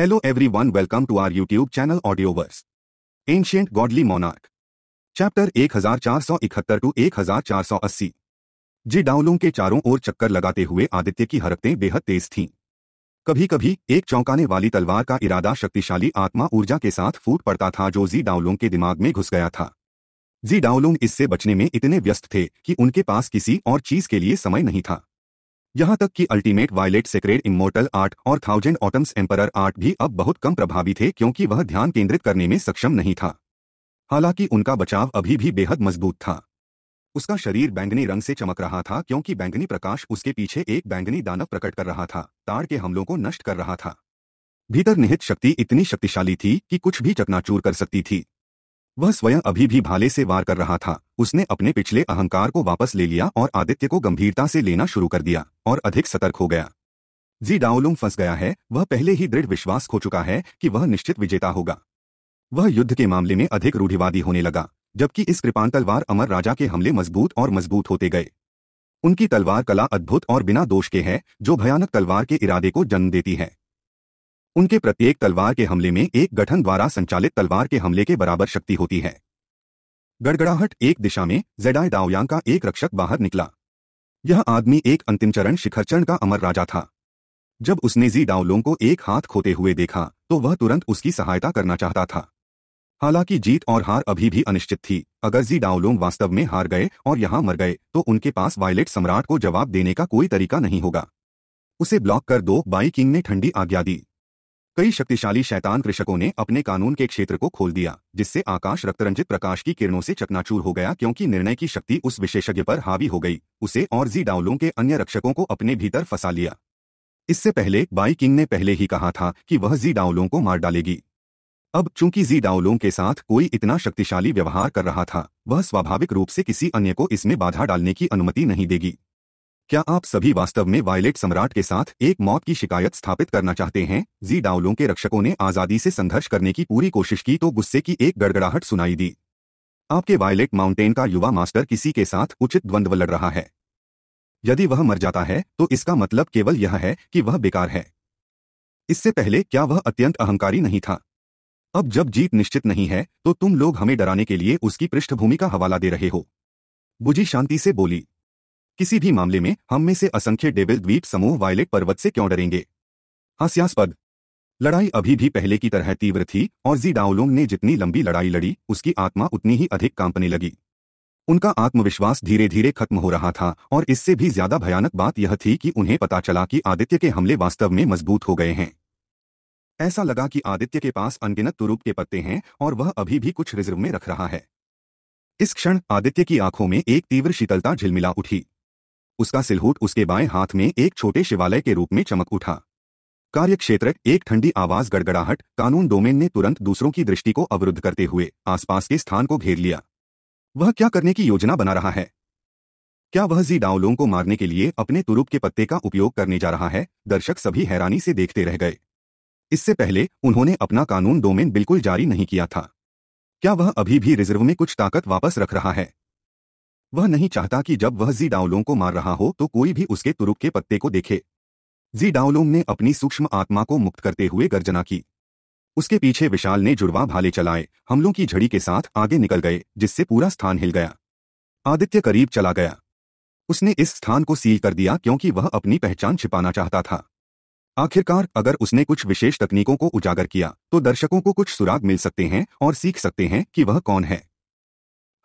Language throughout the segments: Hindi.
Hello everyone welcome to our YouTube channel Audioverse. Ancient Godly Monarch. Chapter 1471 to 1480. जी डाउलों के चारों ओर चक्कर लगाते हुए आदित्य की हरकतें बेहद तेज थीं कभी कभी एक चौंकाने वाली तलवार का इरादा शक्तिशाली आत्मा ऊर्जा के साथ फूट पड़ता था जो जी डाउलों के दिमाग में घुस गया था जी डाउलोंग इससे बचने में इतने व्यस्त थे कि उनके पास किसी और चीज के लिए समय नहीं था यहां तक कि ultimate violet sacred immortal art और थाउजेंड ऑटम्स एम्परर आर्ट भी अब बहुत कम प्रभावी थे क्योंकि वह ध्यान केंद्रित करने में सक्षम नहीं था हालांकि उनका बचाव अभी भी बेहद मजबूत था उसका शरीर बैंगनी रंग से चमक रहा था क्योंकि बैंगनी प्रकाश उसके पीछे एक बैंगनी दानव प्रकट कर रहा था ताड़ के हमलों को नष्ट कर रहा था भीतर निहित शक्ति इतनी शक्तिशाली थी कि कुछ भी चकनाचूर कर सकती थी वह स्वयं अभी भी भाले से वार कर रहा था उसने अपने पिछले अहंकार को वापस ले लिया और आदित्य को गंभीरता से लेना शुरू कर दिया और अधिक सतर्क हो गया जी डाओलुंग फंस गया है वह पहले ही दृढ़ विश्वास खो चुका है कि वह निश्चित विजेता होगा वह युद्ध के मामले में अधिक रूढ़िवादी होने लगा जबकि इस कृपान तलवार अमर राजा के हमले मजबूत और मजबूत होते गए उनकी तलवार कला अद्भुत और बिना दोष के है जो भयानक तलवार के इरादे को जन्म देती है उनके प्रत्येक तलवार के हमले में एक गठन द्वारा संचालित तलवार के हमले के बराबर शक्ति होती है गड़गड़ाहट एक दिशा में जेडाई दाओयांग का एक रक्षक बाहर निकला यह आदमी एक अंतिम चरण शिखर चरण का अमर राजा था जब उसने जी डाउलोंग को एक हाथ खोते हुए देखा तो वह तुरंत उसकी सहायता करना चाहता था हालांकि जीत और हार अभी भी अनिश्चित थी अगर जी डाउलोंग वास्तव में हार गए और यहां मर गए तो उनके पास वायलेट सम्राट को जवाब देने का कोई तरीका नहीं होगा उसे ब्लॉक कर दो बाई किंग ने ठंडी आज्ञा दी कई शक्तिशाली शैतान कृषकों ने अपने कानून के क्षेत्र को खोल दिया जिससे आकाश रक्तरंजित प्रकाश की किरणों से चकनाचूर हो गया क्योंकि निर्णय की शक्ति उस विशेषज्ञ पर हावी हो गई उसे और जी डाउलों के अन्य रक्षकों को अपने भीतर फंसा लिया इससे पहले बाई किंग ने पहले ही कहा था कि वह जी डाउलों को मार डालेगी अब चूंकि जी डाउलों के साथ कोई इतना शक्तिशाली व्यवहार कर रहा था वह स्वाभाविक रूप से किसी अन्य को इसमें बाधा डालने की अनुमति नहीं देगी क्या आप सभी वास्तव में वायलेट सम्राट के साथ एक मौत की शिकायत स्थापित करना चाहते हैं जी डाउलों के रक्षकों ने आजादी से संघर्ष करने की पूरी कोशिश की तो गुस्से की एक गड़गड़ाहट सुनाई दी आपके वायलेट माउंटेन का युवा मास्टर किसी के साथ उचित द्वंद्व लड़ रहा है यदि वह मर जाता है तो इसका मतलब केवल यह है कि वह बेकार है इससे पहले क्या वह अत्यंत अहंकारी नहीं था अब जब जीत निश्चित नहीं है तो तुम लोग हमें डराने के लिए उसकी पृष्ठभूमि का हवाला दे रहे हो बुझी शांति से बोली किसी भी मामले में हम में से असंख्य डेविल द्वीप समूह वायलेट पर्वत से क्यों डरेंगे हास्यास्पद लड़ाई अभी भी पहले की तरह तीव्र थी और जी डाओलोंग ने जितनी लंबी लड़ाई लड़ी उसकी आत्मा उतनी ही अधिक कांपने लगी उनका आत्मविश्वास धीरे धीरे खत्म हो रहा था और इससे भी ज्यादा भयानक बात यह थी कि उन्हें पता चला कि आदित्य के हमले वास्तव में मजबूत हो गए हैं ऐसा लगा कि आदित्य के पास अनगिनत तुरूप के पत्ते हैं और वह अभी भी कुछ रिजर्व में रख रहा है इस क्षण आदित्य की आंखों में एक तीव्र शीतलता झिलमिला उठी उसका सिलहूट उसके बाएं हाथ में एक छोटे शिवालय के रूप में चमक उठा कार्यक्षेत्र एक ठंडी आवाज गड़गड़ाहट कानून डोमेन ने तुरंत दूसरों की दृष्टि को अवरुद्ध करते हुए आसपास के स्थान को घेर लिया वह क्या करने की योजना बना रहा है क्या वह जी डाउलों को मारने के लिए अपने तुरुप के पत्ते का उपयोग करने जा रहा है दर्शक सभी हैरानी से देखते रह गए इससे पहले उन्होंने अपना कानून डोमेन बिल्कुल जारी नहीं किया था क्या वह अभी भी रिजर्व में कुछ ताकत वापस रख रहा है वह नहीं चाहता कि जब वह जी डाउलोंग को मार रहा हो तो कोई भी उसके तुरुक के पत्ते को देखे जी डाउलोंग ने अपनी सूक्ष्म आत्मा को मुक्त करते हुए गर्जना की उसके पीछे विशाल ने जुड़वा भाले चलाए हमलों की झड़ी के साथ आगे निकल गए जिससे पूरा स्थान हिल गया आदित्य करीब चला गया उसने इस स्थान को सील कर दिया क्योंकि वह अपनी पहचान छिपाना चाहता था आखिरकार अगर उसने कुछ विशेष तकनीकों को उजागर किया तो दर्शकों को कुछ सुराग मिल सकते हैं और सीख सकते हैं कि वह कौन है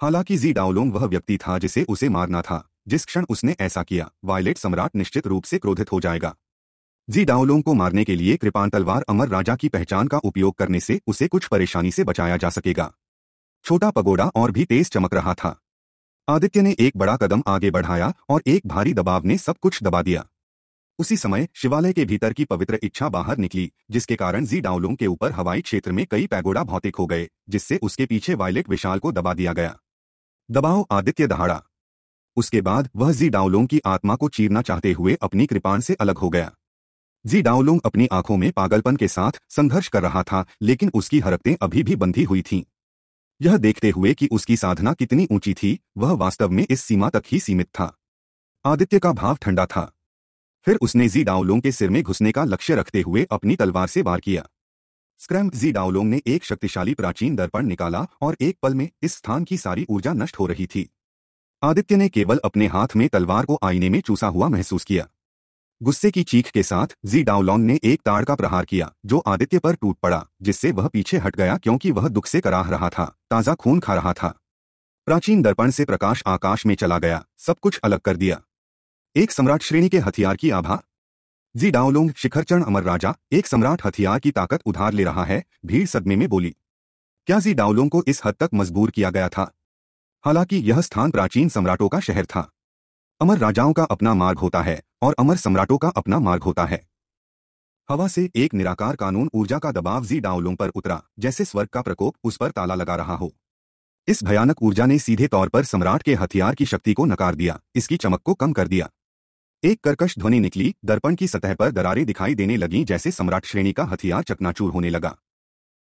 हालांकि जी डाउलोंग वह व्यक्ति था जिसे उसे मारना था जिस क्षण उसने ऐसा किया वायलेट सम्राट निश्चित रूप से क्रोधित हो जाएगा जी डाउलोंग को मारने के लिए कृपान तलवार अमर राजा की पहचान का उपयोग करने से उसे कुछ परेशानी से बचाया जा सकेगा छोटा पगोड़ा और भी तेज चमक रहा था आदित्य ने एक बड़ा कदम आगे बढ़ाया और एक भारी दबाव ने सब कुछ दबा दिया उसी समय शिवालय के भीतर की पवित्र इच्छा बाहर निकली जिसके कारण जी डाउलोंग के ऊपर हवाई क्षेत्र में कई पैगोडा भौतिक हो गए जिससे उसके पीछे वायलेट विशाल को दबा दिया गया दबाओ आदित्य दहाड़ा उसके बाद वह जी डाउलोंग की आत्मा को चीरना चाहते हुए अपनी कृपाण से अलग हो गया जी डाउलोंग अपनी आंखों में पागलपन के साथ संघर्ष कर रहा था लेकिन उसकी हरकतें अभी भी बंधी हुई थीं यह देखते हुए कि उसकी साधना कितनी ऊंची थी वह वास्तव में इस सीमा तक ही सीमित था आदित्य का भाव ठंडा था फिर उसने जी डाउलोंग के सिर में घुसने का लक्ष्य रखते हुए अपनी तलवार से वार किया स्क्रैम जी डाउलोंग ने एक शक्तिशाली प्राचीन दर्पण निकाला और एक पल में इस स्थान की सारी ऊर्जा नष्ट हो रही थी आदित्य ने केवल अपने हाथ में तलवार को आईने में चूसा हुआ महसूस किया गुस्से की चीख के साथ जी डाउलोंग ने एक ताड़ का प्रहार किया जो आदित्य पर टूट पड़ा जिससे वह पीछे हट गया क्योंकि वह दुख से कराह रहा था ताज़ा खून खा रहा था प्राचीन दर्पण से प्रकाश आकाश में चला गया सब कुछ अलग कर दिया एक सम्राट श्रेणी के हथियार की आभा जी डाओलोंग शिखरचरण अमर राजा एक सम्राट हथियार की ताकत उधार ले रहा है भीड़ सदमे में बोली क्या जी डाओलोंग को इस हद तक मजबूर किया गया था हालांकि यह स्थान प्राचीन सम्राटों का शहर था अमर राजाओं का अपना मार्ग होता है और अमर सम्राटों का अपना मार्ग होता है हवा से एक निराकार कानून ऊर्जा का दबाव जी डाउलोंग पर उतरा जैसे स्वर्ग का प्रकोप उस पर ताला लगा रहा हो इस भयानक ऊर्जा ने सीधे तौर पर सम्राट के हथियार की शक्ति को नकार दिया इसकी चमक को कम कर दिया एक कर्कश ध्वनि निकली दर्पण की सतह पर दरारें दिखाई देने लगी जैसे सम्राट श्रेणी का हथियार चकनाचूर होने लगा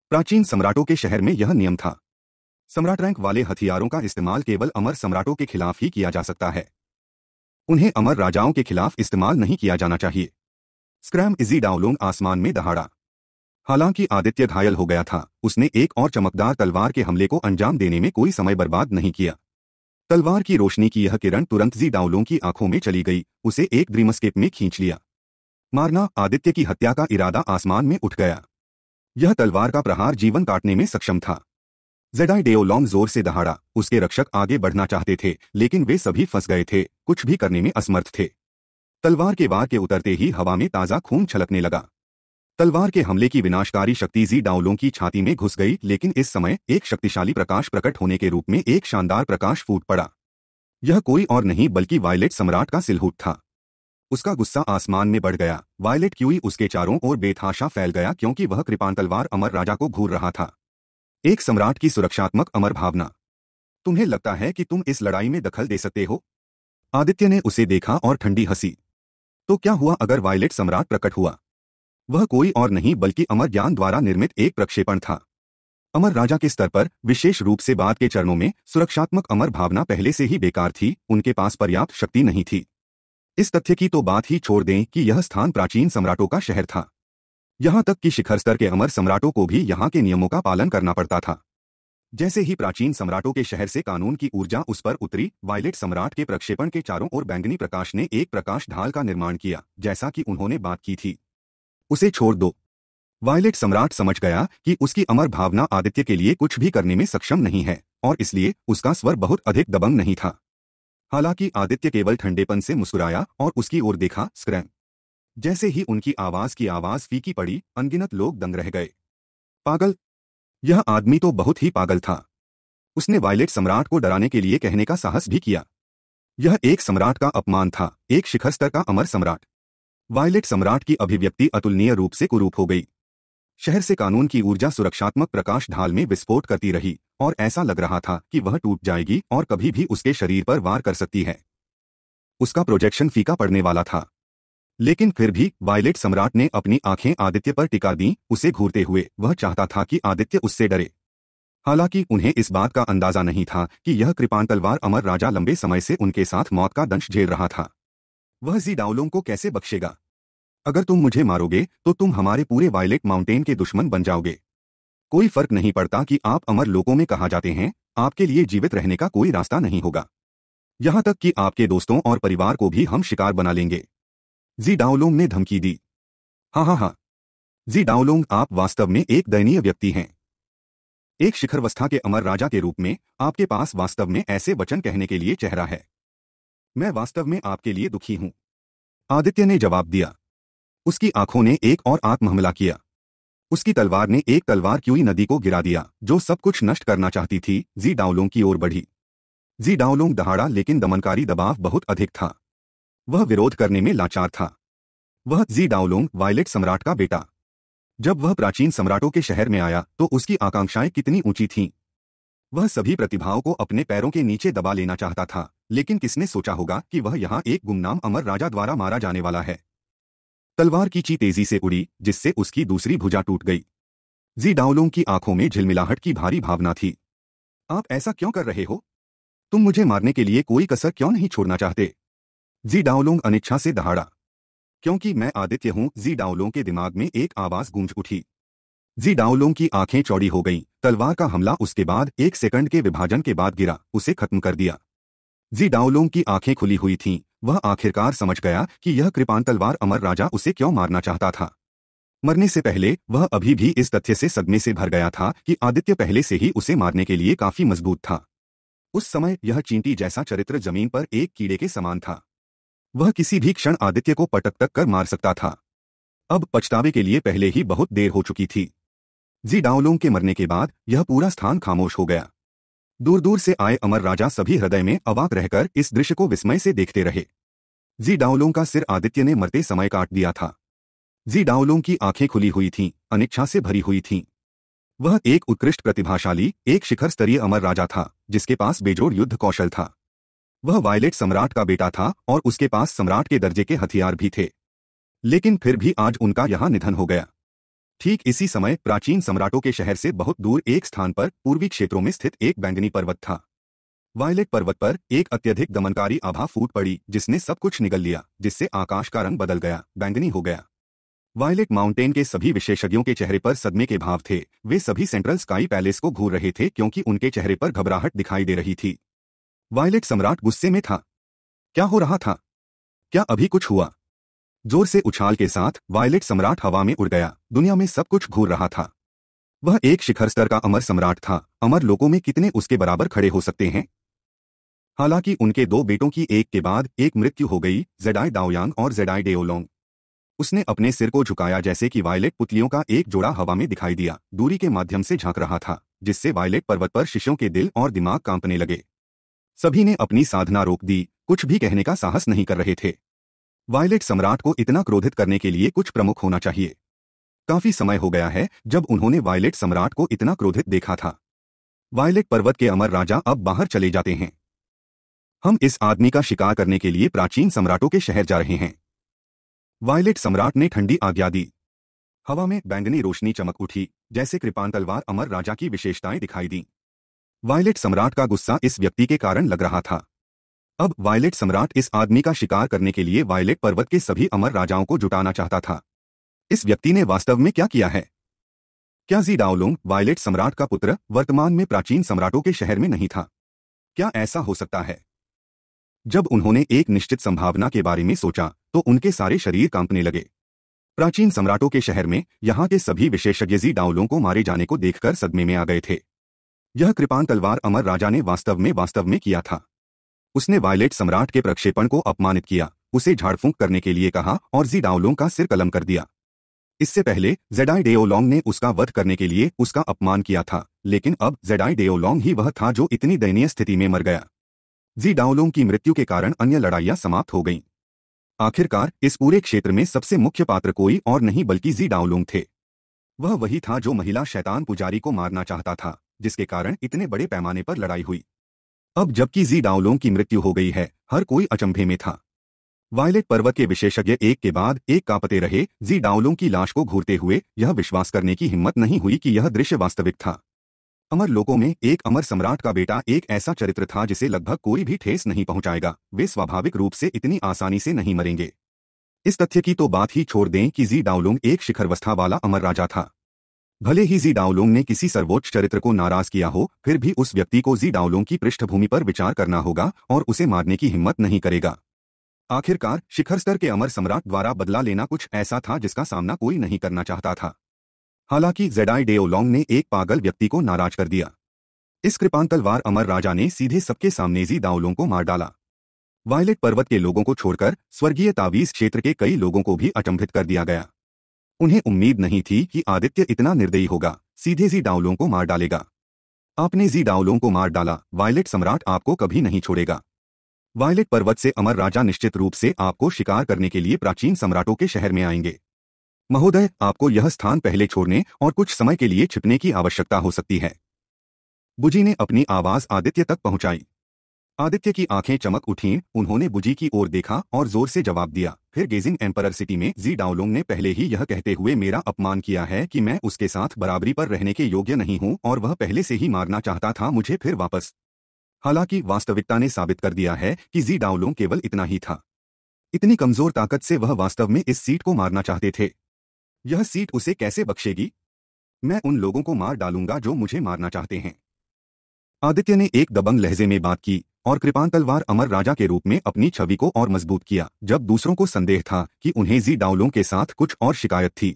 प्राचीन सम्राटों के शहर में यह नियम था सम्राट रैंक वाले हथियारों का इस्तेमाल केवल अमर सम्राटों के खिलाफ ही किया जा सकता है उन्हें अमर राजाओं के खिलाफ इस्तेमाल नहीं किया जाना चाहिए स्क्रैम इजी डाउलोंग आसमान में दहाड़ा हालांकि आदित्य घायल हो गया था उसने एक और चमकदार तलवार के हमले को अंजाम देने में कोई समय बर्बाद नहीं किया तलवार की रोशनी की यह किरण तुरंत जी डाउलों की आंखों में चली गई उसे एक ड्रीमस्केप में खींच लिया मारना आदित्य की हत्या का इरादा आसमान में उठ गया यह तलवार का प्रहार जीवन काटने में सक्षम था जेडाई डेओलोंग जोर से दहाड़ा उसके रक्षक आगे बढ़ना चाहते थे लेकिन वे सभी फंस गए थे कुछ भी करने में असमर्थ थे तलवार के वार के उतरते ही हवा में ताज़ा खून छलकने लगा तलवार के हमले की विनाशकारी शक्ति जी डाउलों की छाती में घुस गई लेकिन इस समय एक शक्तिशाली प्रकाश प्रकट होने के रूप में एक शानदार प्रकाश फूट पड़ा यह कोई और नहीं बल्कि वायलेट सम्राट का सिलहूट था उसका गुस्सा आसमान में बढ़ गया वायलेट क्यूई उसके चारों ओर बेथाशा फैल गया क्योंकि वह कृपान तलवार अमर राजा को घूर रहा था एक सम्राट की सुरक्षात्मक अमर भावना तुम्हें लगता है कि तुम इस लड़ाई में दखल दे सकते हो आदित्य ने उसे देखा और ठंडी हंसी तो क्या हुआ अगर वायलेट सम्राट प्रकट हुआ वह कोई और नहीं बल्कि अमर ज्ञान द्वारा निर्मित एक प्रक्षेपण था अमर राजा के स्तर पर विशेष रूप से बाद के चरणों में सुरक्षात्मक अमर भावना पहले से ही बेकार थी उनके पास पर्याप्त शक्ति नहीं थी इस तथ्य की तो बात ही छोड़ दें कि यह स्थान प्राचीन सम्राटों का शहर था यहां तक कि शिखर स्तर के अमर सम्राटों को भी यहां के नियमों का पालन करना पड़ता था जैसे ही प्राचीन सम्राटों के शहर से कानून की ऊर्जा उस पर उतरी वायलेट सम्राट के प्रक्षेपण के चारों ओर बैंगनी प्रकाश ने एक प्रकाश ढाल का निर्माण किया जैसा कि उन्होंने बात की थी उसे छोड़ दो वायलेट सम्राट समझ गया कि उसकी अमर भावना आदित्य के लिए कुछ भी करने में सक्षम नहीं है और इसलिए उसका स्वर बहुत अधिक दबंग नहीं था हालांकि आदित्य केवल ठंडेपन से मुस्कुराया और उसकी ओर देखा स्क्रैम जैसे ही उनकी आवाज की आवाज फीकी पड़ी अनगिनत लोग दंग रह गए पागल यह आदमी तो बहुत ही पागल था उसने वायलेट सम्राट को डराने के लिए कहने का साहस भी किया यह एक सम्राट का अपमान था एक शिखर स्तर का अमर सम्राट वायलेट सम्राट की अभिव्यक्ति अतुलनीय रूप से कुरूप हो गई शहर से कानून की ऊर्जा सुरक्षात्मक प्रकाश ढाल में विस्फोट करती रही और ऐसा लग रहा था कि वह टूट जाएगी और कभी भी उसके शरीर पर वार कर सकती है उसका प्रोजेक्शन फीका पड़ने वाला था लेकिन फिर भी वायलेट सम्राट ने अपनी आंखें आदित्य पर टिका दी उसे घूरते हुए वह चाहता था कि आदित्य उससे डरे हालांकि उन्हें इस बात का अंदाजा नहीं था कि यह कृपाण तलवार अमर राजा लंबे समय से उनके साथ मौत का दंश झेल रहा था वह जी डाउलों को कैसे बख्शेगा अगर तुम मुझे मारोगे तो तुम हमारे पूरे वायलेट माउंटेन के दुश्मन बन जाओगे कोई फर्क नहीं पड़ता कि आप अमर लोगों में कहा जाते हैं आपके लिए जीवित रहने का कोई रास्ता नहीं होगा यहां तक कि आपके दोस्तों और परिवार को भी हम शिकार बना लेंगे जी डाओलोंग ने धमकी दी हाँ हाँ हाँ जी डाओलोंग आप वास्तव में एक दयनीय व्यक्ति हैं एक शिखरवस्था के अमर राजा के रूप में आपके पास वास्तव में ऐसे वचन कहने के लिए चेहरा है मैं वास्तव में आपके लिए दुखी हूं आदित्य ने जवाब दिया उसकी आंखों ने एक और आंख हमला किया उसकी तलवार ने एक तलवार क्यूई नदी को गिरा दिया जो सब कुछ नष्ट करना चाहती थी जी डाउलोंग की ओर बढ़ी जी डाउलोंग दहाड़ा लेकिन दमनकारी दबाव बहुत अधिक था वह विरोध करने में लाचार था वह जी डाउलोंग वायलेट सम्राट का बेटा जब वह प्राचीन सम्राटों के शहर में आया तो उसकी आकांक्षाएं कितनी ऊंची थीं वह सभी प्रतिभाओं को अपने पैरों के नीचे दबा लेना चाहता था लेकिन किसने सोचा होगा कि वह यहाँ एक गुमनाम अमर राजा द्वारा मारा जाने वाला है तलवार की ची तेजी से उड़ी जिससे उसकी दूसरी भुजा टूट गई जी डाउलों की आंखों में झिलमिलाहट की भारी भावना थी आप ऐसा क्यों कर रहे हो तुम मुझे मारने के लिए कोई कसर क्यों नहीं छोड़ना चाहते जी डाउलोंग अनिच्छा से दहाड़ा क्योंकि मैं आदित्य हूं जी डाउलों के दिमाग में एक आवाज गूंज उठी जी डाउलोंग की आंखें चौड़ी हो गईं तलवार का हमला उसके बाद एक सेकंड के विभाजन के बाद गिरा उसे खत्म कर दिया जी डाउलोंग की आंखें खुली हुई थीं वह आखिरकार समझ गया कि यह कृपान तलवार अमर राजा उसे क्यों मारना चाहता था मरने से पहले वह अभी भी इस तथ्य से सदमे से भर गया था कि आदित्य पहले से ही उसे मारने के लिए काफी मजबूत था उस समय यह चींटी जैसा चरित्र जमीन पर एक कीड़े के समान था वह किसी भी क्षण आदित्य को पटक तक कर मार सकता था अब पछतावे के लिए पहले ही बहुत देर हो चुकी थी जी डाउलोंग के मरने के बाद यह पूरा स्थान खामोश हो गया दूर दूर से आए अमर राजा सभी हृदय में अवाक रहकर इस दृश्य को विस्मय से देखते रहे जी डाउलों का सिर आदित्य ने मरते समय काट दिया था जी डाउलों की आंखें खुली हुई थीं, अनिच्छा से भरी हुई थीं। वह एक उत्कृष्ट प्रतिभाशाली एक शिखर स्तरीय अमर राजा था जिसके पास बेजोड़ युद्ध कौशल था वह वायलेट सम्राट का बेटा था और उसके पास सम्राट के दर्जे के हथियार भी थे लेकिन फिर भी आज उनका यहां निधन हो गया ठीक इसी समय प्राचीन सम्राटों के शहर से बहुत दूर एक स्थान पर पूर्वी क्षेत्रों में स्थित एक बैंगनी पर्वत था वायलेट पर्वत पर एक अत्यधिक दमनकारी आभा फूट पड़ी जिसने सब कुछ निगल लिया जिससे आकाश का रंग बदल गया बैंगनी हो गया वायलेट माउंटेन के सभी विशेषज्ञों के चेहरे पर सदमे के भाव थे वे सभी सेंट्रल स्काई पैलेस को घूर रहे थे क्योंकि उनके चेहरे पर घबराहट दिखाई दे रही थी वायलेट सम्राट गुस्से में था क्या हो रहा था क्या अभी कुछ हुआ जोर से उछाल के साथ वायलेट सम्राट हवा में उड़ गया दुनिया में सब कुछ घूर रहा था वह एक शिखर स्तर का अमर सम्राट था अमर लोगों में कितने उसके बराबर खड़े हो सकते हैं हालांकि उनके दो बेटों की एक के बाद एक मृत्यु हो गई जेडाई डाओयांग और जेडाई डेओलोंग उसने अपने सिर को झुकाया जैसे कि वायलेट पुतलियों का एक जोड़ा हवा में दिखाई दिया दूरी के माध्यम से झांक रहा था जिससे वायलेट पर्वत पर शिशों के दिल और दिमाग कांपने लगे सभी ने अपनी साधना रोक दी कुछ भी कहने का साहस नहीं कर रहे थे वायलेट सम्राट को इतना क्रोधित करने के लिए कुछ प्रमुख होना चाहिए काफी समय हो गया है जब उन्होंने वायलेट सम्राट को इतना क्रोधित देखा था वायलेट पर्वत के अमर राजा अब बाहर चले जाते हैं हम इस आदमी का शिकार करने के लिए प्राचीन सम्राटों के शहर जा रहे हैं वायलेट सम्राट ने ठंडी आज्ञा दी हवा में बैंगनी रोशनी चमक उठी जैसे कृपान तलवार अमर राजा की विशेषताएं दिखाई दी वायलेट सम्राट का गुस्सा इस व्यक्ति के कारण लग रहा था अब वायलेट सम्राट इस आदमी का शिकार करने के लिए वायलेट पर्वत के सभी अमर राजाओं को जुटाना चाहता था इस व्यक्ति ने वास्तव में क्या किया है क्या जी डाओलोंग वायलेट सम्राट का पुत्र वर्तमान में प्राचीन सम्राटों के शहर में नहीं था क्या ऐसा हो सकता है जब उन्होंने एक निश्चित संभावना के बारे में सोचा तो उनके सारे शरीर कांपने लगे प्राचीन सम्राटों के शहर में यहाँ के सभी विशेषज्ञ जी डाउलों को मारे जाने को देखकर सदमे में आ गए थे यह कृपान तलवार अमर राजा ने वास्तव में वास्तव में किया था उसने वायलेट सम्राट के प्रक्षेपण को अपमानित किया उसे झाड़फूंक करने के लिए कहा और जी डाओलोंग का सिर कलम कर दिया इससे पहले जेडाई डेओलोंग ने उसका वध करने के लिए उसका अपमान किया था लेकिन अब जेडाई डेओलोंग ही वह था जो इतनी दयनीय स्थिति में मर गया जी डाओलोंग की मृत्यु के कारण अन्य लड़ाइयां समाप्त हो गईं आखिरकार इस पूरे क्षेत्र में सबसे मुख्य पात्र कोई और नहीं बल्कि जी डाओलोंग थे वह वही था जो महिला शैतान पुजारी को मारना चाहता था जिसके कारण इतने बड़े पैमाने पर लड़ाई हुई अब जबकि जी डाउलों की मृत्यु हो गई है हर कोई अचंभे में था वायलेट पर्वत के विशेषज्ञ एक के बाद एक कापते रहे जी डाउलों की लाश को घूरते हुए यह विश्वास करने की हिम्मत नहीं हुई कि यह दृश्य वास्तविक था अमर लोगों में एक अमर सम्राट का बेटा एक ऐसा चरित्र था जिसे लगभग कोई भी ठेस नहीं पहुंचाएगा वे स्वाभाविक रूप से इतनी आसानी से नहीं मरेंगे इस तथ्य की तो बात ही छोड़ दें कि जी डाउलोंग एक शिखरवस्था वाला अमर राजा था भले ही जी डाउलोंग ने किसी सर्वोच्च चरित्र को नाराज किया हो फिर भी उस व्यक्ति को जी डाउलोंग की पृष्ठभूमि पर विचार करना होगा और उसे मारने की हिम्मत नहीं करेगा आखिरकार शिखर स्तर के अमर सम्राट द्वारा बदला लेना कुछ ऐसा था जिसका सामना कोई नहीं करना चाहता था हालांकि जेडाई डेओलोंग ने एक पागल व्यक्ति को नाराज कर दिया इस कृपांतलवार अमर राजा ने सीधे सबके सामने जी दाउलों को मार डाला वायलेट पर्वत के लोगों को छोड़कर स्वर्गीय तावीज क्षेत्र के कई लोगों को भी अचंभित कर दिया गया उन्हें उम्मीद नहीं थी कि आदित्य इतना निर्दयी होगा सीधे जी डाउलों को मार डालेगा आपने जी डाउलों को मार डाला वायलेट सम्राट आपको कभी नहीं छोड़ेगा वायलेट पर्वत से अमर राजा निश्चित रूप से आपको शिकार करने के लिए प्राचीन सम्राटों के शहर में आएंगे महोदय आपको यह स्थान पहले छोड़ने और कुछ समय के लिए छिपने की आवश्यकता हो सकती है बुजी ने अपनी आवाज आदित्य तक पहुंचाई आदित्य की आंखें चमक उठीं उन्होंने बुजी की ओर देखा और जोर से जवाब दिया फिर गेजिंग एम्पर सिटी में जी डाउलोंग ने पहले ही यह कहते हुए मेरा अपमान किया है कि मैं उसके साथ बराबरी पर रहने के योग्य नहीं हूं और वह पहले से ही मारना चाहता था मुझे फिर वापस हालांकि वास्तविकता ने साबित कर दिया है कि जी डाउलोंग केवल इतना ही था इतनी कमजोर ताकत से वह वास्तव में इस सीट को मारना चाहते थे यह सीट उसे कैसे बख्शेगी मैं उन लोगों को मार डालूंगा जो मुझे मारना चाहते हैं आदित्य ने एक दबंग लहजे में बात की और कृपान तलवार अमर राजा के रूप में अपनी छवि को और मजबूत किया जब दूसरों को संदेह था कि उन्हें जी डाउलों के साथ कुछ और शिकायत थी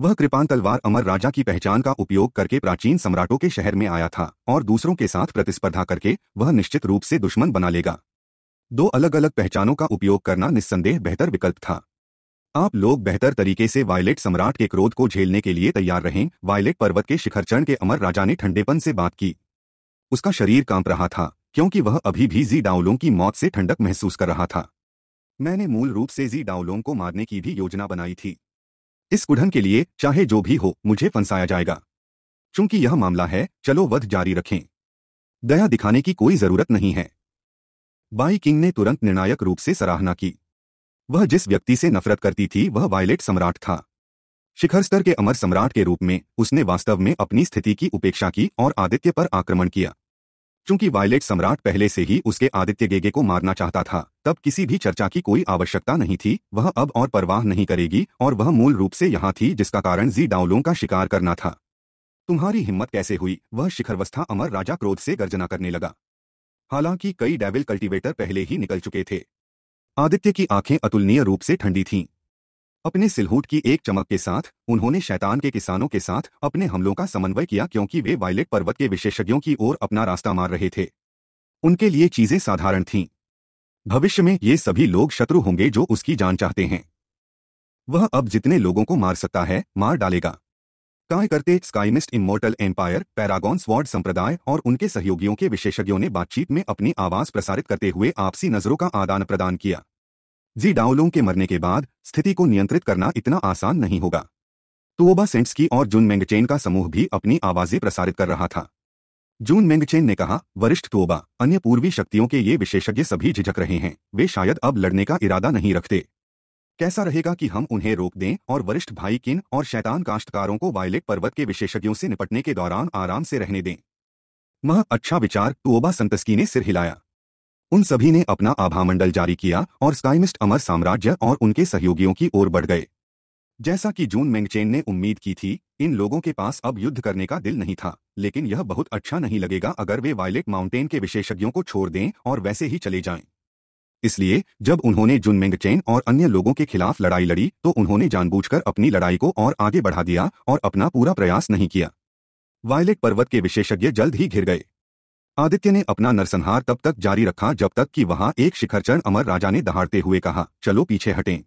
वह कृपान तलवार अमर राजा की पहचान का उपयोग करके प्राचीन सम्राटों के शहर में आया था और दूसरों के साथ प्रतिस्पर्धा करके वह निश्चित रूप से दुश्मन बना लेगा दो अलग अलग पहचानों का उपयोग करना निस्संदेह बेहतर विकल्प था आप लोग बेहतर तरीके से वायलेट सम्राट के क्रोध को झेलने के लिए तैयार रहें वायलेट पर्वत के शिखर चरण के अमर राजा ने ठंडेपन से बात की उसका शरीर कांप रहा था क्योंकि वह अभी भी जी डाउलों की मौत से ठंडक महसूस कर रहा था मैंने मूल रूप से जी डाउलों को मारने की भी योजना बनाई थी इस कुढ़न के लिए चाहे जो भी हो मुझे फंसाया जाएगा चूंकि यह मामला है चलो वध जारी रखें दया दिखाने की कोई जरूरत नहीं है बाई किंग ने तुरंत निर्णायक रूप से सराहना की वह जिस व्यक्ति से नफरत करती थी वह वायलेट सम्राट था शिखर स्तर के अमर सम्राट के रूप में उसने वास्तव में अपनी स्थिति की उपेक्षा की और आदित्य पर आक्रमण किया चूंकि वायलेट सम्राट पहले से ही उसके आदित्य गेगे को मारना चाहता था तब किसी भी चर्चा की कोई आवश्यकता नहीं थी वह अब और परवाह नहीं करेगी और वह मूल रूप से यहाँ थी जिसका कारण जी डाउलों का शिकार करना था तुम्हारी हिम्मत कैसे हुई वह शिखरवस्था अमर राजा क्रोध से गर्जना करने लगा हालांकि कई डेविल कल्टीवेटर पहले ही निकल चुके थे आदित्य की आंखें अतुलनीय रूप से ठंडी थीं अपने सिलहूट की एक चमक के साथ उन्होंने शैतान के किसानों के साथ अपने हमलों का समन्वय किया क्योंकि वे वायलेट पर्वत के विशेषज्ञों की ओर अपना रास्ता मार रहे थे उनके लिए चीजें साधारण थीं भविष्य में ये सभी लोग शत्रु होंगे जो उसकी जान चाहते हैं वह अब जितने लोगों को मार सकता है मार डालेगा काय करते sky mist immortal empire paragon sword संप्रदाय और उनके सहयोगियों के विशेषज्ञों ने बातचीत में अपनी आवाज प्रसारित करते हुए आपसी नजरों का आदान प्रदान किया जी डाउलों के मरने के बाद स्थिति को नियंत्रित करना इतना आसान नहीं होगा सेंट्स की और जून मेंगचेन का समूह भी अपनी आवाजें प्रसारित कर रहा था जून मेंगचेन ने कहा वरिष्ठ तुओबा अन्य पूर्वी शक्तियों के ये विशेषज्ञ सभी झिझक रहे हैं वे शायद अब लड़ने का इरादा नहीं रखते कैसा रहेगा कि हम उन्हें रोक दें और वरिष्ठ भाई किन और शैतान काश्तकारों को वायलेट पर्वत के विशेषज्ञों से निपटने के दौरान आराम से रहने दें मह अच्छा विचार तुओबा संतस्की ने सिर हिलाया उन सभी ने अपना आभामंडल जारी किया और स्काईमिस्ट अमर साम्राज्य और उनके सहयोगियों की ओर बढ़ गए जैसा कि जून मेंगचेन ने उम्मीद की थी इन लोगों के पास अब युद्ध करने का दिल नहीं था लेकिन यह बहुत अच्छा नहीं लगेगा अगर वे वायलेट माउंटेन के विशेषज्ञों को छोड़ दें और वैसे ही चले जाएं। इसलिए जब उन्होंने जून मैंगचेन और अन्य लोगों के खिलाफ लड़ाई लड़ी तो उन्होंने जानबूझकर अपनी लड़ाई को और आगे बढ़ा दिया और अपना पूरा प्रयास नहीं किया वायलेट पर्वत के विशेषज्ञ जल्द ही घिर गए आदित्य ने अपना नरसंहार तब तक जारी रखा जब तक कि वहां एक शिखरचरण अमर राजा ने दहाड़ते हुए कहा चलो पीछे हटें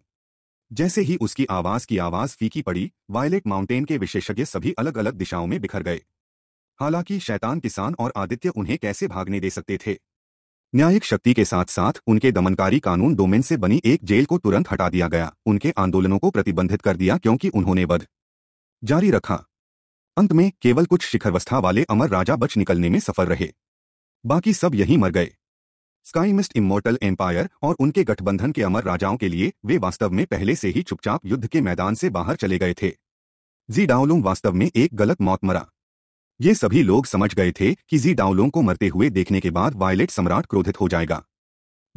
जैसे ही उसकी आवाज की आवाज फीकी पड़ी वायलेट माउंटेन के विशेषज्ञ सभी अलग अलग दिशाओं में बिखर गए हालांकि शैतान किसान और आदित्य उन्हें कैसे भागने दे सकते थे न्यायिक शक्ति के साथ साथ उनके दमनकारी कानून डोमेन से बनी एक जेल को तुरंत हटा दिया गया उनके आंदोलनों को प्रतिबंधित कर दिया क्योंकि उन्होंने वध जारी रखा अंत में केवल कुछ शिखरवस्था वाले अमर राजा बच निकलने में सफल रहे बाकी सब यहीं मर गए स्काई मिस्ट इमोर्टल एम्पायर और उनके गठबंधन के अमर राजाओं के लिए वे वास्तव में पहले से ही चुपचाप युद्ध के मैदान से बाहर चले गए थे जी डाउलोंग वास्तव में एक गलत मौत मरा ये सभी लोग समझ गए थे कि जी डाउलोंग को मरते हुए देखने के बाद वायलेट सम्राट क्रोधित हो जाएगा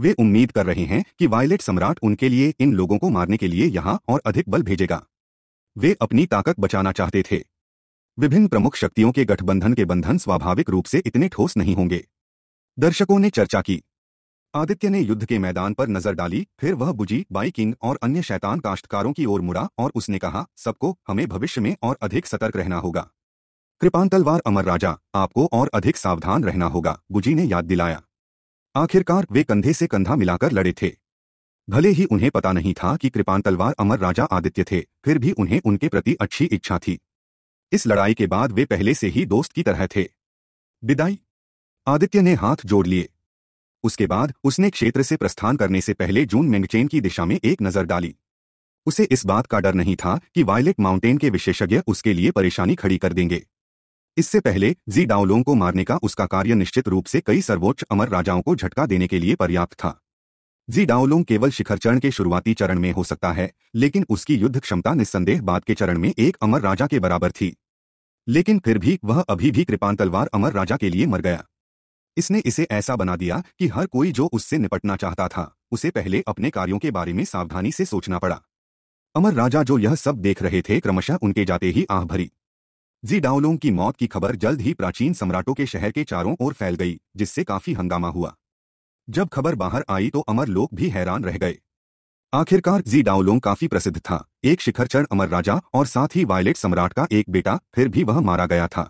वे उम्मीद कर रहे हैं कि वायलेट सम्राट उनके लिए इन लोगों को मारने के लिए यहां और अधिक बल भेजेगा वे अपनी ताकत बचाना चाहते थे विभिन्न प्रमुख शक्तियों के गठबंधन के बंधन स्वाभाविक रूप से इतने ठोस नहीं होंगे दर्शकों ने चर्चा की आदित्य ने युद्ध के मैदान पर नजर डाली फिर वह बुजी बाइकिंग और अन्य शैतान काश्तकारों की ओर मुड़ा और उसने कहा सबको हमें भविष्य में और अधिक सतर्क रहना होगा कृपांतलवार अमर राजा आपको और अधिक सावधान रहना होगा बुजी ने याद दिलाया आखिरकार वे कंधे से कंधा मिलाकर लड़े थे भले ही उन्हें पता नहीं था कि कृपांतलवार अमर राजा आदित्य थे फिर भी उन्हें उनके प्रति अच्छी इच्छा थी इस लड़ाई के बाद वे पहले से ही दोस्त की तरह थे विदाई आदित्य ने हाथ जोड़ लिए उसके बाद उसने क्षेत्र से प्रस्थान करने से पहले जून मेंगचेन की दिशा में एक नजर डाली उसे इस बात का डर नहीं था कि वायलेट माउंटेन के विशेषज्ञ उसके लिए परेशानी खड़ी कर देंगे इससे पहले जी डाउलोंग को मारने का उसका कार्य निश्चित रूप से कई सर्वोच्च अमर राजाओं को झटका देने के लिए पर्याप्त था जी डाउलोंग केवल शिखर चरण के शुरुआती चरण में हो सकता है लेकिन उसकी युद्ध क्षमता निस्संदेह बाद के चरण में एक अमर राजा के बराबर थी लेकिन फिर भी वह अभी भी कृपान तलवार अमर राजा के लिए मर गया इसने इसे ऐसा बना दिया कि हर कोई जो उससे निपटना चाहता था उसे पहले अपने कार्यों के बारे में सावधानी से सोचना पड़ा अमर राजा जो यह सब देख रहे थे क्रमशः उनके जाते ही आह भरी जी डाउलोंग की मौत की खबर जल्द ही प्राचीन सम्राटों के शहर के चारों ओर फैल गई जिससे काफी हंगामा हुआ जब खबर बाहर आई तो अमर लोग भी हैरान रह गए आखिरकार जी डाउलोंग काफी प्रसिद्ध था एक शिखरचर अमर राजा और साथ ही वायलेट सम्राट का एक बेटा फिर भी वह मारा गया था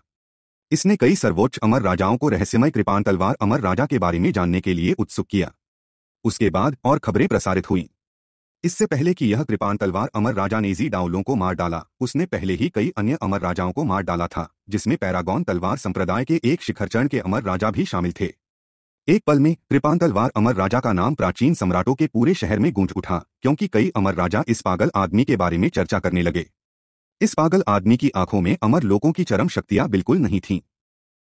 इसने कई सर्वोच्च अमर राजाओं को रहस्यमय कृपाण तलवार अमर राजा के बारे में जानने के लिए उत्सुक किया उसके बाद और खबरें प्रसारित हुईं इससे पहले कि यह कृपाण तलवार अमर राजा नेजी डाउलों को मार डाला उसने पहले ही कई अन्य अमर राजाओं को मार डाला था जिसमें पैरागॉन तलवार संप्रदाय के एक शिखरचरण के अमर राजा भी शामिल थे एक पल में कृपाण तलवार अमर राजा का नाम प्राचीन सम्राटों के पूरे शहर में गूंज उठा क्योंकि कई अमर राजा इस पागल आदमी के बारे में चर्चा करने लगे इस पागल आदमी की आंखों में अमर लोगों की चरम शक्तियां बिल्कुल नहीं थीं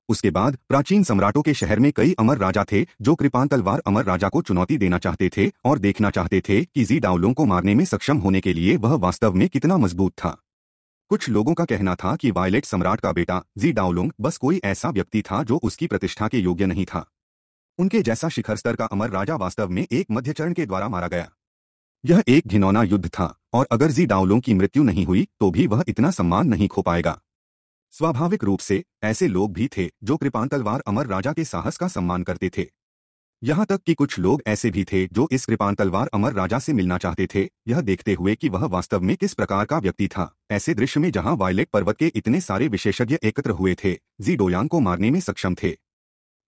उसके बाद प्राचीन सम्राटों के शहर में कई अमर राजा थे जो कृपान तलवार अमर राजा को चुनौती देना चाहते थे और देखना चाहते थे कि जी डाउलों को मारने में सक्षम होने के लिए वह वास्तव में कितना मजबूत था कुछ लोगों का कहना था कि वायलेट सम्राट का बेटा जी डाउलोंग बस कोई ऐसा व्यक्ति था जो उसकी प्रतिष्ठा के योग्य नहीं था उनके जैसा शिखर स्तर का अमर राजा वास्तव में एक मध्यचरण के द्वारा मारा गया यह एक घिनौना युद्ध था और अगर जी डाउलों की मृत्यु नहीं हुई तो भी वह इतना सम्मान नहीं खो पाएगा स्वाभाविक रूप से ऐसे लोग भी थे जो कृपान तलवार अमर राजा के साहस का सम्मान करते थे यहां तक कि कुछ लोग ऐसे भी थे जो इस कृपान तलवार अमर राजा से मिलना चाहते थे यह देखते हुए कि वह वास्तव में किस प्रकार का व्यक्ति था ऐसे दृश्य में जहां वायलेट पर्वत के इतने सारे विशेषज्ञ एकत्र हुए थे जी डोयांग को मारने में सक्षम थे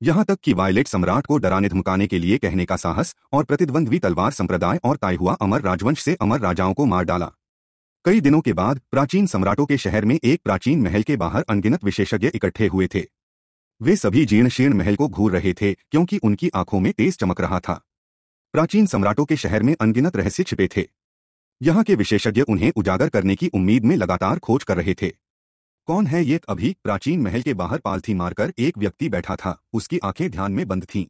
यहां तक कि वायलेट सम्राट को डराने धमकाने के लिए कहने का साहस और प्रतिद्वंद्वी तलवार संप्रदाय और ताइहुआ अमर राजवंश से अमर राजाओं को मार डाला कई दिनों के बाद प्राचीन सम्राटों के शहर में एक प्राचीन महल के बाहर अनगिनत विशेषज्ञ इकट्ठे हुए थे वे सभी जीर्ण शीर्ण महल को घूर रहे थे क्योंकि उनकी आंखों में तेज चमक रहा था प्राचीन सम्राटों के शहर में अनगिनत रहस्य छिपे थे यहाँ के विशेषज्ञ उन्हें उजागर करने की उम्मीद में लगातार खोज कर रहे थे कौन है ये अभी प्राचीन महल के बाहर पालथी मारकर एक व्यक्ति बैठा था उसकी आंखें ध्यान में बंद थीं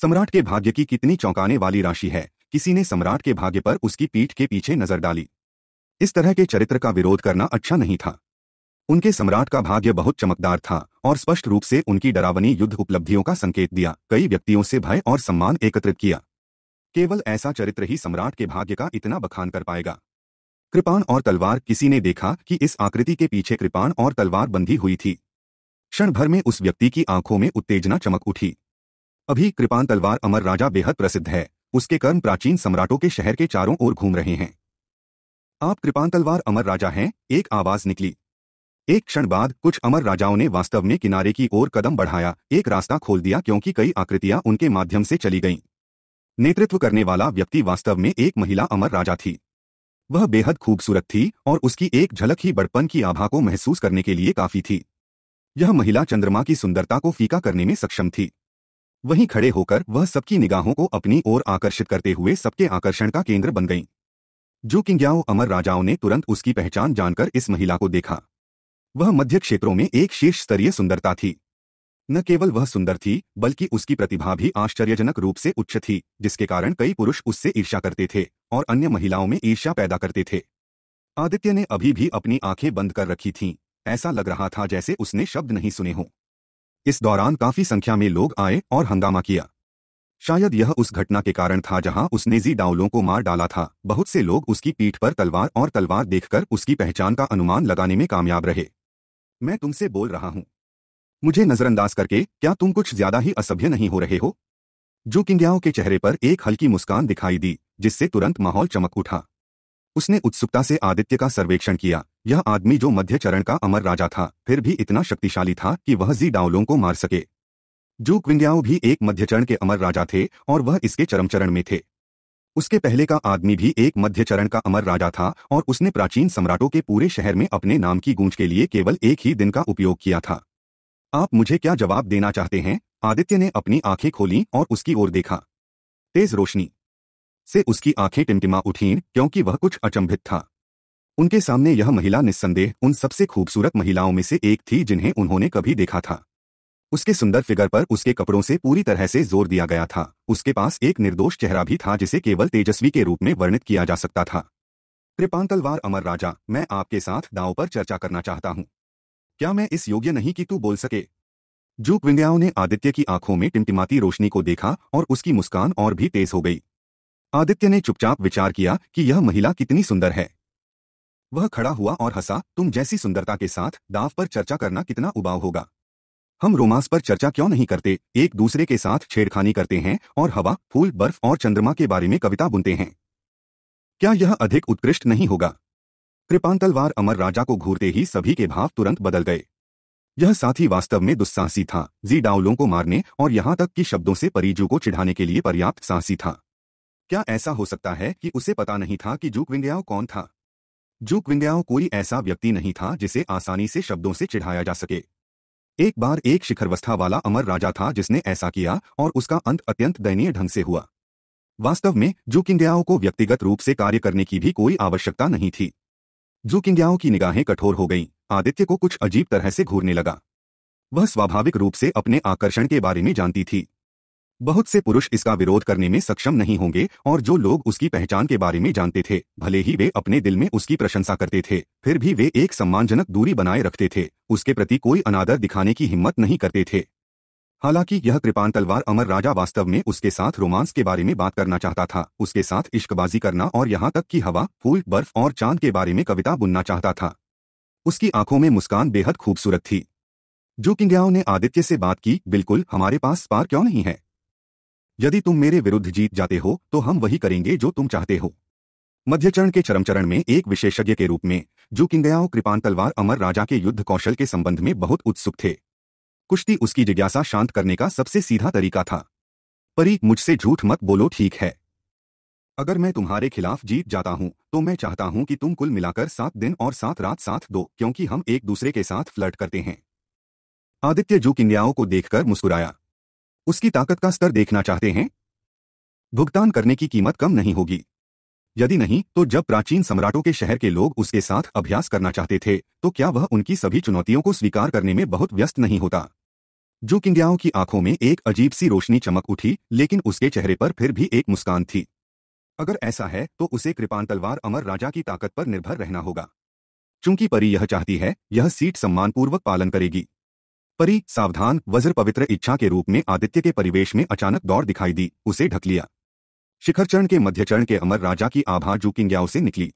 सम्राट के भाग्य की कितनी चौंकाने वाली राशि है किसी ने सम्राट के भाग्य पर उसकी पीठ के पीछे नजर डाली इस तरह के चरित्र का विरोध करना अच्छा नहीं था उनके सम्राट का भाग्य बहुत चमकदार था और स्पष्ट रूप से उनकी डरावनी युद्ध उपलब्धियों का संकेत दिया कई व्यक्तियों से भय और सम्मान एकत्रित किया केवल ऐसा चरित्र ही सम्राट के भाग्य का इतना बखान कर पाएगा कृपाण और तलवार किसी ने देखा कि इस आकृति के पीछे कृपाण और तलवार बंधी हुई थी क्षण भर में उस व्यक्ति की आंखों में उत्तेजना चमक उठी अभी कृपाण तलवार अमर राजा बेहद प्रसिद्ध है उसके कर्म प्राचीन सम्राटों के शहर के चारों ओर घूम रहे हैं आप कृपाण तलवार अमर राजा हैं एक आवाज निकली एक क्षण बाद कुछ अमर राजाओं ने वास्तव में किनारे की ओर कदम बढ़ाया एक रास्ता खोल दिया क्योंकि कई आकृतियां उनके माध्यम से चली गईं नेतृत्व करने वाला व्यक्ति वास्तव में एक महिला अमर राजा थी वह बेहद खूबसूरत थी और उसकी एक झलक ही बड़पन की आभा को महसूस करने के लिए काफी थी यह महिला चंद्रमा की सुंदरता को फीका करने में सक्षम थी वहीं खड़े होकर वह सबकी निगाहों को अपनी ओर आकर्षित करते हुए सबके आकर्षण का केंद्र बन गईं जो किंग्याओ अमर राजाओं ने तुरंत उसकी पहचान जानकर इस महिला को देखा वह मध्य क्षेत्रों में एक शीर्ष स्तरीय सुंदरता थी न केवल वह सुंदर थी बल्कि उसकी प्रतिभा भी आश्चर्यजनक रूप से उच्च थी जिसके कारण कई पुरुष उससे ईर्षा करते थे और अन्य महिलाओं में ईर्ष्या पैदा करते थे आदित्य ने अभी भी अपनी आंखें बंद कर रखी थीं, ऐसा लग रहा था जैसे उसने शब्द नहीं सुने हों इस दौरान काफी संख्या में लोग आए और हंगामा किया शायद यह उस घटना के कारण था जहां उसने जी डाउलों को मार डाला था बहुत से लोग उसकी पीठ पर तलवार और तलवार देखकर उसकी पहचान का अनुमान लगाने में कामयाब रहे मैं तुमसे बोल रहा हूं मुझे नजरअंदाज करके क्या तुम कुछ ज्यादा ही असभ्य नहीं हो रहे हो जो किंग्याओं के चेहरे पर एक हल्की मुस्कान दिखाई दी जिससे तुरंत माहौल चमक उठा उसने उत्सुकता से आदित्य का सर्वेक्षण किया यह आदमी जो मध्य चरण का अमर राजा था फिर भी इतना शक्तिशाली था कि वह जी डाउलों को मार सके जू क्विंग्याओ भी एक मध्य चरण के अमर राजा थे और वह इसके चरम चरण में थे उसके पहले का आदमी भी एक मध्य चरण का अमर राजा था और उसने प्राचीन सम्राटों के पूरे शहर में अपने नाम की गूंज के लिए केवल एक ही दिन का उपयोग किया था आप मुझे क्या जवाब देना चाहते हैं आदित्य ने अपनी आंखें खोली और उसकी ओर देखा तेज रोशनी से उसकी आंखें टिमटिमा उठीं क्योंकि वह कुछ अचंभित था उनके सामने यह महिला निस्संदेह उन सबसे खूबसूरत महिलाओं में से एक थी जिन्हें उन्होंने कभी देखा था उसके सुंदर फिगर पर उसके कपड़ों से पूरी तरह से जोर दिया गया था उसके पास एक निर्दोष चेहरा भी था जिसे केवल तेजस्वी के रूप में वर्णित किया जा सकता था कृपांतलवार अमर राजा मैं आपके साथ दांव पर चर्चा करना चाहता हूं क्या मैं इस योग्य नहीं कि तू बोल सके जूक विंग्याओं ने आदित्य की आंखों में टिमटिमाती रोशनी को देखा और उसकी मुस्कान और भी तेज हो गई आदित्य ने चुपचाप विचार किया कि यह महिला कितनी सुंदर है वह खड़ा हुआ और हंसा तुम जैसी सुंदरता के साथ दाव पर चर्चा करना कितना उबाव होगा हम रोमांस पर चर्चा क्यों नहीं करते एक दूसरे के साथ छेड़खानी करते हैं और हवा फूल बर्फ और चंद्रमा के बारे में कविता बुनते हैं क्या यह अधिक उत्कृष्ट नहीं होगा कृपांतलवार अमर राजा को घूरते ही सभी के भाव तुरंत बदल गए यह साथी वास्तव में दुस्साहसी था जी डाउलों को मारने और यहां तक कि शब्दों से परिजू को चिढ़ाने के लिए पर्याप्त साहसी था क्या ऐसा हो सकता है कि उसे पता नहीं था कि जूक विंग्याओ कौन था जूक विंग्याओ कोई ऐसा व्यक्ति नहीं था जिसे आसानी से शब्दों से चिढ़ाया जा सके एक बार एक शिखरवस्था वाला अमर राजा था जिसने ऐसा किया और उसका अंत अत्यंत दयनीय ढंग से हुआ वास्तव में जूकिंग्याओ को व्यक्तिगत रूप से कार्य करने की भी कोई आवश्यकता नहीं थी जूकिंग्याओ की निगाहें कठोर हो गईं आदित्य को कुछ अजीब तरह से घूरने लगा वह स्वाभाविक रूप से अपने आकर्षण के बारे में जानती थी बहुत से पुरुष इसका विरोध करने में सक्षम नहीं होंगे और जो लोग उसकी पहचान के बारे में जानते थे भले ही वे अपने दिल में उसकी प्रशंसा करते थे फिर भी वे एक सम्मानजनक दूरी बनाए रखते थे उसके प्रति कोई अनादर दिखाने की हिम्मत नहीं करते थे हालांकि यह कृपान तलवार अमर राजा वास्तव में उसके साथ रोमांस के बारे में बात करना चाहता था उसके साथ इश्कबाजी करना और यहाँ तक कि हवा फूल बर्फ और चांद के बारे में कविता बुनना चाहता था उसकी आंखों में मुस्कान बेहद खूबसूरत थी जो किंगयाओ ने आदित्य से बात की बिल्कुल हमारे पास स्पार क्यों नहीं है यदि तुम मेरे विरुद्ध जीत जाते हो तो हम वही करेंगे जो तुम चाहते हो मध्य चरण के चरम चरण में एक विशेषज्ञ के रूप में जो किंगयाओ कृपान तलवार अमर राजा के युद्ध कौशल के संबंध में बहुत उत्सुक थे कुश्ती उसकी जिज्ञासा शांत करने का सबसे सीधा तरीका था परीक मुझसे झूठ मत बोलो ठीक है अगर मैं तुम्हारे खिलाफ जीत जाता हूं तो मैं चाहता हूं कि तुम कुल मिलाकर सात दिन और सात रात साथ दो क्योंकि हम एक दूसरे के साथ फ्लर्ट करते हैं आदित्य जू किन्याओं को देखकर मुस्कुराया उसकी ताकत का स्तर देखना चाहते हैं भुगतान करने की कीमत कम नहीं होगी यदि नहीं तो जब प्राचीन सम्राटों के शहर के लोग उसके साथ अभ्यास करना चाहते थे तो क्या वह उनकी सभी चुनौतियों को स्वीकार करने में बहुत व्यस्त नहीं होता जो किंग्याओं की आंखों में एक अजीब सी रोशनी चमक उठी लेकिन उसके चेहरे पर फिर भी एक मुस्कान थी अगर ऐसा है तो उसे कृपान तलवार अमर राजा की ताकत पर निर्भर रहना होगा चूंकि परी यह चाहती है यह सीट सम्मानपूर्वक पालन करेगी परी सावधान वज्र पवित्र इच्छा के रूप में आदित्य के परिवेश में अचानक दौड़ दिखाई दी उसे ढक लिया शिखर चरण के मध्य चरण के अमर राजा की आभा जूकिंग्याओ से निकली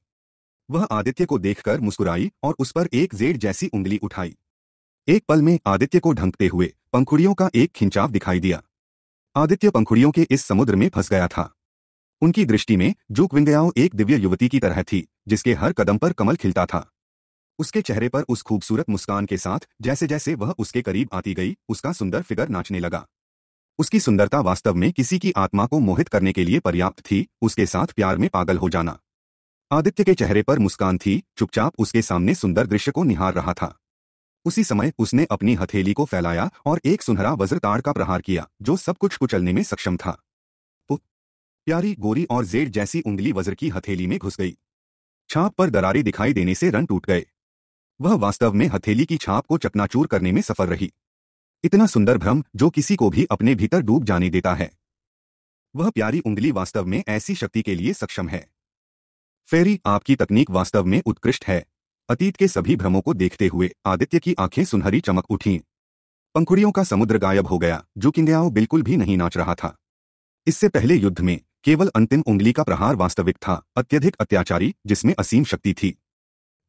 वह आदित्य को देखकर मुस्कुराई और उस पर एक जेड जैसी उंगली उठाई एक पल में आदित्य को ढंकते हुए पंखुड़ियों का एक खिंचाव दिखाई दिया आदित्य पंखुड़ियों के इस समुद्र में फंस गया था उनकी दृष्टि में जूकविंग्याओ एक दिव्य युवती की तरह थी जिसके हर कदम पर कमल खिलता था उसके चेहरे पर उस खूबसूरत मुस्कान के साथ जैसे जैसे वह उसके करीब आती गई उसका सुंदर फिगर नाचने लगा उसकी सुंदरता वास्तव में किसी की आत्मा को मोहित करने के लिए पर्याप्त थी उसके साथ प्यार में पागल हो जाना आदित्य के चेहरे पर मुस्कान थी चुपचाप उसके सामने सुंदर दृश्य को निहार रहा था उसी समय उसने अपनी हथेली को फैलाया और एक सुनहरा वज्रताड़ का प्रहार किया जो सब कुछ कुचलने में सक्षम था प्यारी गोरी और जेड जैसी उंगली वज्र की हथेली में घुस गई छाप पर दरारी दिखाई देने से रन टूट गए वह वास्तव में हथेली की छाप को चकनाचूर करने में सफल रही इतना सुंदर भ्रम जो किसी को भी अपने भीतर डूब जाने देता है वह प्यारी उंगली वास्तव में ऐसी शक्ति के लिए सक्षम है फेरी आपकी तकनीक वास्तव में उत्कृष्ट है अतीत के सभी भ्रमों को देखते हुए आदित्य की आंखें सुनहरी चमक उठीं पंखुड़ियों का समुद्र गायब हो गया जो किंगयाओ बिल्कुल भी नहीं नाच रहा था इससे पहले युद्ध में केवल अंतिम उंगली का प्रहार वास्तविक था अत्यधिक अत्याचारी जिसमें असीम शक्ति थी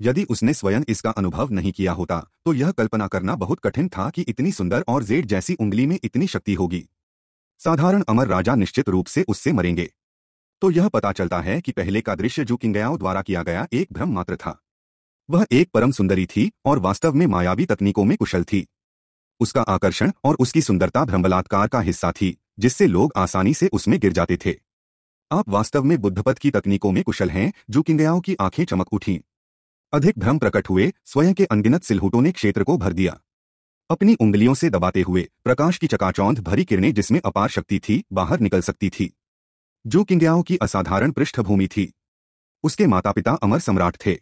यदि उसने स्वयं इसका अनुभव नहीं किया होता तो यह कल्पना करना बहुत कठिन था कि इतनी सुंदर और जेड जैसी उंगली में इतनी शक्ति होगी साधारण अमर राजा निश्चित रूप से उससे मरेंगे तो यह पता चलता है कि पहले का दृश्य जो किंगयाओ द्वारा किया गया एक भ्रम मात्र था वह एक परम सुंदरी थी और वास्तव में मायावी तकनीकों में कुशल थी उसका आकर्षण और उसकी सुंदरता भ्रम बलात्कार का हिस्सा थी जिससे लोग आसानी से उसमें गिर जाते थे आप वास्तव में बुद्धपथ की तकनीकों में कुशल हैं जो किंगयाओं की आंखें चमक उठीं अधिक भ्रम प्रकट हुए स्वयं के अनगिनत सिलहुटों ने क्षेत्र को भर दिया अपनी उंगलियों से दबाते हुए प्रकाश की चकाचौंध भरी किरणें जिसमें अपार शक्ति थी बाहर निकल सकती थी जो किंग्याओं की असाधारण पृष्ठभूमि थी उसके माता पिता अमर सम्राट थे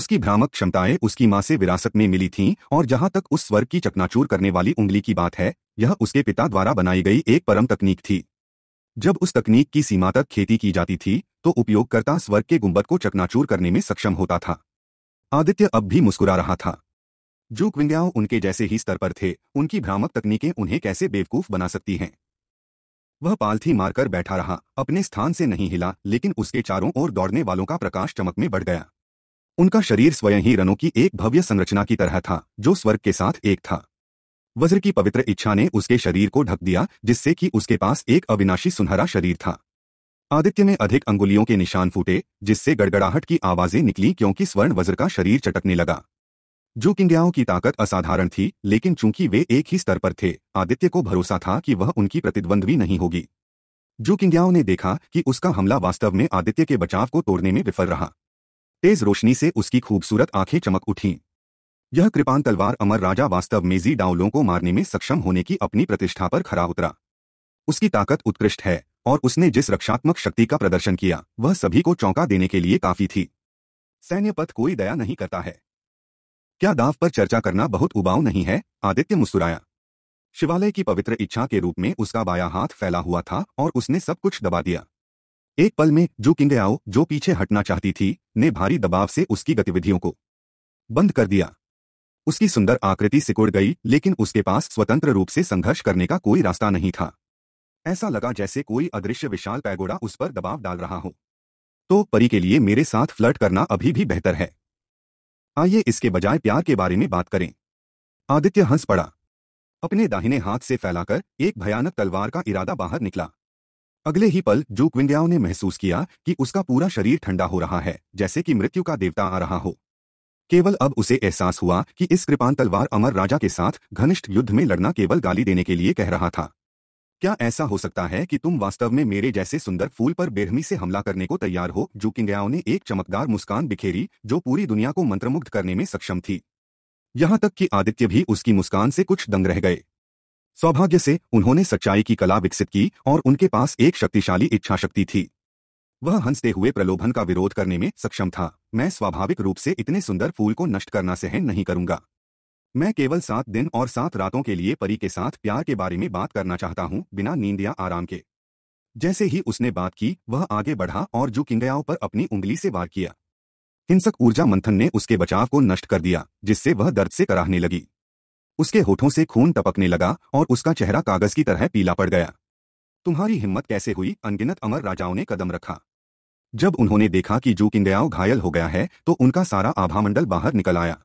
उसकी भ्रामक क्षमताएं उसकी मां से विरासत में मिली थीं और जहां तक उस स्वर्ग की चकनाचूर करने वाली उंगली की बात है यह उसके पिता द्वारा बनाई गई एक परम तकनीक थी जब उस तकनीक की सीमा तक खेती की जाती थी तो उपयोगकर्ता स्वर्ग के गुंबद को चकनाचूर करने में सक्षम होता था आदित्य अब भी मुस्कुरा रहा था जो क्विंग्याओ उनके जैसे ही स्तर पर थे उनकी भ्रामक तकनीकें उन्हें कैसे बेवकूफ बना सकती हैं वह पालथी मारकर बैठा रहा अपने स्थान से नहीं हिला लेकिन उसके चारों ओर दौड़ने वालों का प्रकाश चमक में बढ़ गया उनका शरीर स्वयं ही रनों की एक भव्य संरचना की तरह था जो स्वर्ग के साथ एक था वज्र की पवित्र इच्छा ने उसके शरीर को ढक दिया जिससे कि उसके पास एक अविनाशी सुनहरा शरीर था आदित्य ने अधिक अंगुलियों के निशान फूटे जिससे गड़गड़ाहट की आवाजें निकली क्योंकि स्वर्ण वज्र का शरीर चटकने लगा जो किंग्याओं की ताकत असाधारण थी लेकिन चूंकि वे एक ही स्तर पर थे आदित्य को भरोसा था कि वह उनकी प्रतिद्वंद्वी नहीं होगी जो किंगड़ियाओं ने देखा कि उसका हमला वास्तव में आदित्य के बचाव को तोड़ने में विफल रहा तेज रोशनी से उसकी खूबसूरत आंखें चमक उठीं यह कृपान तलवार अमर राजा वास्तव मेजी डाउलों को मारने में सक्षम होने की अपनी प्रतिष्ठा पर खरा उतरा उसकी ताकत उत्कृष्ट है और उसने जिस रक्षात्मक शक्ति का प्रदर्शन किया वह सभी को चौंका देने के लिए काफी थी सैन्य पथ कोई दया नहीं करता है क्या दाव पर चर्चा करना बहुत उबाऊ नहीं है आदित्य मुस्कुराया शिवालय की पवित्र इच्छा के रूप में उसका बाया हाथ फैला हुआ था और उसने सब कुछ दबा दिया एक पल में जो किंगयाओ जो पीछे हटना चाहती थी ने भारी दबाव से उसकी गतिविधियों को बंद कर दिया उसकी सुंदर आकृति सिकुड़ गई लेकिन उसके पास स्वतंत्र रूप से संघर्ष करने का कोई रास्ता नहीं था ऐसा लगा जैसे कोई अदृश्य विशाल पैगोडा उस पर दबाव डाल रहा हो तो परी के लिए मेरे साथ फ्लर्ट करना अभी भी बेहतर है आइए इसके बजाय प्यार के बारे में बात करें आदित्य हंस पड़ा अपने दाहिने हाथ से फैलाकर एक भयानक तलवार का इरादा बाहर निकला अगले ही पल जू ने महसूस किया कि उसका पूरा शरीर ठंडा हो रहा है जैसे कि मृत्यु का देवता आ रहा हो केवल अब उसे एहसास हुआ कि इस कृपान तलवार अमर राजा के साथ घनिष्ठ युद्ध में लड़ना केवल गाली देने के लिए कह रहा था क्या ऐसा हो सकता है कि तुम वास्तव में मेरे जैसे सुंदर फूल पर बेरहमी से हमला करने को तैयार हो जूकिंगयाओ ने एक चमकदार मुस्कान बिखेरी जो पूरी दुनिया को मंत्रमुग्ध करने में सक्षम थी यहां तक कि आदित्य भी उसकी मुस्कान से कुछ दंग रह गए सौभाग्य से उन्होंने सच्चाई की कला विकसित की और उनके पास एक शक्तिशाली इच्छाशक्ति थी वह हंसते हुए प्रलोभन का विरोध करने में सक्षम था मैं स्वाभाविक रूप से इतने सुंदर फूल को नष्ट करना सहन नहीं करूंगा मैं केवल सात दिन और सात रातों के लिए परी के साथ प्यार के बारे में बात करना चाहता हूँ बिना नींद या आराम के जैसे ही उसने बात की वह आगे बढ़ा और जू किंगयाओं पर अपनी उंगली से वार किया हिंसक ऊर्जा मंथन ने उसके बचाव को नष्ट कर दिया जिससे वह दर्द से कराहने लगी उसके होठों से खून टपकने लगा और उसका चेहरा कागज की तरह पीला पड़ गया तुम्हारी हिम्मत कैसे हुई अनगिनत अमर राजाओं ने कदम रखा जब उन्होंने देखा कि जू किंगयाओ घायल हो गया है तो उनका सारा आभामंडल बाहर निकल आया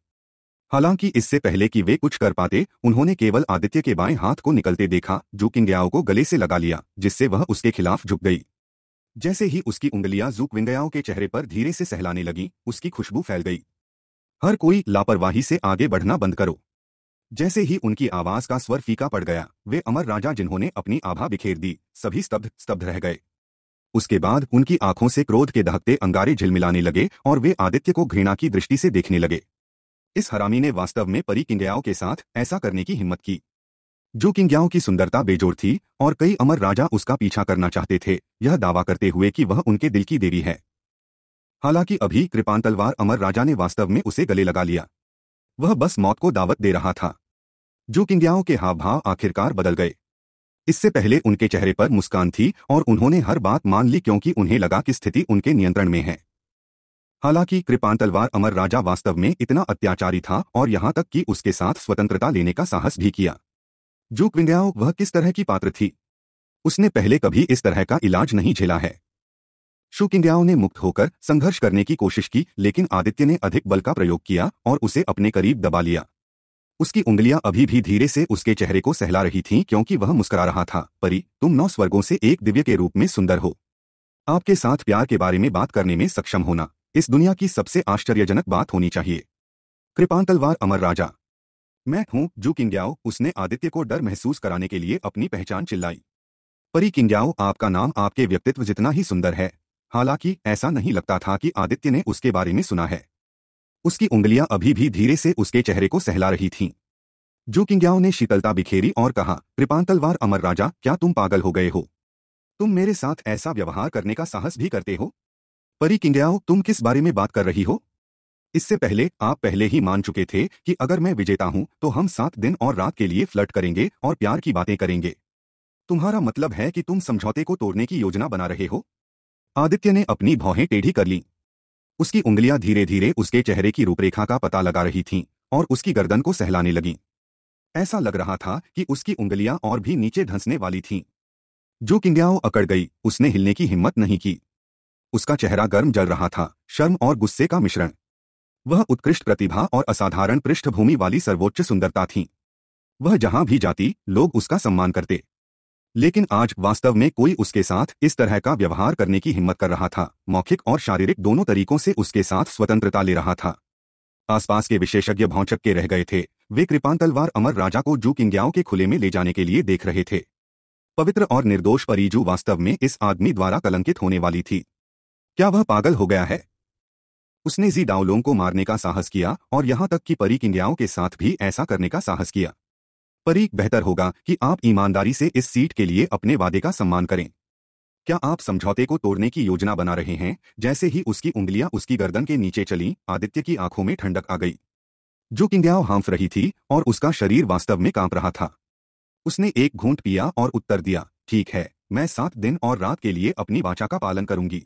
हालांकि इससे पहले कि वे कुछ कर पाते उन्होंने केवल आदित्य के बाएं हाथ को निकलते देखा जो किंगयाओ को गले से लगा लिया जिससे वह उसके खिलाफ झुक गई जैसे ही उसकी उंगलियां जूक विंगयाओ के चेहरे पर धीरे से सहलाने लगी उसकी खुशबू फैल गई हर कोई लापरवाही से आगे बढ़ना बंद करो जैसे ही उनकी आवाज का स्वर फीका पड़ गया वे अमर राजा जिन्होंने अपनी आभा बिखेर दी सभी स्तब्ध स्तब्ध रह गए उसके बाद उनकी आंखों से क्रोध के दहकते अंगारे झिलमिलाने लगे और वे आदित्य को घृणा की दृष्टि से देखने लगे इस हरामी ने वास्तव में परी किंग्याओं के साथ ऐसा करने की हिम्मत की जो किंग्याओं की सुंदरता बेजोर थी और कई अमर राजा उसका पीछा करना चाहते थे यह दावा करते हुए कि वह उनके दिल की देवी है हालांकि अभी कृपान तलवार अमर राजा ने वास्तव में उसे गले लगा लिया वह बस मौत को दावत दे रहा था जो किंग्याओं के हाव भाव आखिरकार बदल गए इससे पहले उनके चेहरे पर मुस्कान थी और उन्होंने हर बात मान ली क्योंकि उन्हें लगा कि स्थिति उनके नियंत्रण में है हालांकि कृपान तलवार अमर राजा वास्तव में इतना अत्याचारी था और यहां तक कि उसके साथ स्वतंत्रता लेने का साहस भी किया जो क्विंगयाओ वह किस तरह की पात्र थी उसने पहले कभी इस तरह का इलाज नहीं झेला है शुकिंग्याओ ने मुक्त होकर संघर्ष करने की कोशिश की लेकिन आदित्य ने अधिक बल का प्रयोग किया और उसे अपने करीब दबा लिया उसकी उंगलियां अभी भी धीरे से उसके चेहरे को सहला रही थीं क्योंकि वह मुस्करा रहा था परी तुम नौ स्वर्गों से एक दिव्य के रूप में सुंदर हो आपके साथ प्यार के बारे में बात करने में सक्षम होना इस दुनिया की सबसे आश्चर्यजनक बात होनी चाहिए कृपान तलवार अमर राजा मैं हूं जू किंग्याओ उसने आदित्य को डर महसूस कराने के लिए अपनी पहचान चिल्लाई परी किंग्याओ आपका नाम आपके व्यक्तित्व जितना ही सुंदर है हालांकि ऐसा नहीं लगता था कि आदित्य ने उसके बारे में सुना है उसकी उंगलियां अभी भी धीरे से उसके चेहरे को सहला रही थीं जू किंग्याओ ने शीतलता बिखेरी और कहा कृपान अमर राजा क्या तुम पागल हो गए हो तुम मेरे साथ ऐसा व्यवहार करने का साहस भी करते हो परी किंग्याओ तुम किस बारे में बात कर रही हो इससे पहले आप पहले ही मान चुके थे कि अगर मैं विजेता हूं तो हम सात दिन और रात के लिए फ्लट करेंगे और प्यार की बातें करेंगे तुम्हारा मतलब है कि तुम समझौते को तोड़ने की योजना बना रहे हो आदित्य ने अपनी भौहें टेढ़ी कर ली उसकी उंगलियां धीरे धीरे उसके चेहरे की रूपरेखा का पता लगा रही थीं और उसकी गर्दन को सहलाने लगी ऐसा लग रहा था कि उसकी उंगलियां और भी नीचे धंसने वाली थीं जो किंग्याओ अकड़ गई उसने हिलने की हिम्मत नहीं की उसका चेहरा गर्म जल रहा था शर्म और गुस्से का मिश्रण वह उत्कृष्ट प्रतिभा और असाधारण पृष्ठभूमि वाली सर्वोच्च सुंदरता थी वह जहां भी जाती लोग उसका सम्मान करते लेकिन आज वास्तव में कोई उसके साथ इस तरह का व्यवहार करने की हिम्मत कर रहा था मौखिक और शारीरिक दोनों तरीकों से उसके साथ स्वतंत्रता ले रहा था आसपास के विशेषज्ञ भौचक के रह गए थे वे कृपांतलवार अमर राजा को जू किंग्याओं के खुले में ले जाने के लिए देख रहे थे पवित्र और निर्दोष परीजू वास्तव में इस आदमी द्वारा कलंकित होने वाली थी क्या वह पागल हो गया है उसने जी डाउलोंग को मारने का साहस किया और यहां तक कि परी किंडियाओं के साथ भी ऐसा करने का साहस किया परीक बेहतर होगा कि आप ईमानदारी से इस सीट के लिए अपने वादे का सम्मान करें क्या आप समझौते को तोड़ने की योजना बना रहे हैं जैसे ही उसकी उंगलियां उसकी गर्दन के नीचे चली आदित्य की आंखों में ठंडक आ गई जो किंडियाओं हांफ रही थी और उसका शरीर वास्तव में कांप रहा था उसने एक घूंट पिया और उत्तर दिया ठीक है मैं सात दिन और रात के लिए अपनी वाचा का पालन करूंगी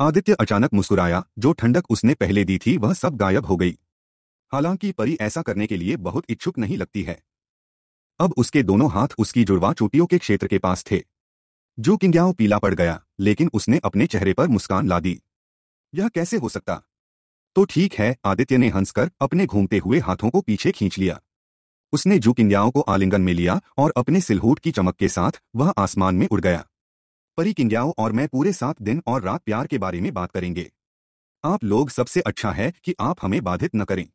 आदित्य अचानक मुस्कुराया जो ठंडक उसने पहले दी थी वह सब गायब हो गई हालांकि परी ऐसा करने के लिए बहुत इच्छुक नहीं लगती है अब उसके दोनों हाथ उसकी जुड़वा चोटियों के क्षेत्र के पास थे जो किंग्याओ पीला पड़ गया लेकिन उसने अपने चेहरे पर मुस्कान ला दी यह कैसे हो सकता तो ठीक है आदित्य ने हंसकर अपने घूमते हुए हाथों को पीछे खींच लिया उसने जू किंग्याओ को आलिंगन में लिया और अपने सिलहूट की चमक के साथ वह आसमान में उड़ गया परी किंग्याओ और मैं पूरे सात दिन और रात प्यार के बारे में बात करेंगे आप लोग सबसे अच्छा है कि आप हमें बाधित न करें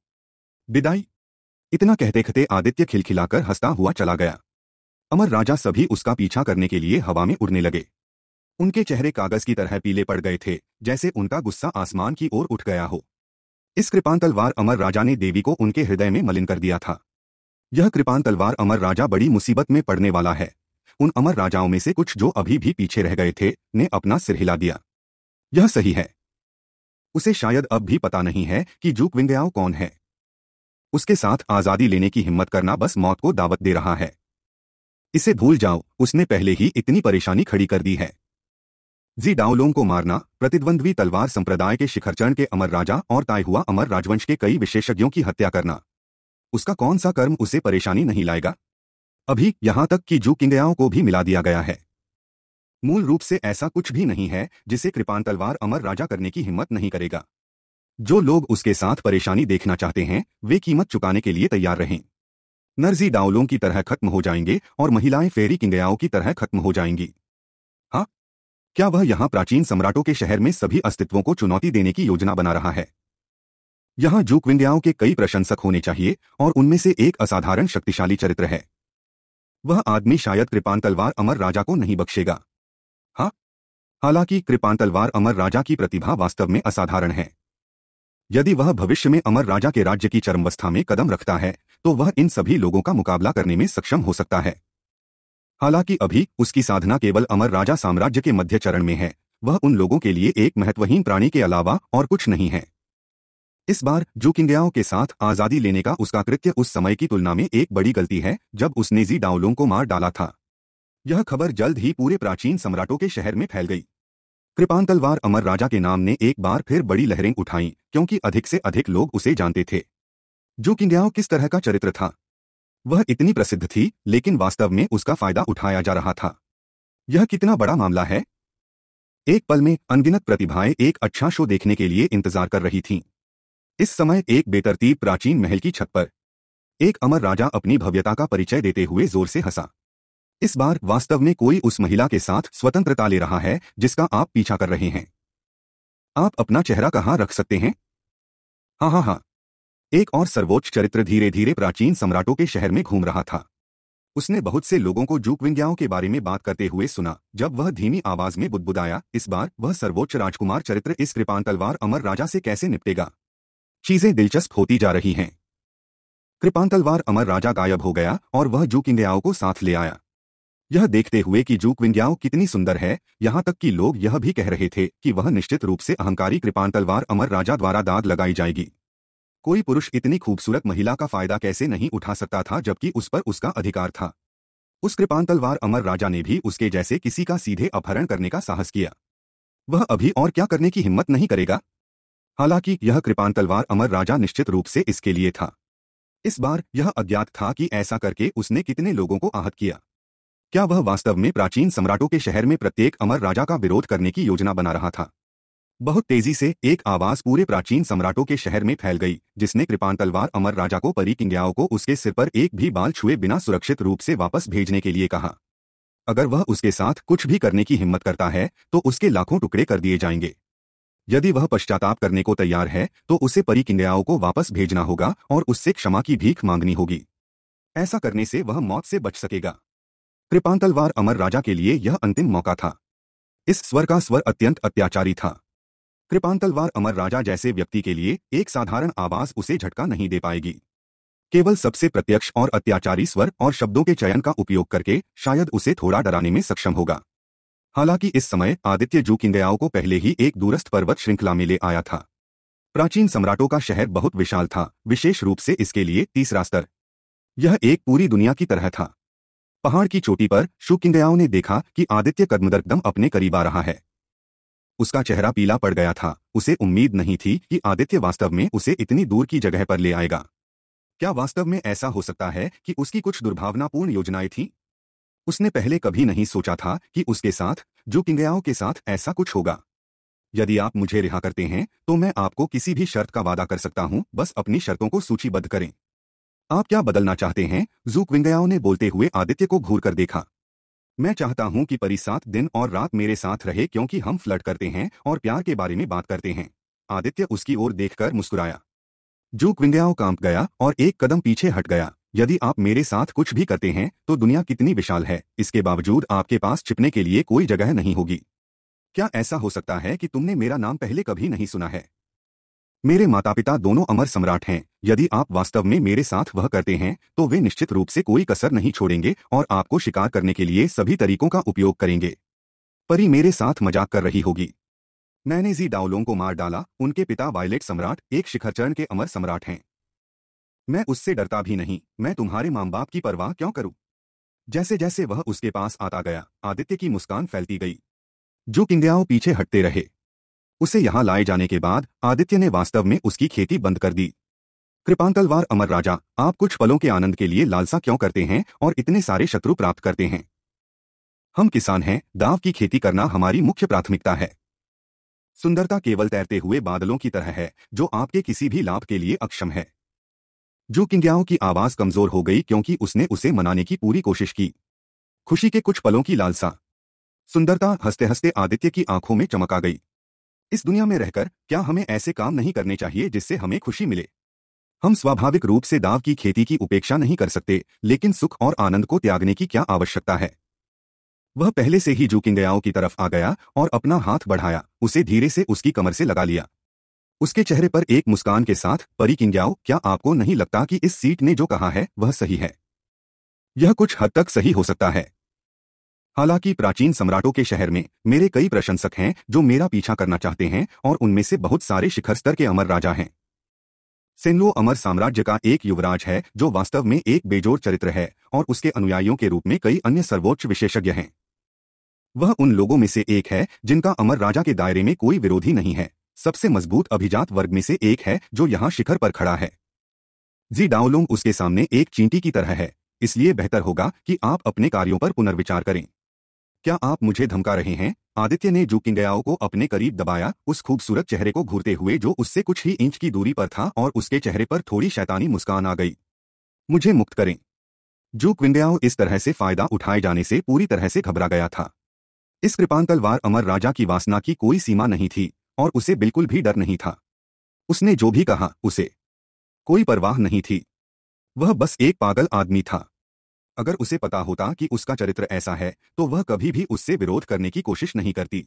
विदाई इतना कहते कहते आदित्य खिलखिलाकर हंसता हुआ चला गया अमर राजा सभी उसका पीछा करने के लिए हवा में उड़ने लगे उनके चेहरे कागज की तरह पीले पड़ गए थे जैसे उनका गुस्सा आसमान की ओर उठ गया हो इस कृपान तलवार अमर राजा ने देवी को उनके हृदय में मलिन कर दिया था यह कृपान तलवार अमर राजा बड़ी मुसीबत में पड़ने वाला है उन अमर राजाओं में से कुछ जो अभी भी पीछे रह गए थे ने अपना सिर हिला दिया यह सही है उसे शायद अब भी पता नहीं है कि जूक विंग्याओ कौन है उसके साथ आजादी लेने की हिम्मत करना बस मौत को दावत दे रहा है इसे भूल जाओ उसने पहले ही इतनी परेशानी खड़ी कर दी है जी डाउलोंग को मारना प्रतिद्वंद्वी तलवार संप्रदाय के शिखरचरण के अमर राजा और ताय हुआ अमर राजवंश के कई विशेषज्ञों की हत्या करना उसका कौन सा कर्म उसे परेशानी नहीं लाएगा अभी यहां तक कि जू किंगयाओं को भी मिला दिया गया है मूल रूप से ऐसा कुछ भी नहीं है जिसे कृपान तलवार अमर राजा करने की हिम्मत नहीं करेगा जो लोग उसके साथ परेशानी देखना चाहते हैं वे कीमत चुकाने के लिए तैयार रहें नर्जी डाउलों की तरह खत्म हो जाएंगे और महिलाएं फेरी किंगयाओं की तरह खत्म हो जाएंगी हाँ क्या वह यहां प्राचीन सम्राटों के शहर में सभी अस्तित्वों को चुनौती देने की योजना बना रहा है यहां जूक विंगयाओं के कई प्रशंसक होने चाहिए और उनमें से एक असाधारण शक्तिशाली चरित्र है वह आदमी शायद कृपान तलवार अमर राजा को नहीं बख्शेगा हाँ हालांकि कृपान तलवार अमर राजा की प्रतिभा वास्तव में असाधारण है यदि वह भविष्य में अमर राजा के राज्य की चरमवस्था में कदम रखता है तो वह इन सभी लोगों का मुकाबला करने में सक्षम हो सकता है हालांकि अभी उसकी साधना केवल अमर राजा साम्राज्य के मध्य चरण में है वह उन लोगों के लिए एक महत्वहीन प्राणी के अलावा और कुछ नहीं है इस बार जो के साथ आजादी लेने का उसका कृत्य उस समय की तुलना में एक बड़ी गलती है जब उसने जी डाउलों को मार डाला था यह खबर जल्द ही पूरे प्राचीन सम्राटों के शहर में फैल गई कृपांतलवार अमर राजा के नाम ने एक बार फिर बड़ी लहरें उठाईं क्योंकि अधिक से अधिक लोग उसे जानते थे जो किस तरह का चरित्र था वह इतनी प्रसिद्ध थी लेकिन वास्तव में उसका फायदा उठाया जा रहा था यह कितना बड़ा मामला है एक पल में अनगिनत प्रतिभाएं एक अच्छा शो देखने के लिए इंतजार कर रही थीं इस समय एक बेतरतीब प्राचीन महल की छत पर एक अमर राजा अपनी भव्यता का परिचय देते हुए जोर से हंसा इस बार वास्तव में कोई उस महिला के साथ स्वतंत्रता ले रहा है जिसका आप पीछा कर रहे हैं आप अपना चेहरा कहाँ रख सकते हैं हाँ हाँ हाँ एक और सर्वोच्च चरित्र धीरे धीरे प्राचीन सम्राटों के शहर में घूम रहा था उसने बहुत से लोगों को जूक के बारे में बात करते हुए सुना जब वह धीमी आवाज में बुदबुदाया इस बार वह सर्वोच्च राजकुमार चरित्र इस कृपान तलवार अमर राजा से कैसे निपटेगा चीजें दिलचस्प होती जा रही हैं कृपांतलवार अमर राजा गायब हो गया और वह जू को साथ ले आया यह देखते हुए कि जू कितनी सुंदर है यहां तक कि लोग यह भी कह रहे थे कि वह निश्चित रूप से अहंकारी कृपांतलवार अमर राजा द्वारा दाद लगाई जाएगी कोई पुरुष इतनी खूबसूरत महिला का फायदा कैसे नहीं उठा सकता था जबकि उस पर उसका अधिकार था उस कृपांतलवार अमर राजा ने भी उसके जैसे किसी का सीधे अपहरण करने का साहस किया वह अभी और क्या करने की हिम्मत नहीं करेगा हालांकि यह कृपान तलवार अमर राजा निश्चित रूप से इसके लिए था इस बार यह अज्ञात था कि ऐसा करके उसने कितने लोगों को आहत किया क्या वह वास्तव में प्राचीन सम्राटों के शहर में प्रत्येक अमर राजा का विरोध करने की योजना बना रहा था बहुत तेजी से एक आवाज पूरे प्राचीन सम्राटों के शहर में फैल गई जिसने कृपान तलवार अमर राजा को परी किंग्याओं को उसके सिर पर एक भी बाल छुए बिना सुरक्षित रूप से वापस भेजने के लिए कहा अगर वह उसके साथ कुछ भी करने की हिम्मत करता है तो उसके लाखों टुकड़े कर दिए जाएंगे यदि वह पश्चाताप करने को तैयार है तो उसे परी किंगयाओ को वापस भेजना होगा और उससे क्षमा की भीख मांगनी होगी ऐसा करने से वह मौत से बच सकेगा कृपांतलवार अमर राजा के लिए यह अंतिम मौका था इस स्वर का स्वर अत्यंत अत्याचारी था कृपांतलवार अमर राजा जैसे व्यक्ति के लिए एक साधारण आवाज उसे झटका नहीं दे पाएगी केवल सबसे प्रत्यक्ष और अत्याचारी स्वर और शब्दों के चयन का उपयोग करके शायद उसे थोड़ा डराने में सक्षम होगा हालांकि इस समय आदित्य जूकिंगयाओ को पहले ही एक दूरस्थ पर्वत श्रृंखला में ले आया था प्राचीन सम्राटों का शहर बहुत विशाल था विशेष रूप से इसके लिए तीसरा स्तर यह एक पूरी दुनिया की तरह था पहाड़ की चोटी पर शुकिंदयाओं ने देखा कि आदित्य कदमदरकदम अपने करीब आ रहा है उसका चेहरा पीला पड़ गया था उसे उम्मीद नहीं थी कि आदित्य वास्तव में उसे इतनी दूर की जगह पर ले आएगा क्या वास्तव में ऐसा हो सकता है कि उसकी कुछ दुर्भावनापूर्ण योजनाएं थीं उसने पहले कभी नहीं सोचा था कि उसके साथ जो किंगयाओ के साथ ऐसा कुछ होगा यदि आप मुझे रिहा करते हैं तो मैं आपको किसी भी शर्त का वादा कर सकता हूं बस अपनी शर्तों को सूचीबद्ध करें आप क्या बदलना चाहते हैं जू क्विंगयाओ ने बोलते हुए आदित्य को घूर कर देखा मैं चाहता हूं कि परी सात दिन और रात मेरे साथ रहे क्योंकि हम फ्लड करते हैं और प्यार के बारे में बात करते हैं आदित्य उसकी ओर देखकर मुस्कुराया जू क्विंगयाओ कांप गया और एक कदम पीछे हट गया यदि आप मेरे साथ कुछ भी करते हैं तो दुनिया कितनी विशाल है इसके बावजूद आपके पास छिपने के लिए कोई जगह नहीं होगी क्या ऐसा हो सकता है कि तुमने मेरा नाम पहले कभी नहीं सुना है मेरे माता पिता दोनों अमर सम्राट हैं यदि आप वास्तव में मेरे साथ वह करते हैं तो वे निश्चित रूप से कोई कसर नहीं छोड़ेंगे और आपको शिकार करने के लिए सभी तरीकों का उपयोग करेंगे परी मेरे साथ मजाक कर रही होगी मैंने जी डाउलों को मार डाला उनके पिता वायलेट सम्राट एक शिखरचरण के अमर सम्राट हैं मैं उससे डरता भी नहीं मैं तुम्हारे माँ बाप की परवाह क्यों करूं जैसे जैसे वह उसके पास आता गया आदित्य की मुस्कान फैलती गई जो किंगयाओ पीछे हटते रहे उसे यहां लाए जाने के बाद आदित्य ने वास्तव में उसकी खेती बंद कर दी कृपांतलवार अमर राजा आप कुछ पलों के आनंद के लिए लालसा क्यों करते हैं और इतने सारे शत्रु प्राप्त करते हैं हम किसान हैं दाव की खेती करना हमारी मुख्य प्राथमिकता है सुंदरता केवल तैरते हुए बादलों की तरह है जो आपके किसी भी लाभ के लिए अक्षम है जो की आवाज़ कमज़ोर हो गई क्योंकि उसने उसे मनाने की पूरी कोशिश की खुशी के कुछ पलों की लालसा सुंदरता हंसते हंसते आदित्य की आंखों में चमका गई इस दुनिया में रहकर क्या हमें ऐसे काम नहीं करने चाहिए जिससे हमें खुशी मिले हम स्वाभाविक रूप से दाव की खेती की उपेक्षा नहीं कर सकते लेकिन सुख और आनंद को त्यागने की क्या आवश्यकता है वह पहले से ही जूकिंगयाओ की तरफ आ गया और अपना हाथ बढ़ाया उसे धीरे से उसकी कमर से लगा लिया उसके चेहरे पर एक मुस्कान के साथ परी किंग्याओ क्या आपको नहीं लगता कि इस सीट ने जो कहा है वह सही है यह कुछ हद तक सही हो सकता है हालांकि प्राचीन सम्राटों के शहर में मेरे कई प्रशंसक हैं जो मेरा पीछा करना चाहते हैं और उनमें से बहुत सारे शिखर स्तर के अमर राजा हैं सेनलो अमर साम्राज्य का एक युवराज है जो वास्तव में एक बेजोर चरित्र है और उसके अनुयायियों के रूप में कई अन्य सर्वोच्च विशेषज्ञ हैं वह उन लोगों में से एक है जिनका अमर राजा के दायरे में कोई विरोधी नहीं है सबसे मजबूत अभिजात वर्ग में से एक है जो यहां शिखर पर खड़ा है जी डाउलोंग उसके सामने एक चींटी की तरह है इसलिए बेहतर होगा कि आप अपने कार्यों पर पुनर्विचार करें क्या आप मुझे धमका रहे हैं आदित्य ने जो किंगयाओ को अपने करीब दबाया उस खूबसूरत चेहरे को घूरते हुए जो उससे कुछ ही इंच की दूरी पर था और उसके चेहरे पर थोड़ी शैतानी मुस्कान आ गई मुझे मुक्त करें जो क्विंगयाओ इस तरह से फायदा उठाए जाने से पूरी तरह से घबरा गया था इस कृपांतलवार अमर राजा की वासना की कोई सीमा नहीं थी और उसे बिल्कुल भी डर नहीं था उसने जो भी कहा उसे कोई परवाह नहीं थी वह बस एक पागल आदमी था अगर उसे पता होता कि उसका चरित्र ऐसा है तो वह कभी भी उससे विरोध करने की कोशिश नहीं करती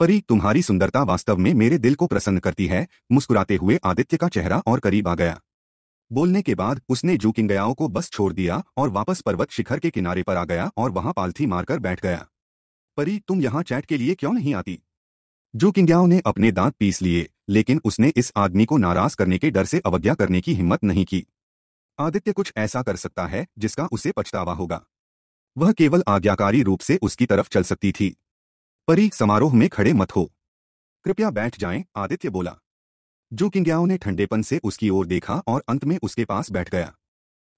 परी तुम्हारी सुंदरता वास्तव में मेरे दिल को प्रसन्न करती है मुस्कुराते हुए आदित्य का चेहरा और करीब आ गया बोलने के बाद उसने जूकिंगयाओं को बस छोड़ दिया और वापस पर्वत शिखर के किनारे पर आ गया और वहां पालथी मारकर बैठ गया परी तुम यहां चैट के लिए क्यों नहीं आती जो किंग्याओ ने अपने दांत पीस लिए लेकिन उसने इस आदमी को नाराज करने के डर से अवज्ञा करने की हिम्मत नहीं की आदित्य कुछ ऐसा कर सकता है जिसका उसे पछतावा होगा वह केवल आज्ञाकारी रूप से उसकी तरफ चल सकती थी परी समारोह में खड़े मत हो कृपया बैठ जाएं, आदित्य बोला जो किंग्याओ ने ठंडेपन से उसकी ओर देखा और अंत में उसके पास बैठ गया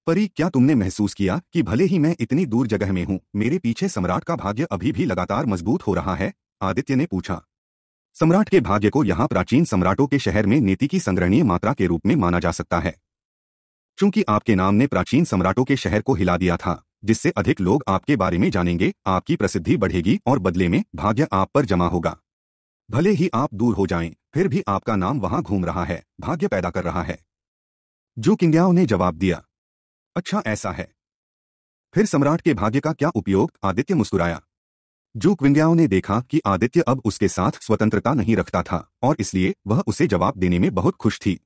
परी क्या तुमने महसूस किया कि भले ही मैं इतनी दूर जगह में हूं मेरे पीछे सम्राट का भाग्य अभी भी लगातार मजबूत हो रहा है आदित्य ने पूछा सम्राट के भाग्य को यहाँ प्राचीन सम्राटों के शहर में नीति की संग्रहणीय मात्रा के रूप में माना जा सकता है चूंकि आपके नाम ने प्राचीन सम्राटों के शहर को हिला दिया था जिससे अधिक लोग आपके बारे में जानेंगे आपकी प्रसिद्धि बढ़ेगी और बदले में भाग्य आप पर जमा होगा भले ही आप दूर हो जाएं, फिर भी आपका नाम वहां घूम रहा है भाग्य पैदा कर रहा है जो किंग्याओ ने जवाब दिया अच्छा ऐसा है फिर सम्राट के भाग्य का क्या उपयोग आदित्य मुस्कुराया जूक क्विंग्याओ ने देखा कि आदित्य अब उसके साथ स्वतंत्रता नहीं रखता था और इसलिए वह उसे जवाब देने में बहुत खुश थी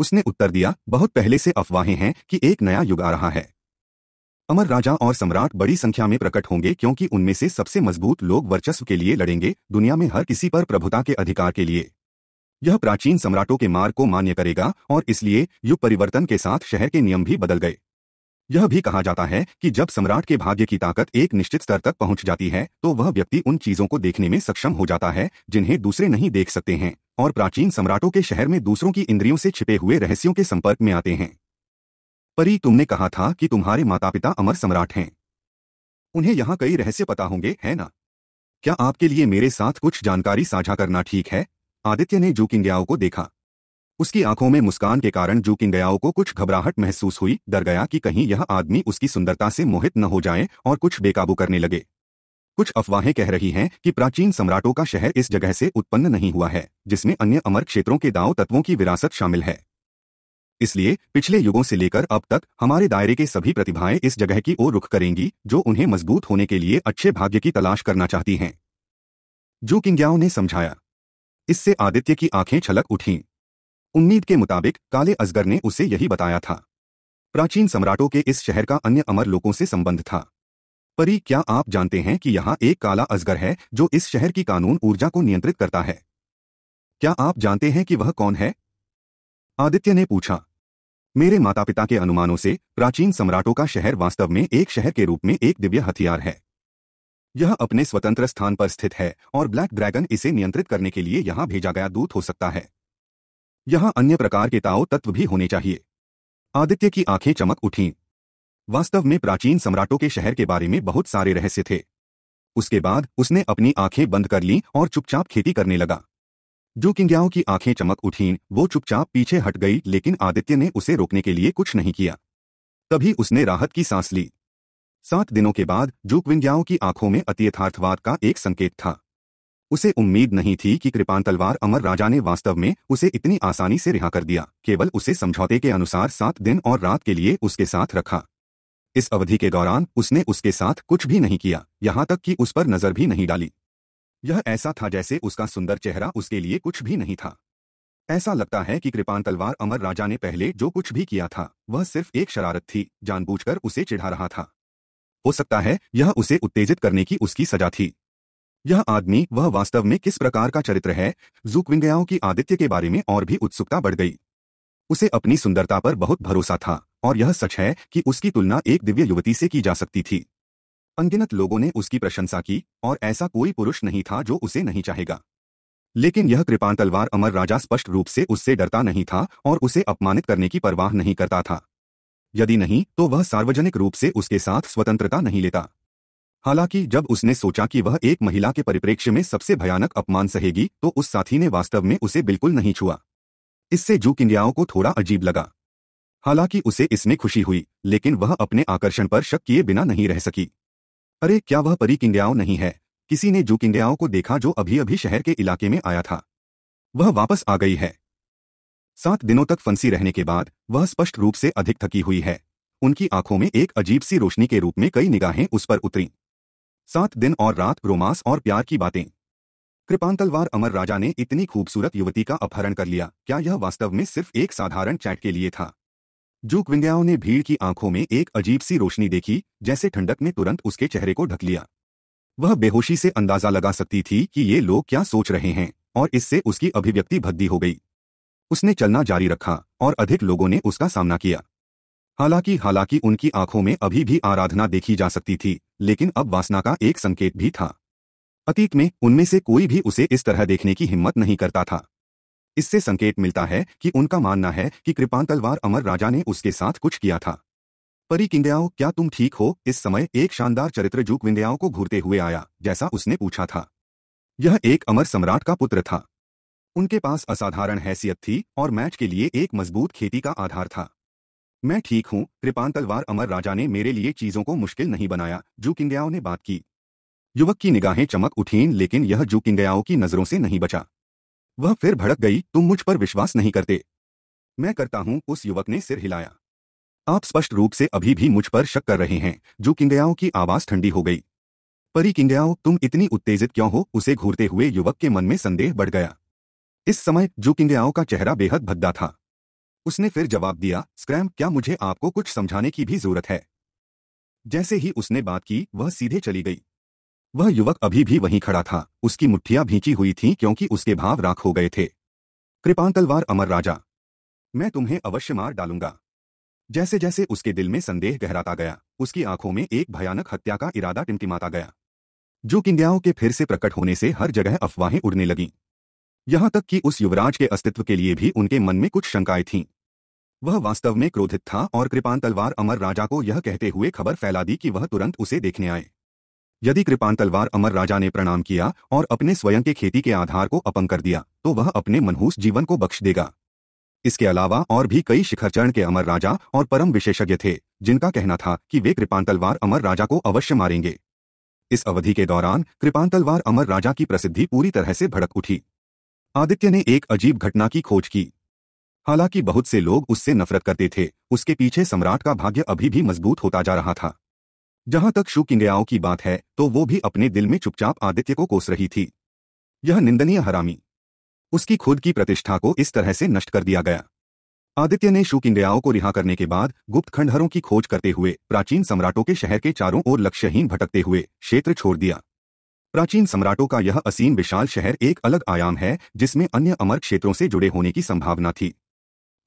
उसने उत्तर दिया बहुत पहले से अफवाहें हैं कि एक नया युग आ रहा है अमर राजा और सम्राट बड़ी संख्या में प्रकट होंगे क्योंकि उनमें से सबसे मजबूत लोग वर्चस्व के लिए लड़ेंगे दुनिया में हर किसी पर प्रभुता के अधिकार के लिए यह प्राचीन सम्राटों के मार्ग को मान्य करेगा और इसलिए युग परिवर्तन के साथ शहर के नियम भी बदल गए यह भी कहा जाता है कि जब सम्राट के भाग्य की ताकत एक निश्चित स्तर तक पहुंच जाती है तो वह व्यक्ति उन चीजों को देखने में सक्षम हो जाता है जिन्हें दूसरे नहीं देख सकते हैं और प्राचीन सम्राटों के शहर में दूसरों की इंद्रियों से छिपे हुए रहस्यों के संपर्क में आते हैं परी तुमने कहा था कि तुम्हारे माता पिता अमर सम्राट हैं उन्हें यहाँ कई रहस्य पता होंगे है ना क्या आपके लिए मेरे साथ कुछ जानकारी साझा करना ठीक है आदित्य ने जूकिंग्याओ को देखा उसकी आंखों में मुस्कान के कारण जूकिंगयाओ को कुछ घबराहट महसूस हुई डर गया कि कहीं यह आदमी उसकी सुंदरता से मोहित न हो जाए और कुछ बेकाबू करने लगे कुछ अफवाहें कह रही हैं कि प्राचीन सम्राटों का शहर इस जगह से उत्पन्न नहीं हुआ है जिसमें अन्य अमर क्षेत्रों के दाव तत्वों की विरासत शामिल है इसलिए पिछले युगों से लेकर अब तक हमारे दायरे के सभी प्रतिभाएं इस जगह की ओर रुख करेंगी जो उन्हें मजबूत होने के लिए अच्छे भाग्य की तलाश करना चाहती हैं जू किंग्याओ ने समझाया इससे आदित्य की आंखें छलक उठीं उम्मीद के मुताबिक काले अजगर ने उसे यही बताया था प्राचीन सम्राटों के इस शहर का अन्य अमर लोगों से संबंध था परी क्या आप जानते हैं कि यहाँ एक काला अजगर है जो इस शहर की कानून ऊर्जा को नियंत्रित करता है क्या आप जानते हैं कि वह कौन है आदित्य ने पूछा मेरे माता पिता के अनुमानों से प्राचीन सम्राटों का शहर वास्तव में एक शहर के रूप में एक दिव्य हथियार है यह अपने स्वतंत्र स्थान पर स्थित है और ब्लैक ड्रैगन इसे नियंत्रित करने के लिए यहाँ भेजा गया दूत हो सकता है यहां अन्य प्रकार के ताओ तत्व भी होने चाहिए आदित्य की आंखें चमक उठीं वास्तव में प्राचीन सम्राटों के शहर के बारे में बहुत सारे रहस्य थे उसके बाद उसने अपनी आंखें बंद कर लीं और चुपचाप खेती करने लगा जो किंग्याओं की आंखें चमक उठीं वो चुपचाप पीछे हट गई लेकिन आदित्य ने उसे रोकने के लिए कुछ नहीं किया तभी उसने राहत की सांस ली सात दिनों के बाद जो की आंखों में अतियथार्थवाद का एक संकेत था उसे उम्मीद नहीं थी कि कृपान तलवार अमर राजा ने वास्तव में उसे इतनी आसानी से रिहा कर दिया केवल उसे समझौते के अनुसार सात दिन और रात के लिए उसके साथ रखा इस अवधि के दौरान उसने उसके साथ कुछ भी नहीं किया यहाँ तक कि उस पर नजर भी नहीं डाली यह ऐसा था जैसे उसका सुंदर चेहरा उसके लिए कुछ भी नहीं था ऐसा लगता है कि कृपान तलवार अमर राजा ने पहले जो कुछ भी किया था वह सिर्फ एक शरारत थी जानबूझकर उसे चिढ़ा रहा था हो सकता है यह उसे उत्तेजित करने की उसकी सजा थी यह आदमी वह वास्तव में किस प्रकार का चरित्र है जूकविंगयाओं की आदित्य के बारे में और भी उत्सुकता बढ़ गई उसे अपनी सुंदरता पर बहुत भरोसा था और यह सच है कि उसकी तुलना एक दिव्य युवती से की जा सकती थी अनगिनत लोगों ने उसकी प्रशंसा की और ऐसा कोई पुरुष नहीं था जो उसे नहीं चाहेगा लेकिन यह कृपान तलवार अमर राजा स्पष्ट रूप से उससे डरता नहीं था और उसे अपमानित करने की परवाह नहीं करता था यदि नहीं तो वह सार्वजनिक रूप से उसके साथ स्वतंत्रता नहीं लेता हालांकि जब उसने सोचा कि वह एक महिला के परिप्रेक्ष्य में सबसे भयानक अपमान सहेगी तो उस साथी ने वास्तव में उसे बिल्कुल नहीं छुआ इससे जू किंडियाओं को थोड़ा अजीब लगा हालांकि उसे इसमें खुशी हुई लेकिन वह अपने आकर्षण पर शक किए बिना नहीं रह सकी अरे क्या वह परी किंडियाओं नहीं है किसी ने जू किंडियाओं को देखा जो अभी अभी शहर के इलाके में आया था वह वापस आ गई है सात दिनों तक फंसी रहने के बाद वह स्पष्ट रूप से अधिक थकी हुई है उनकी आंखों में एक अजीब सी रोशनी के रूप में कई निगाहें उस पर उतरी सात दिन और रात रोमांस और प्यार की बातें कृपांतलवार अमर राजा ने इतनी खूबसूरत युवती का अपहरण कर लिया क्या यह वास्तव में सिर्फ एक साधारण चैट के लिए था जूक विंध्याओ ने भीड़ की आंखों में एक अजीब सी रोशनी देखी जैसे ठंडक ने तुरंत उसके चेहरे को ढक लिया वह बेहोशी से अंदाजा लगा सकती थी कि ये लोग क्या सोच रहे हैं और इससे उसकी अभिव्यक्ति भद्दी हो गई उसने चलना जारी रखा और अधिक लोगों ने उसका सामना किया हालांकि हालांकि उनकी आंखों में अभी भी आराधना देखी जा सकती थी लेकिन अब वासना का एक संकेत भी था अतीत में उनमें से कोई भी उसे इस तरह देखने की हिम्मत नहीं करता था इससे संकेत मिलता है कि उनका मानना है कि कृपांतलवार अमर राजा ने उसके साथ कुछ किया था परी किंदयाओ क्या तुम ठीक हो इस समय एक शानदार चरित्र जूक विंदयाओं को घूरते हुए आया जैसा उसने पूछा था यह एक अमर सम्राट का पुत्र था उनके पास असाधारण हैसियत थी और मैच के लिए एक मजबूत खेती का आधार था मैं ठीक हूँ कृपान तलवार अमर राजा ने मेरे लिए चीजों को मुश्किल नहीं बनाया जू किंगयाओ ने बात की युवक की निगाहें चमक उठीं लेकिन यह जू किंगयाओ की नजरों से नहीं बचा वह फिर भड़क गई तुम मुझ पर विश्वास नहीं करते मैं करता हूँ उस युवक ने सिर हिलाया आप स्पष्ट रूप से अभी भी मुझ पर शक कर रहे हैं जू किंगयाओ की आवाज ठंडी हो गई परी किंगयाओ तुम इतनी उत्तेजित क्यों हो उसे घूरते हुए युवक के मन में संदेह बढ़ गया इस समय जू किंगयाओ का चेहरा बेहद भद्दा था उसने फिर जवाब दिया स्क्रैम क्या मुझे आपको कुछ समझाने की भी जरूरत है जैसे ही उसने बात की वह सीधे चली गई वह युवक अभी भी वहीं खड़ा था उसकी मुठ्ठियां भींची हुई थीं क्योंकि उसके भाव राख हो गए थे कृपांतलवार अमर राजा मैं तुम्हें अवश्य मार डालूंगा जैसे जैसे उसके दिल में संदेह गहराता गया उसकी आंखों में एक भयानक हत्या का इरादा टिमटिमाता गया जो किंडियाओं के फिर से प्रकट होने से हर जगह अफवाहें उड़ने लगीं यहां तक कि उस युवराज के अस्तित्व के लिए भी उनके मन में कुछ शंकाएं थीं वह वास्तव में क्रोधित था और कृपान तलवार अमर राजा को यह कहते हुए खबर फैला दी कि वह तुरंत उसे देखने आए यदि कृपान तलवार अमर राजा ने प्रणाम किया और अपने स्वयं के खेती के आधार को अपंग कर दिया तो वह अपने मनहूस जीवन को बख्श देगा इसके अलावा और भी कई शिखरचरण के अमर राजा और परम विशेषज्ञ थे जिनका कहना था कि वे कृपान तलवार अमर राजा को अवश्य मारेंगे इस अवधि के दौरान कृपान तलवार अमर राजा की प्रसिद्धि पूरी तरह से भड़क उठी आदित्य ने एक अजीब घटना की खोज की हालांकि बहुत से लोग उससे नफरत करते थे उसके पीछे सम्राट का भाग्य अभी भी मजबूत होता जा रहा था जहां तक किंगयाओं की बात है तो वो भी अपने दिल में चुपचाप आदित्य को कोस रही थी यह निंदनीय हरामी उसकी खुद की प्रतिष्ठा को इस तरह से नष्ट कर दिया गया आदित्य ने किंगयाओं को रिहा करने के बाद गुप्त खंडहरों की खोज करते हुए प्राचीन सम्राटों के शहर के चारों ओर लक्ष्यहीन भटकते हुए क्षेत्र छोड़ दिया प्राचीन सम्राटों का यह असीम विशाल शहर एक अलग आयाम है जिसमें अन्य अमर क्षेत्रों से जुड़े होने की संभावना थी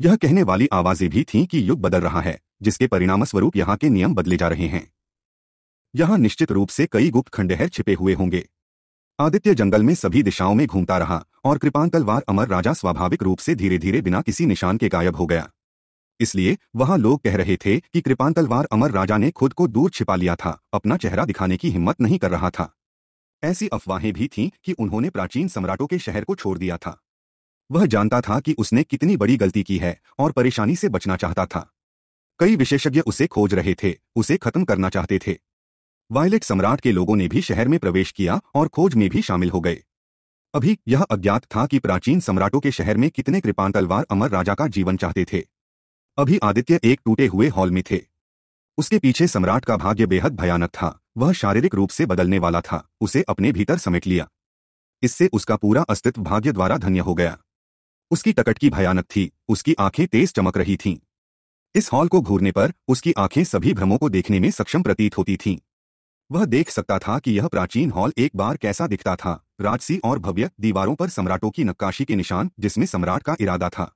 यह कहने वाली आवाजें भी थीं कि युग बदल रहा है जिसके परिणामस्वरूप यहाँ के नियम बदले जा रहे हैं यहाँ निश्चित रूप से कई गुप्त खंडहर छिपे हुए होंगे आदित्य जंगल में सभी दिशाओं में घूमता रहा और कृपांकलवार अमर राजा स्वाभाविक रूप से धीरे धीरे बिना किसी निशान के गायब हो गया इसलिए वहां लोग कह रहे थे कि कृपांकलवार अमर राजा ने खुद को दूर छिपा लिया था अपना चेहरा दिखाने की हिम्मत नहीं कर रहा था ऐसी अफवाहें भी थीं कि उन्होंने प्राचीन सम्राटों के शहर को छोड़ दिया था वह जानता था कि उसने कितनी बड़ी गलती की है और परेशानी से बचना चाहता था कई विशेषज्ञ उसे खोज रहे थे उसे खत्म करना चाहते थे वायलेट सम्राट के लोगों ने भी शहर में प्रवेश किया और खोज में भी शामिल हो गए अभी यह अज्ञात था कि प्राचीन सम्राटों के शहर में कितने कृपान तलवार अमर राजा का जीवन चाहते थे अभी आदित्य एक टूटे हुए हॉल में थे उसके पीछे सम्राट का भाग्य बेहद भयानक था वह शारीरिक रूप से बदलने वाला था उसे अपने भीतर समेट लिया इससे उसका पूरा अस्तित्व भाग्य द्वारा धन्य हो गया उसकी टकटकी भयानक थी उसकी आंखें तेज चमक रही थीं इस हॉल को घूरने पर उसकी आंखें सभी भ्रमों को देखने में सक्षम प्रतीत होती थीं वह देख सकता था कि यह प्राचीन हॉल एक बार कैसा दिखता था राजसी और भव्य दीवारों पर सम्राटों की नक्काशी के निशान जिसमें सम्राट का इरादा था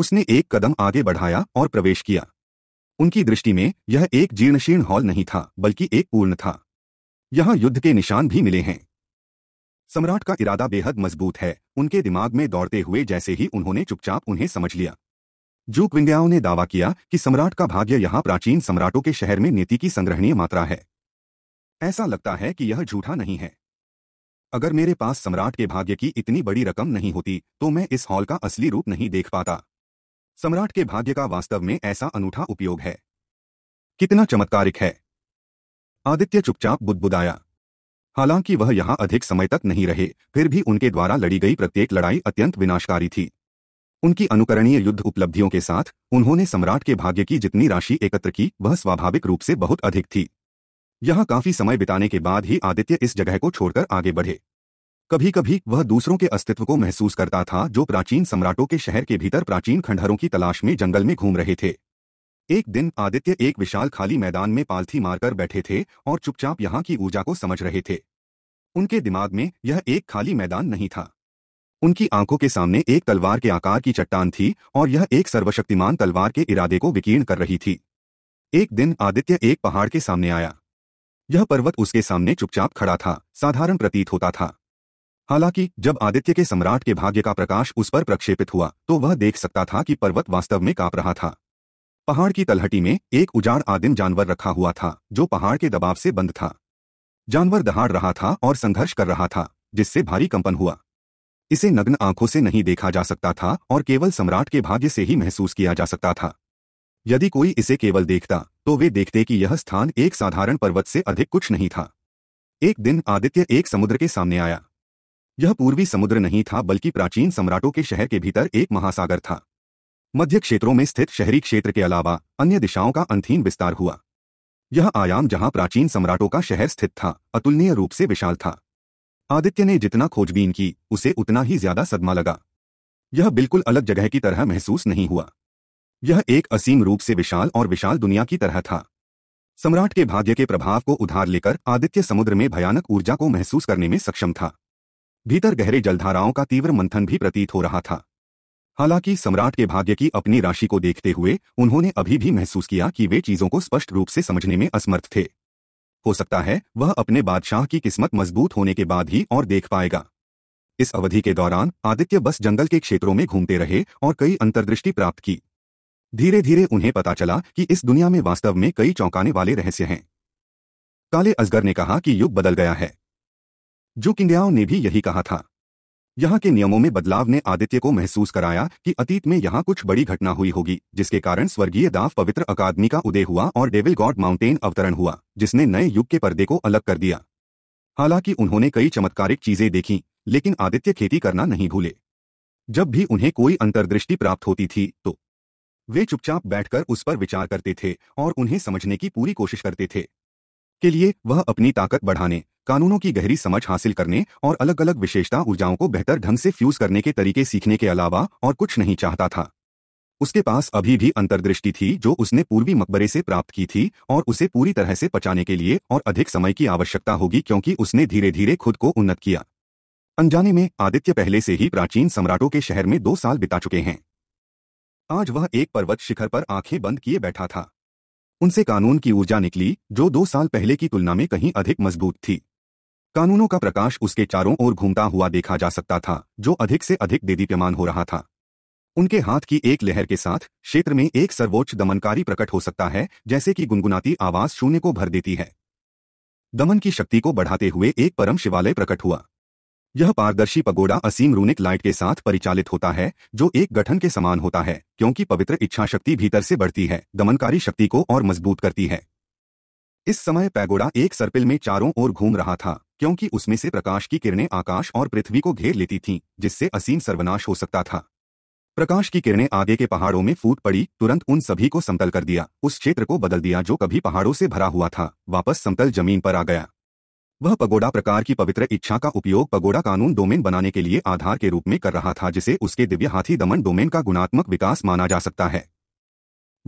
उसने एक कदम आगे बढ़ाया और प्रवेश किया उनकी दृष्टि में यह एक जीर्णशीर्ण हॉल नहीं था बल्कि एक पूर्ण था यहाँ युद्ध के निशान भी मिले हैं सम्राट का इरादा बेहद मजबूत है उनके दिमाग में दौड़ते हुए जैसे ही उन्होंने चुपचाप उन्हें समझ लिया जूक विंगयाओं ने दावा किया कि सम्राट का भाग्य यहाँ प्राचीन सम्राटों के शहर में नीति की संग्रहणीय मात्रा है ऐसा लगता है कि यह झूठा नहीं है अगर मेरे पास सम्राट के भाग्य की इतनी बड़ी रकम नहीं होती तो मैं इस हॉल का असली रूप नहीं देख पाता सम्राट के भाग्य का वास्तव में ऐसा अनूठा उपयोग है कितना चमत्कारिक है आदित्य चुपचाप बुदबुदाया हालांकि वह यहां अधिक समय तक नहीं रहे फिर भी उनके द्वारा लड़ी गई प्रत्येक लड़ाई अत्यंत विनाशकारी थी उनकी अनुकरणीय युद्ध उपलब्धियों के साथ उन्होंने सम्राट के भाग्य की जितनी राशि एकत्र की वह स्वाभाविक रूप से बहुत अधिक थी यहाँ काफी समय बिताने के बाद ही आदित्य इस जगह को छोड़कर आगे बढ़े कभी कभी वह दूसरों के अस्तित्व को महसूस करता था जो प्राचीन सम्राटों के शहर के भीतर प्राचीन खंडहरों की तलाश में जंगल में घूम रहे थे एक दिन आदित्य एक विशाल खाली मैदान में पालथी मारकर बैठे थे और चुपचाप यहाँ की ऊर्जा को समझ रहे थे उनके दिमाग में यह एक खाली मैदान नहीं था उनकी आंखों के सामने एक तलवार के आकार की चट्टान थी और यह एक सर्वशक्तिमान तलवार के इरादे को विकीर्ण कर रही थी एक दिन आदित्य एक पहाड़ के सामने आया यह पर्वत उसके सामने चुपचाप खड़ा था साधारण प्रतीत होता था हालांकि जब आदित्य के सम्राट के भाग्य का प्रकाश उस पर प्रक्षेपित हुआ तो वह देख सकता था कि पर्वत वास्तव में काँप रहा था पहाड़ की तलहटी में एक उजाड़ आदिम जानवर रखा हुआ था जो पहाड़ के दबाव से बंद था जानवर दहाड़ रहा था और संघर्ष कर रहा था जिससे भारी कंपन हुआ इसे नग्न आंखों से नहीं देखा जा सकता था और केवल सम्राट के भाग्य से ही महसूस किया जा सकता था यदि कोई इसे केवल देखता तो वे देखते कि यह स्थान एक साधारण पर्वत से अधिक कुछ नहीं था एक दिन आदित्य एक समुद्र के सामने आया यह पूर्वी समुद्र नहीं था बल्कि प्राचीन सम्राटों के शहर के भीतर एक महासागर था मध्य क्षेत्रों में स्थित शहरी क्षेत्र के अलावा अन्य दिशाओं का अंथहीन विस्तार हुआ यह आयाम जहां प्राचीन सम्राटों का शहर स्थित था अतुलनीय रूप से विशाल था आदित्य ने जितना खोजबीन की उसे उतना ही ज्यादा सदमा लगा यह बिल्कुल अलग जगह की तरह महसूस नहीं हुआ यह एक असीम रूप से विशाल और विशाल दुनिया की तरह था सम्राट के भाग्य के प्रभाव को उधार लेकर आदित्य समुद्र में भयानक ऊर्जा को महसूस करने में सक्षम था भीतर गहरे जलधाराओं का तीव्र मंथन भी प्रतीत हो रहा था हालांकि सम्राट के भाग्य की अपनी राशि को देखते हुए उन्होंने अभी भी महसूस किया कि वे चीजों को स्पष्ट रूप से समझने में असमर्थ थे हो सकता है वह अपने बादशाह की किस्मत मजबूत होने के बाद ही और देख पाएगा इस अवधि के दौरान आदित्य बस जंगल के क्षेत्रों में घूमते रहे और कई अंतर्दृष्टि प्राप्त की धीरे धीरे उन्हें पता चला कि इस दुनिया में वास्तव में कई चौंकाने वाले रहस्य हैं काले अजगर ने कहा कि युग बदल गया है जो किंगयाओ ने भी यही कहा था यहाँ के नियमों में बदलाव ने आदित्य को महसूस कराया कि अतीत में यहाँ कुछ बड़ी घटना हुई होगी जिसके कारण स्वर्गीय दाव पवित्र अकादमी का उदय हुआ और डेविल गॉड माउंटेन अवतरण हुआ जिसने नए युग के पर्दे को अलग कर दिया हालांकि उन्होंने कई चमत्कारिक चीजें देखी लेकिन आदित्य खेती करना नहीं भूले जब भी उन्हें कोई अंतर्दृष्टि प्राप्त होती थी तो वे चुपचाप बैठकर उस पर विचार करते थे और उन्हें समझने की पूरी कोशिश करते थे के लिए वह अपनी ताकत बढ़ाने कानूनों की गहरी समझ हासिल करने और अलग अलग विशेषता ऊर्जाओं को बेहतर ढंग से फ्यूज करने के तरीके सीखने के अलावा और कुछ नहीं चाहता था उसके पास अभी भी अंतर्दृष्टि थी जो उसने पूर्वी मकबरे से प्राप्त की थी और उसे पूरी तरह से पचाने के लिए और अधिक समय की आवश्यकता होगी क्योंकि उसने धीरे धीरे खुद को उन्नत किया अनजाने में आदित्य पहले से ही प्राचीन सम्राटों के शहर में दो साल बिता चुके हैं आज वह एक पर्वत शिखर पर आंखें बंद किए बैठा था उनसे कानून की ऊर्जा निकली जो दो साल पहले की तुलना में कहीं अधिक मजबूत थी कानूनों का प्रकाश उसके चारों ओर घूमता हुआ देखा जा सकता था जो अधिक से अधिक देदीप्यमान हो रहा था उनके हाथ की एक लहर के साथ क्षेत्र में एक सर्वोच्च दमनकारी प्रकट हो सकता है जैसे कि गुनगुनाती आवाज शून्य को भर देती है दमन की शक्ति को बढ़ाते हुए एक परम शिवालय प्रकट हुआ यह पारदर्शी पगोडा असीम रूनिक लाइट के साथ परिचालित होता है जो एक गठन के समान होता है क्योंकि पवित्र इच्छा शक्ति भीतर से बढ़ती है दमनकारी शक्ति को और मजबूत करती है इस समय पैगोडा एक सर्पिल में चारों ओर घूम रहा था क्योंकि उसमें से प्रकाश की किरणें आकाश और पृथ्वी को घेर लेती थीं, जिससे असीम सर्वनाश हो सकता था प्रकाश की किरणें आगे के पहाड़ों में फूट पड़ी तुरंत उन सभी को समतल कर दिया उस क्षेत्र को बदल दिया जो कभी पहाड़ों से भरा हुआ था वापस समतल जमीन पर आ गया वह पगोडा प्रकार की पवित्र इच्छा का उपयोग पगोडा कानून डोमेन बनाने के लिए आधार के रूप में कर रहा था जिसे उसके दिव्य हाथी दमन डोमेन का गुणात्मक विकास माना जा सकता है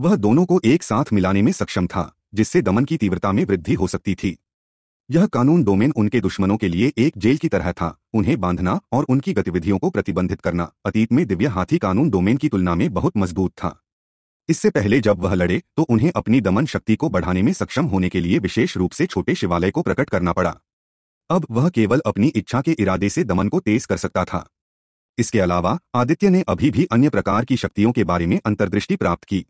वह दोनों को एक साथ मिलाने में सक्षम था जिससे दमन की तीव्रता में वृद्धि हो सकती थी यह कानून डोमेन उनके दुश्मनों के लिए एक जेल की तरह था उन्हें बांधना और उनकी गतिविधियों को प्रतिबंधित करना अतीत में दिव्य हाथी कानून डोमेन की तुलना में बहुत मजबूत था इससे पहले जब वह लड़े तो उन्हें अपनी दमन शक्ति को बढ़ाने में सक्षम होने के लिए विशेष रूप से छोटे शिवालय को प्रकट करना पड़ा अब वह केवल अपनी इच्छा के इरादे से दमन को तेज कर सकता था इसके अलावा आदित्य ने अभी भी अन्य प्रकार की शक्तियों के बारे में अंतर्दृष्टि प्राप्त की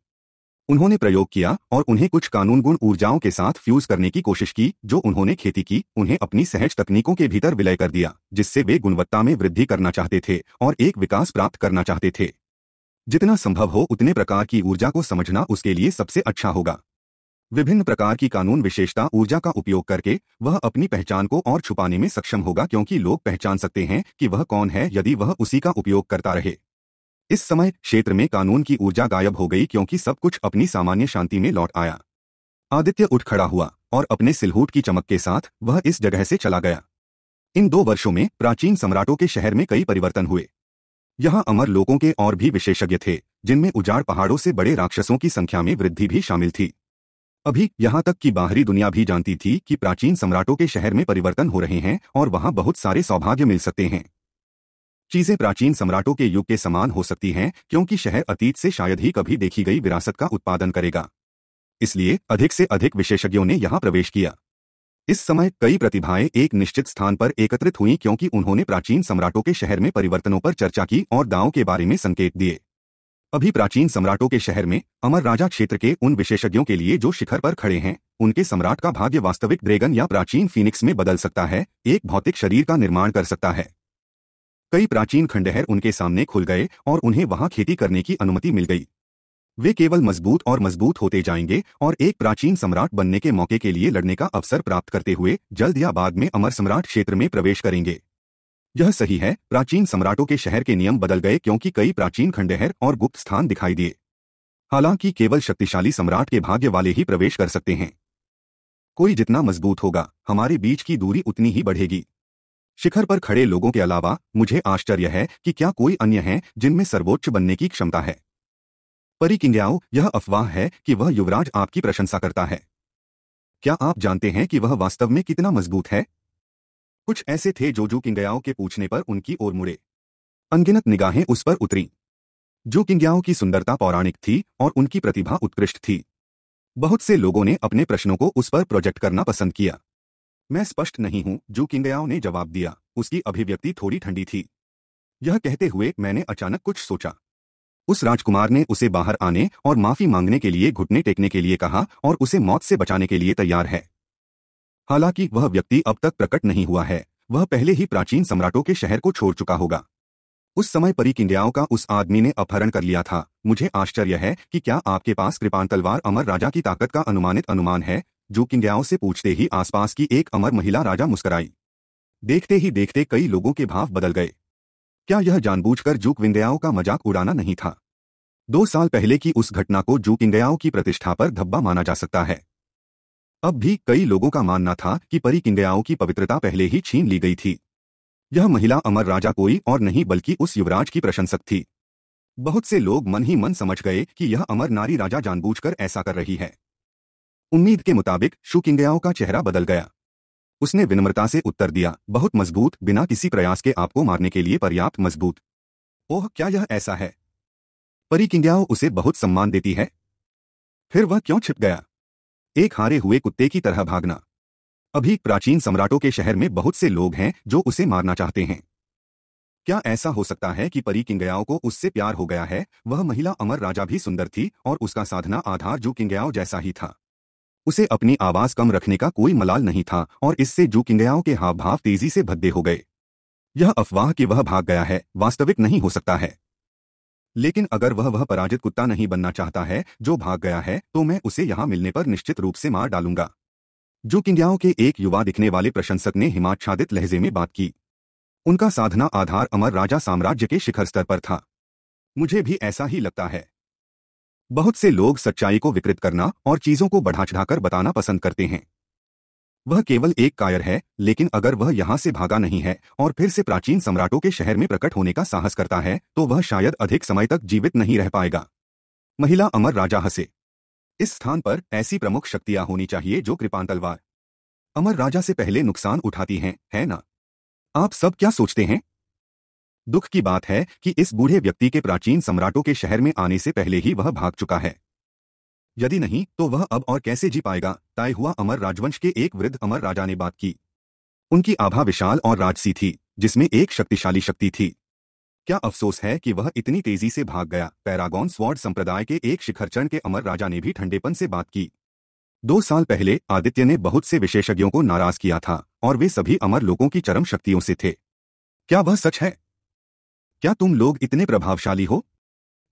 उन्होंने प्रयोग किया और उन्हें कुछ कानून गुण ऊर्जाओं के साथ फ्यूज करने की कोशिश की जो उन्होंने खेती की उन्हें अपनी सहज तकनीकों के भीतर विलय कर दिया जिससे वे गुणवत्ता में वृद्धि करना चाहते थे और एक विकास प्राप्त करना चाहते थे जितना संभव हो उतने प्रकार की ऊर्जा को समझना उसके लिए सबसे अच्छा होगा विभिन्न प्रकार की कानून विशेषता ऊर्जा का उपयोग करके वह अपनी पहचान को और छुपाने में सक्षम होगा क्योंकि लोग पहचान सकते हैं कि वह कौन है यदि वह उसी का उपयोग करता रहे इस समय क्षेत्र में कानून की ऊर्जा गायब हो गई क्योंकि सब कुछ अपनी सामान्य शांति में लौट आया आदित्य उठ खड़ा हुआ और अपने सिलहूट की चमक के साथ वह इस जगह से चला गया इन दो वर्षों में प्राचीन सम्राटों के शहर में कई परिवर्तन हुए यहां अमर लोगों के और भी विशेषज्ञ थे जिनमें उजाड़ पहाड़ों से बड़े राक्षसों की संख्या में वृद्धि भी शामिल थी अभी यहाँ तक कि बाहरी दुनिया भी जानती थी कि प्राचीन सम्राटों के शहर में परिवर्तन हो रहे हैं और वहाँ बहुत सारे सौभाग्य मिल सकते हैं चीजें प्राचीन सम्राटों के युग के समान हो सकती हैं क्योंकि शहर अतीत से शायद ही कभी देखी गई विरासत का उत्पादन करेगा इसलिए अधिक से अधिक विशेषज्ञों ने यहाँ प्रवेश किया इस समय कई प्रतिभाएं एक निश्चित स्थान पर एकत्रित हुईं क्योंकि उन्होंने प्राचीन सम्राटों के शहर में परिवर्तनों पर चर्चा की और दांव के बारे में संकेत दिए अभी प्राचीन सम्राटों के शहर में अमर राजा क्षेत्र के उन विशेषज्ञों के लिए जो शिखर पर खड़े हैं उनके सम्राट का भाग्य वास्तविक ड्रेगन या प्राचीन फीनिक्स में बदल सकता है एक भौतिक शरीर का निर्माण कर सकता है कई प्राचीन खंडहर उनके सामने खुल गए और उन्हें वहां खेती करने की अनुमति मिल गई वे केवल मजबूत और मजबूत होते जाएंगे और एक प्राचीन सम्राट बनने के मौके के लिए लड़ने का अवसर प्राप्त करते हुए जल्द या बाद में अमर सम्राट क्षेत्र में प्रवेश करेंगे यह सही है प्राचीन सम्राटों के शहर के नियम बदल गए क्योंकि कई प्राचीन खंडहर और गुप्त स्थान दिखाई दिए हालांकि केवल शक्तिशाली सम्राट के भाग्य वाले ही प्रवेश कर सकते हैं कोई जितना मजबूत होगा हमारे बीच की दूरी उतनी ही बढ़ेगी शिखर पर खड़े लोगों के अलावा मुझे आश्चर्य है कि क्या कोई अन्य है जिनमें सर्वोच्च बनने की क्षमता है परी किंग्याओ यह अफवाह है कि वह युवराज आपकी प्रशंसा करता है क्या आप जानते हैं कि वह वास्तव में कितना मजबूत है कुछ ऐसे थे जो जो किंगयाओं के पूछने पर उनकी ओर मुड़े अनगिनत निगाहें उस पर उतरी जो किंगयाओं की सुंदरता पौराणिक थी और उनकी प्रतिभा उत्कृष्ट थी बहुत से लोगों ने अपने प्रश्नों को उस पर प्रोजेक्ट करना पसंद किया मैं स्पष्ट नहीं हूं जो किंगयाओं ने जवाब दिया उसकी अभिव्यक्ति थोड़ी ठंडी थी यह कहते हुए मैंने अचानक कुछ सोचा उस राजकुमार ने उसे बाहर आने और माफी मांगने के लिए घुटने टेकने के लिए कहा और उसे मौत से बचाने के लिए तैयार है हालांकि वह व्यक्ति अब तक प्रकट नहीं हुआ है वह पहले ही प्राचीन सम्राटों के शहर को छोड़ चुका होगा उस समय परी किंडियाओं का उस आदमी ने अपहरण कर लिया था मुझे आश्चर्य है कि क्या आपके पास कृपान तलवार अमर राजा की ताकत का अनुमानित अनुमान है जो किंडियाओं से पूछते ही आसपास की एक अमर महिला राजा मुस्कराई देखते ही देखते कई लोगों के भाव बदल गए क्या यह जानबूझकर जूक विंदयाओं का मजाक उड़ाना नहीं था दो साल पहले की उस घटना को जूक इंदयाओं की प्रतिष्ठा पर धब्बा माना जा सकता है अब भी कई लोगों का मानना था कि परी किंगयाओं की पवित्रता पहले ही छीन ली गई थी यह महिला अमर राजा कोई और नहीं बल्कि उस युवराज की प्रशंसक थी बहुत से लोग मन ही मन समझ गए कि यह अमर नारी राजा जानबूझकर ऐसा कर रही है उम्मीद के मुताबिक शु किंगयाओं का चेहरा बदल गया उसने विनम्रता से उत्तर दिया बहुत मजबूत बिना किसी प्रयास के आपको मारने के लिए पर्याप्त मजबूत ओह क्या यह ऐसा है परी किंगयाओ उसे बहुत सम्मान देती है फिर वह क्यों छिप गया एक हारे हुए कुत्ते की तरह भागना अभी प्राचीन सम्राटों के शहर में बहुत से लोग हैं जो उसे मारना चाहते हैं क्या ऐसा हो सकता है कि परी किंगयाओ को उससे प्यार हो गया है वह महिला अमर राजा भी सुंदर थी और उसका साधना आधार जू किंगयाओ जैसा ही था उसे अपनी आवाज कम रखने का कोई मलाल नहीं था और इससे जू किंगयाओ के हाव भाव तेजी से भद्दे हो गए यह अफवाह कि वह भाग गया है वास्तविक नहीं हो सकता है लेकिन अगर वह वह पराजित कुत्ता नहीं बनना चाहता है जो भाग गया है तो मैं उसे यहां मिलने पर निश्चित रूप से मार डालूंगा जो किंडियाओं के एक युवा दिखने वाले प्रशंसक ने हिमाच्छादित लहजे में बात की उनका साधना आधार अमर राजा साम्राज्य के शिखर स्तर पर था मुझे भी ऐसा ही लगता है बहुत से लोग सच्चाई को विकृत करना और चीजों को बढ़ा चढ़ाकर बताना पसंद करते हैं वह केवल एक कायर है लेकिन अगर वह यहाँ से भागा नहीं है और फिर से प्राचीन सम्राटों के शहर में प्रकट होने का साहस करता है तो वह शायद अधिक समय तक जीवित नहीं रह पाएगा महिला अमर राजा हंसे इस स्थान पर ऐसी प्रमुख शक्तियां होनी चाहिए जो कृपान तलवार अमर राजा से पहले नुकसान उठाती हैं है ना आप सब क्या सोचते हैं दुख की बात है कि इस बूढ़े व्यक्ति के प्राचीन सम्राटों के शहर में आने से पहले ही वह भाग चुका है यदि नहीं तो वह अब और कैसे जी पाएगा तय हुआ अमर राजवंश के एक वृद्ध अमर राजा ने बात की उनकी आभा विशाल और राजसी थी जिसमें एक शक्तिशाली शक्ति थी क्या अफसोस है कि वह इतनी तेजी से भाग गया पैरागॉन स्वॉर्ड संप्रदाय के एक शिखरचरण के अमर राजा ने भी ठंडेपन से बात की दो साल पहले आदित्य ने बहुत से विशेषज्ञों को नाराज किया था और वे सभी अमर लोगों की चरम शक्तियों से थे क्या वह सच है क्या तुम लोग इतने प्रभावशाली हो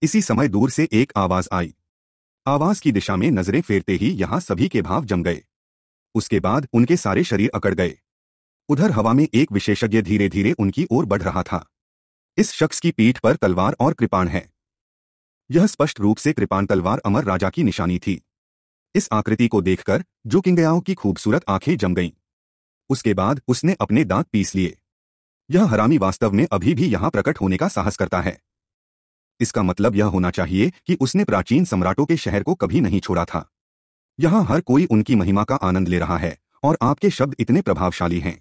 इसी समय दूर से एक आवाज आई आवाज की दिशा में नजरें फेरते ही यहां सभी के भाव जम गए उसके बाद उनके सारे शरीर अकड़ गए उधर हवा में एक विशेषज्ञ धीरे धीरे उनकी ओर बढ़ रहा था इस शख्स की पीठ पर तलवार और कृपाण है यह स्पष्ट रूप से कृपाण तलवार अमर राजा की निशानी थी इस आकृति को देखकर जो किंगयाओं की खूबसूरत आंखें जम गईं उसके बाद उसने अपने दांत पीस लिए यह हरामी वास्तव में अभी भी यहां प्रकट होने का साहस करता है इसका मतलब यह होना चाहिए कि उसने प्राचीन सम्राटों के शहर को कभी नहीं छोड़ा था यहाँ हर कोई उनकी महिमा का आनंद ले रहा है और आपके शब्द इतने प्रभावशाली हैं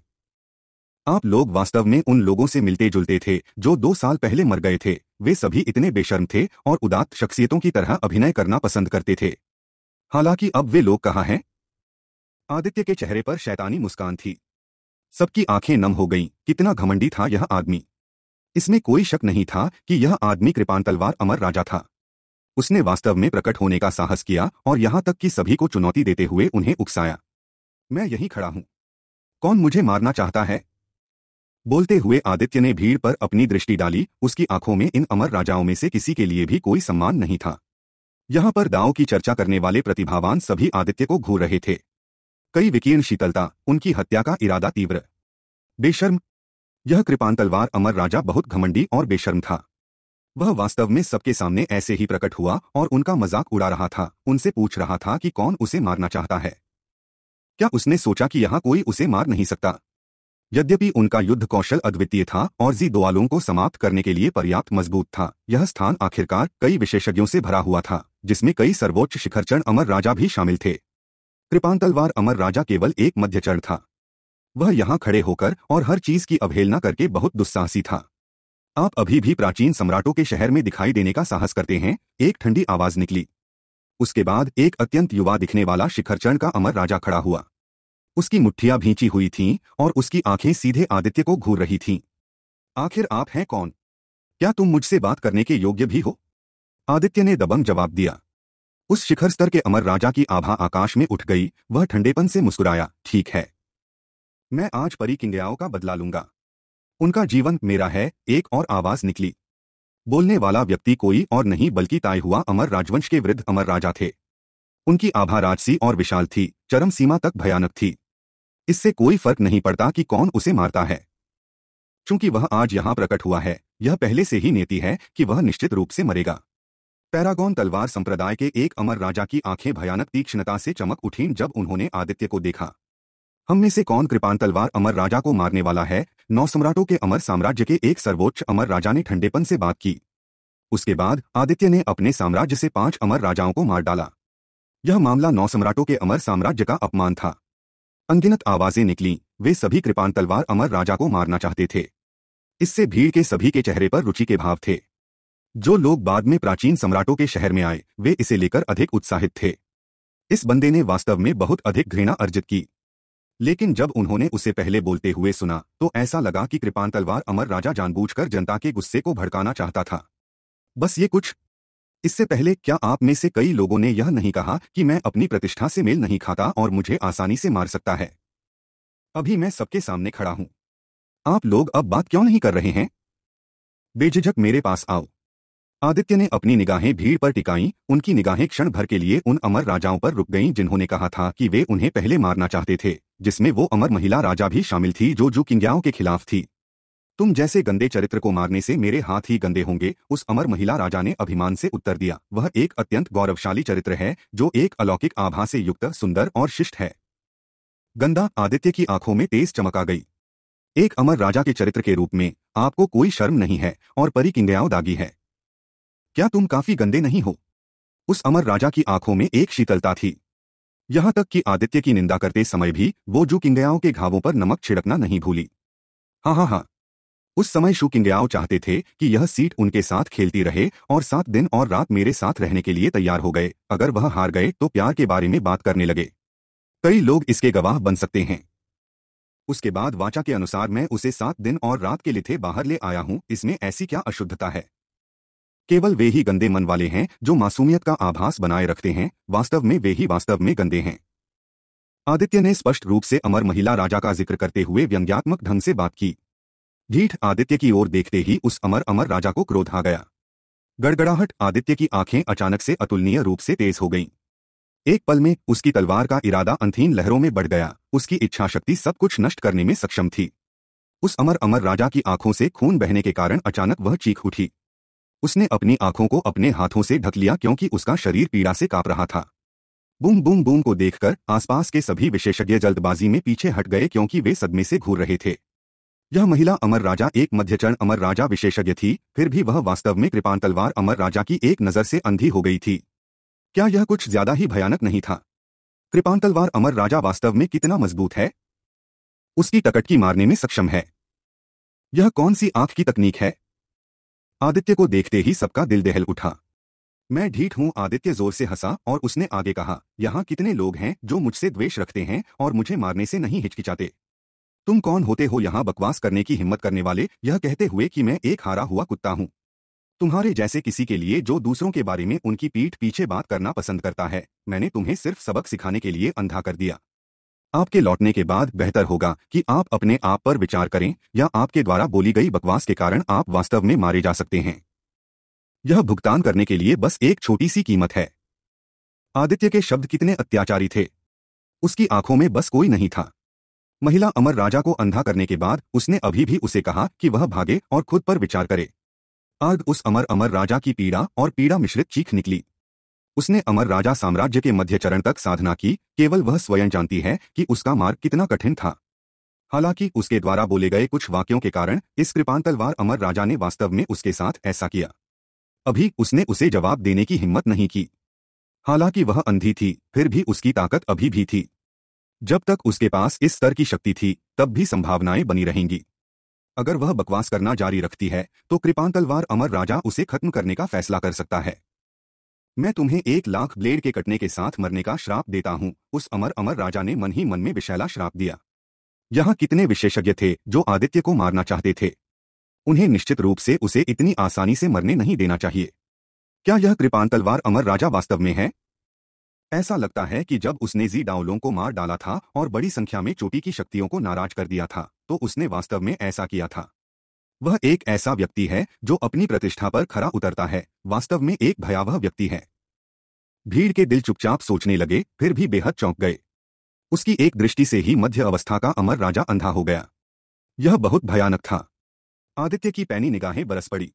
आप लोग वास्तव में उन लोगों से मिलते जुलते थे जो दो साल पहले मर गए थे वे सभी इतने बेशर्म थे और उदात शख्सियतों की तरह अभिनय करना पसंद करते थे हालांकि अब वे लोग कहाँ हैं आदित्य के चेहरे पर शैतानी मुस्कान थी सबकी आंखें नम हो गईं कितना घमंडी था यह आदमी इसमें कोई शक नहीं था कि यह आदमी कृपान तलवार अमर राजा था उसने वास्तव में प्रकट होने का साहस किया और यहां तक कि सभी को चुनौती देते हुए उन्हें उकसाया मैं यहीं खड़ा हूं कौन मुझे मारना चाहता है बोलते हुए आदित्य ने भीड़ पर अपनी दृष्टि डाली उसकी आंखों में इन अमर राजाओं में से किसी के लिए भी कोई सम्मान नहीं था यहां पर दाव की चर्चा करने वाले प्रतिभावान सभी आदित्य को घूर रहे थे कई विकीर्ण शीतलता उनकी हत्या का इरादा तीव्र बेशर्म यह कृपान तलवार अमर राजा बहुत घमंडी और बेशर्म था वह वास्तव में सबके सामने ऐसे ही प्रकट हुआ और उनका मजाक उड़ा रहा था उनसे पूछ रहा था कि कौन उसे मारना चाहता है क्या उसने सोचा कि यहां कोई उसे मार नहीं सकता यद्यपि उनका युद्ध कौशल अद्वितीय था और जी दोआलों को समाप्त करने के लिए पर्याप्त मजबूत था यह स्थान आखिरकार कई विशेषज्ञों से भरा हुआ था जिसमें कई सर्वोच्च शिखरचरण अमर राजा भी शामिल थे कृपान तलवार अमर राजा केवल एक मध्यचरण था वह यहां खड़े होकर और हर चीज की अवहेलना करके बहुत दुस्साहसी था आप अभी भी प्राचीन सम्राटों के शहर में दिखाई देने का साहस करते हैं एक ठंडी आवाज निकली उसके बाद एक अत्यंत युवा दिखने वाला शिखरचरण का अमर राजा खड़ा हुआ उसकी मुठ्ठियां भींची हुई थीं और उसकी आंखें सीधे आदित्य को घूर रही थीं आखिर आप हैं कौन क्या तुम मुझसे बात करने के योग्य भी हो आदित्य ने दबंग जवाब दिया उस शिखर स्तर के अमर राजा की आभा आकाश में उठ गई वह ठंडेपन से मुस्कुराया ठीक है मैं आज परी किंगयाओं का बदला लूंगा उनका जीवन मेरा है एक और आवाज निकली बोलने वाला व्यक्ति कोई और नहीं बल्कि ताय हुआ अमर राजवंश के वृद्ध अमर राजा थे उनकी आभा राजसी और विशाल थी चरम सीमा तक भयानक थी इससे कोई फर्क नहीं पड़ता कि कौन उसे मारता है चूंकि वह आज यहां प्रकट हुआ है यह पहले से ही नेति है कि वह निश्चित रूप से मरेगा पैरागॉन तलवार संप्रदाय के एक अमर राजा की आंखें भयानक तीक्ष्णता से चमक उठीं जब उन्होंने आदित्य को देखा हम में से कौन कृपान तलवार अमर राजा को मारने वाला है नौ सम्राटों के अमर साम्राज्य के एक सर्वोच्च अमर राजा ने ठंडेपन से बात की उसके बाद आदित्य ने अपने साम्राज्य से पांच अमर राजाओं को मार डाला यह मामला नौ सम्राटों के अमर साम्राज्य का अपमान था अनगिनत आवाजें निकली वे सभी कृपान तलवार अमर राजा को मारना चाहते थे इससे भीड़ के सभी के चेहरे पर रुचि के भाव थे जो लोग बाद में प्राचीन सम्राटों के शहर में आए वे इसे लेकर अधिक उत्साहित थे इस बंदे ने वास्तव में बहुत अधिक घृणा अर्जित की लेकिन जब उन्होंने उसे पहले बोलते हुए सुना तो ऐसा लगा कि कृपान तलवार अमर राजा जानबूझकर जनता के गुस्से को भड़काना चाहता था बस ये कुछ इससे पहले क्या आप में से कई लोगों ने यह नहीं कहा कि मैं अपनी प्रतिष्ठा से मेल नहीं खाता और मुझे आसानी से मार सकता है अभी मैं सबके सामने खड़ा हूं आप लोग अब बात क्यों नहीं कर रहे हैं बेझिझक मेरे पास आओ आदित्य ने अपनी निगाहें भीड़ पर टिकाईं उनकी निगाहें क्षण भर के लिए उन अमर राजाओं पर रुक गईं जिन्होंने कहा था कि वे उन्हें पहले मारना चाहते थे जिसमें वो अमर महिला राजा भी शामिल थी जो जू किंग्याओं के खिलाफ थी तुम जैसे गंदे चरित्र को मारने से मेरे हाथ ही गंदे होंगे उस अमर महिला राजा ने अभिमान से उत्तर दिया वह एक अत्यंत गौरवशाली चरित्र है जो एक अलौकिक आभा से युक्त सुंदर और शिष्ट है गंदा आदित्य की आंखों में तेज चमका गई एक अमर राजा के चरित्र के रूप में आपको कोई शर्म नहीं है और परी किंग्याओ दागी है क्या तुम काफी गंदे नहीं हो उस अमर राजा की आंखों में एक शीतलता थी यहाँ तक कि आदित्य की निंदा करते समय भी वो जू किंगयाओं के घावों पर नमक छिड़कना नहीं भूली हाँ हाँ हाँ उस समय शू किंगयाओ चाहते थे कि यह सीट उनके साथ खेलती रहे और सात दिन और रात मेरे साथ रहने के लिए तैयार हो गए अगर वह हार गए तो प्यार के बारे में बात करने लगे कई लोग इसके गवाह बन सकते हैं उसके बाद वाचा के अनुसार मैं उसे सात दिन और रात के लिथे बाहर ले आया हूं इसमें ऐसी क्या अशुद्धता है केवल वे ही गंदे मन वाले हैं जो मासूमियत का आभास बनाए रखते हैं वास्तव में वे ही वास्तव में गंदे हैं आदित्य ने स्पष्ट रूप से अमर महिला राजा का जिक्र करते हुए व्यंग्यात्मक ढंग से बात की ढीठ आदित्य की ओर देखते ही उस अमर अमर राजा को क्रोध आ गया गड़गड़ाहट आदित्य की आंखें अचानक से अतुलनीय रूप से तेज हो गईं। एक पल में उसकी तलवार का इरादा अंथीन लहरों में बढ़ गया उसकी इच्छा शक्ति सब कुछ नष्ट करने में सक्षम थी उस अमर अमर राजा की आंखों से खून बहने के कारण अचानक वह चीख उठी उसने अपनी आंखों को अपने हाथों से ढक लिया क्योंकि उसका शरीर पीड़ा से कांप रहा था बूम बूम बूम को देखकर आसपास के सभी विशेषज्ञ जल्दबाजी में पीछे हट गए क्योंकि वे सदमे से घूर रहे थे यह महिला अमर राजा एक मध्यचरण अमर राजा विशेषज्ञ थी फिर भी वह वास्तव में कृपान तलवार अमर राजा की एक नज़र से अंधी हो गई थी क्या यह कुछ ज्यादा ही भयानक नहीं था कृपान तलवार अमर राजा वास्तव में कितना मजबूत है उसकी टकटकी मारने में सक्षम है यह कौन सी आंख की तकनीक है आदित्य को देखते ही सबका दिल दहल उठा मैं ढीठ हूं आदित्य जोर से हंसा और उसने आगे कहा यहां कितने लोग हैं जो मुझसे द्वेष रखते हैं और मुझे मारने से नहीं हिचकिचाते तुम कौन होते हो यहां बकवास करने की हिम्मत करने वाले यह कहते हुए कि मैं एक हारा हुआ कुत्ता हूं तुम्हारे जैसे किसी के लिए जो दूसरों के बारे में उनकी पीठ पीछे बात करना पसंद करता है मैंने तुम्हें सिर्फ सबक सिखाने के लिए अंधा कर दिया आपके लौटने के बाद बेहतर होगा कि आप अपने आप पर विचार करें या आपके द्वारा बोली गई बकवास के कारण आप वास्तव में मारे जा सकते हैं यह भुगतान करने के लिए बस एक छोटी सी कीमत है आदित्य के शब्द कितने अत्याचारी थे उसकी आंखों में बस कोई नहीं था महिला अमर राजा को अंधा करने के बाद उसने अभी भी उसे कहा कि वह भागे और खुद पर विचार करे आग उस अमर अमर राजा की पीड़ा और पीड़ा मिश्रित चीख निकली उसने अमर राजा साम्राज्य के मध्य चरण तक साधना की केवल वह स्वयं जानती है कि उसका मार्ग कितना कठिन था हालांकि उसके द्वारा बोले गए कुछ वाक्यों के कारण इस कृपांतलवार अमर राजा ने वास्तव में उसके साथ ऐसा किया अभी उसने उसे जवाब देने की हिम्मत नहीं की हालांकि वह अंधी थी फिर भी उसकी ताकत अभी भी थी जब तक उसके पास इस स्तर की शक्ति थी तब भी संभावनाएं बनी रहेंगी अगर वह बकवास करना जारी रखती है तो कृपांतलवार अमर राजा उसे खत्म करने का फैसला कर सकता है मैं तुम्हें एक लाख ब्लेड के कटने के साथ मरने का श्राप देता हूँ उस अमर अमर राजा ने मन ही मन में विशैला श्राप दिया यहाँ कितने विशेषज्ञ थे जो आदित्य को मारना चाहते थे उन्हें निश्चित रूप से उसे इतनी आसानी से मरने नहीं देना चाहिए क्या यह कृपान तलवार अमर राजा वास्तव में है ऐसा लगता है कि जब उसने जी डाउलों को मार डाला था और बड़ी संख्या में चोटी की शक्तियों को नाराज कर दिया था तो उसने वास्तव में ऐसा किया था वह एक ऐसा व्यक्ति है जो अपनी प्रतिष्ठा पर खरा उतरता है वास्तव में एक भयावह व्यक्ति है भीड़ के दिल चुपचाप सोचने लगे फिर भी बेहद चौंक गए उसकी एक दृष्टि से ही मध्य अवस्था का अमर राजा अंधा हो गया यह बहुत भयानक था आदित्य की पैनी निगाहें बरस पड़ी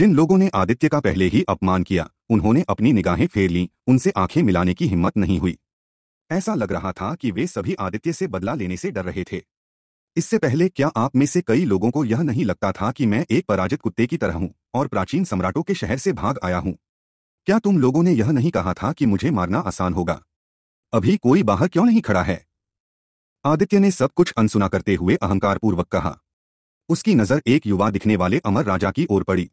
जिन लोगों ने आदित्य का पहले ही अपमान किया उन्होंने अपनी निगाहें फेर लीं उनसे आंखें मिलाने की हिम्मत नहीं हुई ऐसा लग रहा था कि वे सभी आदित्य से बदला लेने से डर रहे थे इससे पहले क्या आप में से कई लोगों को यह नहीं लगता था कि मैं एक पराजित कुत्ते की तरह हूं और प्राचीन सम्राटों के शहर से भाग आया हूं क्या तुम लोगों ने यह नहीं कहा था कि मुझे मारना आसान होगा अभी कोई बाहर क्यों नहीं खड़ा है आदित्य ने सब कुछ अनसुना करते हुए अहंकारपूर्वक कहा उसकी नजर एक युवा दिखने वाले अमर राजा की ओर पड़ी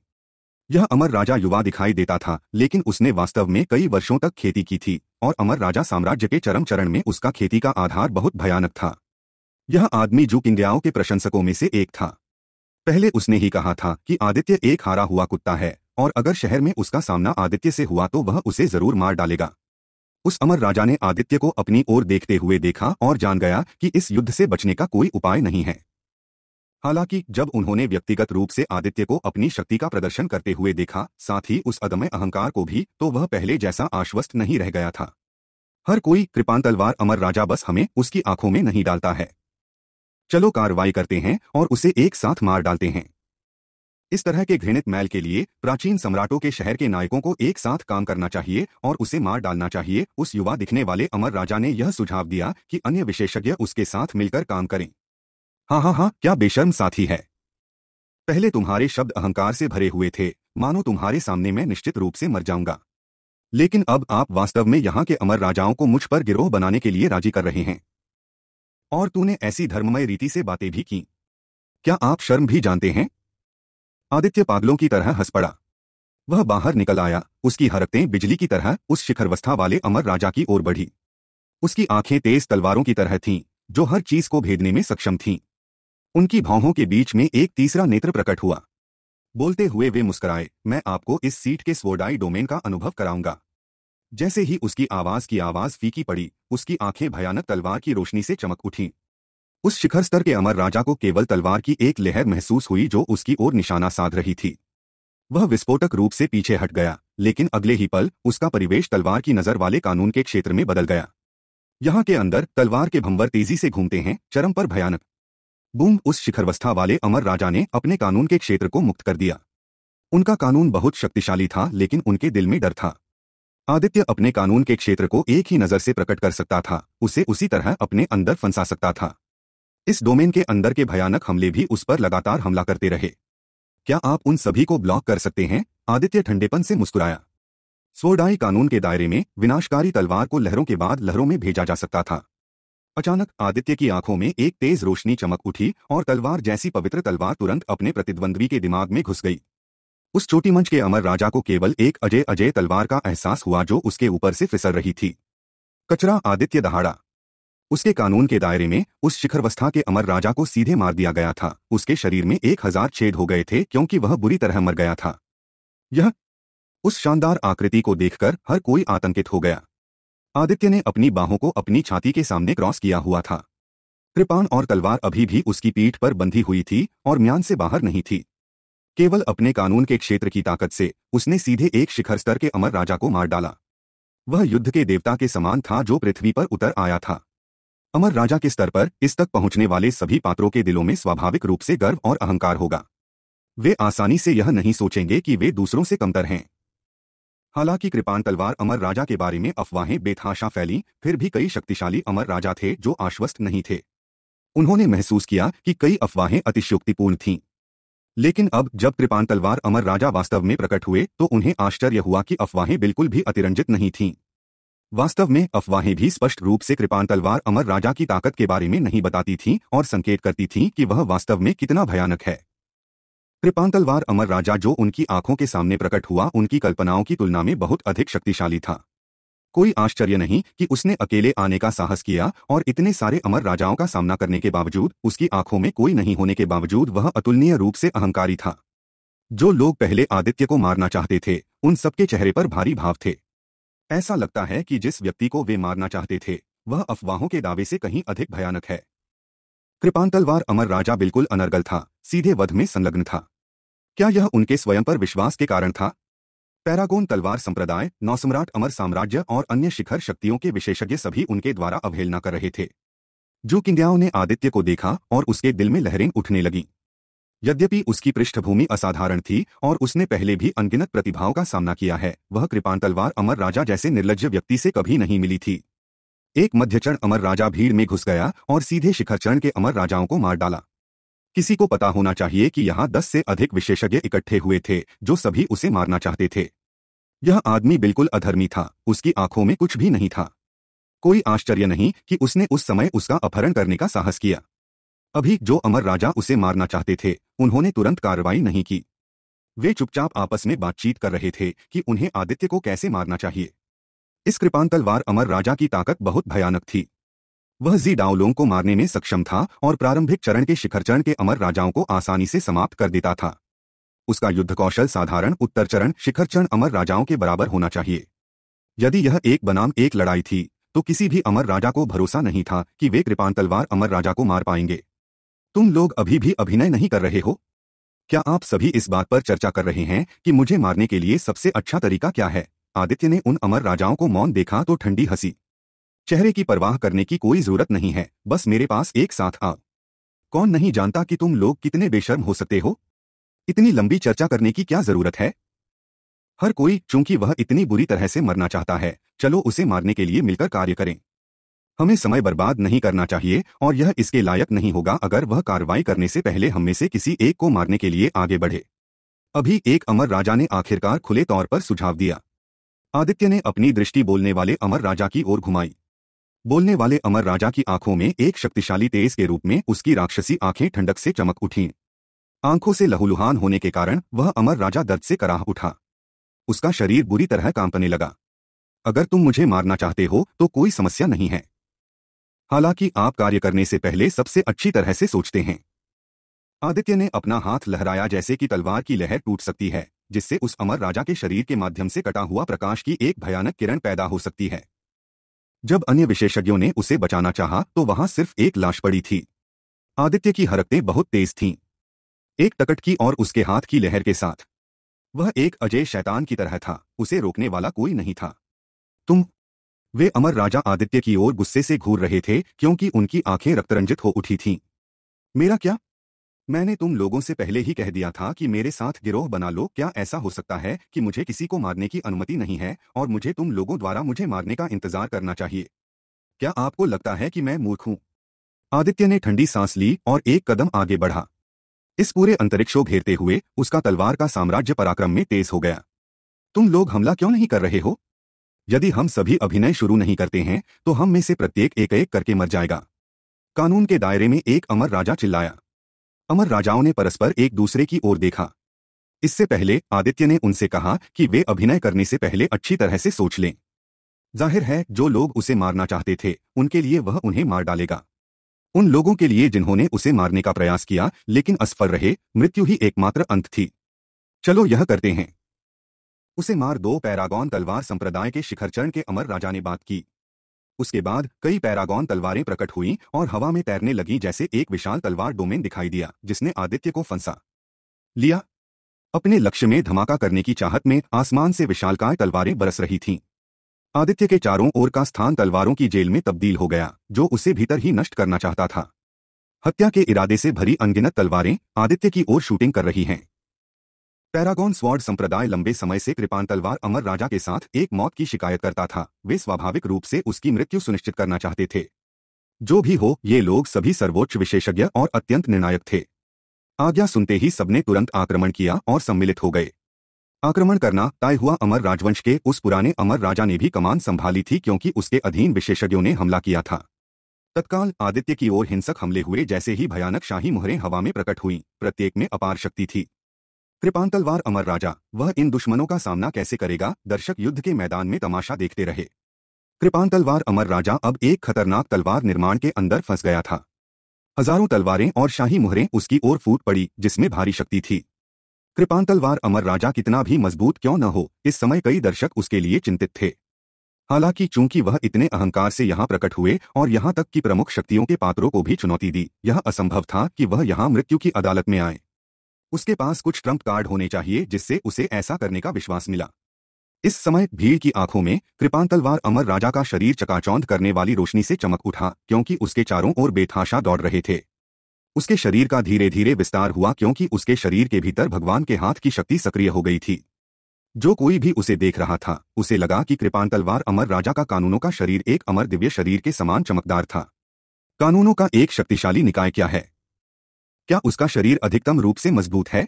यह अमर राजा युवा दिखाई देता था लेकिन उसने वास्तव में कई वर्षों तक खेती की थी और अमर राजा साम्राज्य के चरम चरण में उसका खेती का आधार बहुत भयानक था यह आदमी जो किंगयाओ के प्रशंसकों में से एक था पहले उसने ही कहा था कि आदित्य एक हारा हुआ कुत्ता है और अगर शहर में उसका सामना आदित्य से हुआ तो वह उसे जरूर मार डालेगा उस अमर राजा ने आदित्य को अपनी ओर देखते हुए देखा और जान गया कि इस युद्ध से बचने का कोई उपाय नहीं है हालांकि जब उन्होंने व्यक्तिगत रूप से आदित्य को अपनी शक्ति का प्रदर्शन करते हुए देखा साथ ही उस अदम्य अहंकार को भी तो वह पहले जैसा आश्वस्त नहीं रह गया था हर कोई कृपान तलवार अमर राजा बस हमें उसकी आंखों में नहीं डालता है चलो कार्रवाई करते हैं और उसे एक साथ मार डालते हैं इस तरह के घृणित मैल के लिए प्राचीन सम्राटों के शहर के नायकों को एक साथ काम करना चाहिए और उसे मार डालना चाहिए उस युवा दिखने वाले अमर राजा ने यह सुझाव दिया कि अन्य विशेषज्ञ उसके साथ मिलकर काम करें हाँ हाँ हाँ क्या बेशर्म साथी है पहले तुम्हारे शब्द अहंकार से भरे हुए थे मानो तुम्हारे सामने मैं निश्चित रूप से मर जाऊंगा लेकिन अब आप वास्तव में यहाँ के अमर राजाओं को मुझ पर गिरोह बनाने के लिए राजी कर रहे हैं और तूने ऐसी धर्ममय रीति से बातें भी की क्या आप शर्म भी जानते हैं आदित्य पागलों की तरह हंस पड़ा वह बाहर निकल आया उसकी हरकतें बिजली की तरह उस शिखरवस्था वाले अमर राजा की ओर बढ़ी उसकी आंखें तेज तलवारों की तरह थीं जो हर चीज को भेदने में सक्षम थीं उनकी भावों के बीच में एक तीसरा नेत्र प्रकट हुआ बोलते हुए वे मुस्कुराए मैं आपको इस सीट के स्वोडाई डोमेन का अनुभव कराऊंगा जैसे ही उसकी आवाज की आवाज फीकी पड़ी उसकी आंखें भयानक तलवार की रोशनी से चमक उठी उस शिखर स्तर के अमर राजा को केवल तलवार की एक लहर महसूस हुई जो उसकी ओर निशाना साध रही थी वह विस्फोटक रूप से पीछे हट गया लेकिन अगले ही पल उसका परिवेश तलवार की नजर वाले कानून के क्षेत्र में बदल गया यहाँ के अंदर तलवार के भंवर तेजी से घूमते हैं चरम पर भयानक बूम उस शिखरवस्था वाले अमर राजा ने अपने कानून के क्षेत्र को मुक्त कर दिया उनका कानून बहुत शक्तिशाली था लेकिन उनके दिल में डर था आदित्य अपने कानून के क्षेत्र को एक ही नजर से प्रकट कर सकता था उसे उसी तरह अपने अंदर फंसा सकता था इस डोमेन के अंदर के भयानक हमले भी उस पर लगातार हमला करते रहे क्या आप उन सभी को ब्लॉक कर सकते हैं आदित्य ठंडेपन से मुस्कुराया स्वोडाई कानून के दायरे में विनाशकारी तलवार को लहरों के बाद लहरों में भेजा जा सकता था अचानक आदित्य की आंखों में एक तेज रोशनी चमक उठी और तलवार जैसी पवित्र तलवार तुरंत अपने प्रतिद्वंद्वी के दिमाग में घुस गई उस छोटी मंच के अमर राजा को केवल एक अजय अजय तलवार का एहसास हुआ जो उसके ऊपर से फिसल रही थी कचरा आदित्य दहाड़ा उसके कानून के दायरे में उस शिखरवस्था के अमर राजा को सीधे मार दिया गया था उसके शरीर में एक हजार छेद हो गए थे क्योंकि वह बुरी तरह मर गया था यह उस शानदार आकृति को देखकर हर कोई आतंकित हो गया आदित्य ने अपनी बाहों को अपनी छाती के सामने क्रॉस किया हुआ था कृपाण और तलवार अभी भी उसकी पीठ पर बंधी हुई थी और म्यान से बाहर नहीं थी केवल अपने कानून के क्षेत्र की ताकत से उसने सीधे एक शिखर स्तर के अमर राजा को मार डाला वह युद्ध के देवता के समान था जो पृथ्वी पर उतर आया था अमर राजा के स्तर पर इस तक पहुंचने वाले सभी पात्रों के दिलों में स्वाभाविक रूप से गर्व और अहंकार होगा वे आसानी से यह नहीं सोचेंगे कि वे दूसरों से कमतर हैं हालांकि कृपान तलवार अमर राजा के बारे में अफवाहें बेथाशा फैली फिर भी कई शक्तिशाली अमर राजा थे जो आश्वस्त नहीं थे उन्होंने महसूस किया कि कई अफवाहें अतिशयोक्तिपूर्ण थीं लेकिन अब जब कृपान तलवार अमर राजा वास्तव में प्रकट हुए तो उन्हें आश्चर्य हुआ कि अफवाहें बिल्कुल भी अतिरंजित नहीं थीं वास्तव में अफवाहें भी स्पष्ट रूप से कृपान तलवार अमर राजा की ताकत के बारे में नहीं बताती थीं और संकेत करती थीं कि वह वास्तव में कितना भयानक है कृपान तलवार अमर राजा जो उनकी आंखों के सामने प्रकट हुआ उनकी कल्पनाओं की तुलना में बहुत अधिक शक्तिशाली था कोई आश्चर्य नहीं कि उसने अकेले आने का साहस किया और इतने सारे अमर राजाओं का सामना करने के बावजूद उसकी आंखों में कोई नहीं होने के बावजूद वह अतुलनीय रूप से अहंकारी था जो लोग पहले आदित्य को मारना चाहते थे उन सबके चेहरे पर भारी भाव थे ऐसा लगता है कि जिस व्यक्ति को वे मारना चाहते थे वह अफवाहों के दावे से कहीं अधिक भयानक है कृपांतलवार अमर राजा बिल्कुल अनर्गल था सीधे वध में संलग्न था क्या यह उनके स्वयं पर विश्वास के कारण था पैरागोन तलवार संप्रदाय नौसम्राट अमर साम्राज्य और अन्य शिखर शक्तियों के विशेषज्ञ सभी उनके द्वारा अवहेलना कर रहे थे जो किंग्याओं ने आदित्य को देखा और उसके दिल में लहरें उठने लगीं यद्यपि उसकी पृष्ठभूमि असाधारण थी और उसने पहले भी अनगिनत प्रतिभाओं का सामना किया है वह कृपाण तलवार अमर राजा जैसे निर्लज्ज व्यक्ति से कभी नहीं मिली थी एक मध्यचरण अमर राजा भीड़ में घुस गया और सीधे शिखरचरण के अमर राजाओं को मार डाला किसी को पता होना चाहिए कि यहां दस से अधिक विशेषज्ञ इकट्ठे हुए थे जो सभी उसे मारना चाहते थे यह आदमी बिल्कुल अधर्मी था उसकी आंखों में कुछ भी नहीं था कोई आश्चर्य नहीं कि उसने उस समय उसका अपहरण करने का साहस किया अभी जो अमर राजा उसे मारना चाहते थे उन्होंने तुरंत कार्रवाई नहीं की वे चुपचाप आपस में बातचीत कर रहे थे कि उन्हें आदित्य को कैसे मारना चाहिए इस कृपान तलवार अमर राजा की ताकत बहुत भयानक थी वह जी डाउलोंग को मारने में सक्षम था और प्रारंभिक चरण के शिखर चरण के अमर राजाओं को आसानी से समाप्त कर देता था उसका युद्ध कौशल साधारण उत्तर चरण शिखर चरण अमर राजाओं के बराबर होना चाहिए यदि यह एक बनाम एक लड़ाई थी तो किसी भी अमर राजा को भरोसा नहीं था कि वे कृपान तलवार अमर राजा को मार पाएंगे तुम लोग अभी भी अभिनय नहीं कर रहे हो क्या आप सभी इस बात पर चर्चा कर रहे हैं कि मुझे मारने के लिए सबसे अच्छा तरीका क्या है आदित्य ने उन अमर राजाओं को मौन देखा तो ठंडी हंसी चेहरे की परवाह करने की कोई जरूरत नहीं है बस मेरे पास एक साथ आ कौन नहीं जानता कि तुम लोग कितने बेशर्म हो सकते हो इतनी लंबी चर्चा करने की क्या जरूरत है हर कोई चूंकि वह इतनी बुरी तरह से मरना चाहता है चलो उसे मारने के लिए मिलकर कार्य करें हमें समय बर्बाद नहीं करना चाहिए और यह इसके लायक नहीं होगा अगर वह कार्रवाई करने से पहले हम में से किसी एक को मारने के लिए आगे बढ़े अभी एक अमर राजा ने आखिरकार खुले तौर पर सुझाव दिया आदित्य ने अपनी दृष्टि बोलने वाले अमर राजा की ओर घुमाई बोलने वाले अमर राजा की आंखों में एक शक्तिशाली तेज के रूप में उसकी राक्षसी आंखें ठंडक से चमक उठीं आंखों से लहूलुहान होने के कारण वह अमर राजा दर्द से कराह उठा उसका शरीर बुरी तरह कांपने लगा अगर तुम मुझे मारना चाहते हो तो कोई समस्या नहीं है हालांकि आप कार्य करने से पहले सबसे अच्छी तरह से सोचते हैं आदित्य ने अपना हाथ लहराया जैसे कि तलवार की लहर टूट सकती है जिससे उस अमर राजा के शरीर के माध्यम से कटा हुआ प्रकाश की एक भयानक किरण पैदा हो सकती है जब अन्य विशेषज्ञों ने उसे बचाना चाहा तो वहां सिर्फ एक लाश पड़ी थी आदित्य की हरकतें बहुत तेज थीं एक तकट की और उसके हाथ की लहर के साथ वह एक अजय शैतान की तरह था उसे रोकने वाला कोई नहीं था तुम वे अमर राजा आदित्य की ओर गुस्से से घूर रहे थे क्योंकि उनकी आंखें रक्तरंजित हो उठी थीं मेरा क्या मैंने तुम लोगों से पहले ही कह दिया था कि मेरे साथ गिरोह बना लो क्या ऐसा हो सकता है कि मुझे किसी को मारने की अनुमति नहीं है और मुझे तुम लोगों द्वारा मुझे मारने का इंतजार करना चाहिए क्या आपको लगता है कि मैं मूर्ख हूं आदित्य ने ठंडी सांस ली और एक कदम आगे बढ़ा इस पूरे अंतरिक्ष को घेरते हुए उसका तलवार का साम्राज्य पराक्रम में तेज हो गया तुम लोग हमला क्यों नहीं कर रहे हो यदि हम सभी अभिनय शुरू नहीं करते हैं तो हम में से प्रत्येक एक एक करके मर जाएगा कानून के दायरे में एक अमर राजा चिल्लाया अमर राजाओं ने परस्पर एक दूसरे की ओर देखा इससे पहले आदित्य ने उनसे कहा कि वे अभिनय करने से पहले अच्छी तरह से सोच लें जाहिर है जो लोग उसे मारना चाहते थे उनके लिए वह उन्हें मार डालेगा उन लोगों के लिए जिन्होंने उसे मारने का प्रयास किया लेकिन असफल रहे मृत्यु ही एकमात्र अंत थी चलो यह करते हैं उसे मार दो पैरागॉन तलवार संप्रदाय के शिखर चरण के अमर राजा ने बात की उसके बाद कई पैरागॉन तलवारें प्रकट हुईं और हवा में तैरने लगी जैसे एक विशाल तलवार डोमेन दिखाई दिया जिसने आदित्य को फंसा लिया अपने लक्ष्य में धमाका करने की चाहत में आसमान से विशालकाय तलवारें बरस रही थीं आदित्य के चारों ओर का स्थान तलवारों की जेल में तब्दील हो गया जो उसे भीतर ही नष्ट करना चाहता था हत्या के इरादे से भरी अनगिनत तलवारें आदित्य की ओर शूटिंग कर रही हैं पैरागॉन स्वाड संप्रदाय लंबे समय से कृपान तलवार अमर राजा के साथ एक मौत की शिकायत करता था वे स्वाभाविक रूप से उसकी मृत्यु सुनिश्चित करना चाहते थे जो भी हो ये लोग सभी सर्वोच्च विशेषज्ञ और अत्यंत निर्णायक थे आज्ञा सुनते ही सबने तुरंत आक्रमण किया और सम्मिलित हो गए आक्रमण करना तय हुआ अमर राजवंश के उस पुराने अमर राजा ने भी कमान संभाली थी क्योंकि उसके अधीन विशेषज्ञों ने हमला किया था तत्काल आदित्य की ओर हिंसक हमले हुए जैसे ही भयानक शाही मुहरें हवा में प्रकट हुई प्रत्येक में अपार शक्ति थी कृपांतलवार अमर राजा वह इन दुश्मनों का सामना कैसे करेगा दर्शक युद्ध के मैदान में तमाशा देखते रहे कृपांतलवार अमर राजा अब एक खतरनाक तलवार निर्माण के अंदर फंस गया था हजारों तलवारें और शाही मुहरें उसकी ओर फूट पड़ी जिसमें भारी शक्ति थी कृपांतलवार अमर राजा कितना भी मजबूत क्यों न हो इस समय कई दर्शक उसके लिए चिंतित थे हालांकि चूंकि वह इतने अहंकार से यहाँ प्रकट हुए और यहाँ तक कि प्रमुख शक्तियों के पात्रों को भी चुनौती दी यह असंभव था कि वह यहाँ मृत्यु की अदालत में आए उसके पास कुछ ट्रंप कार्ड होने चाहिए जिससे उसे ऐसा करने का विश्वास मिला इस समय भीड़ की आंखों में कृपांतलवार अमर राजा का शरीर चकाचौंध करने वाली रोशनी से चमक उठा क्योंकि उसके चारों ओर बेथाशा दौड़ रहे थे उसके शरीर का धीरे धीरे विस्तार हुआ क्योंकि उसके शरीर के भीतर भगवान के हाथ की शक्ति सक्रिय हो गई थी जो कोई भी उसे देख रहा था उसे लगा कि कृपान तलवार अमर राजा का कानूनों का शरीर एक अमर दिव्य शरीर के समान चमकदार था कानूनों का एक शक्तिशाली निकाय क्या है क्या उसका शरीर अधिकतम रूप से मजबूत है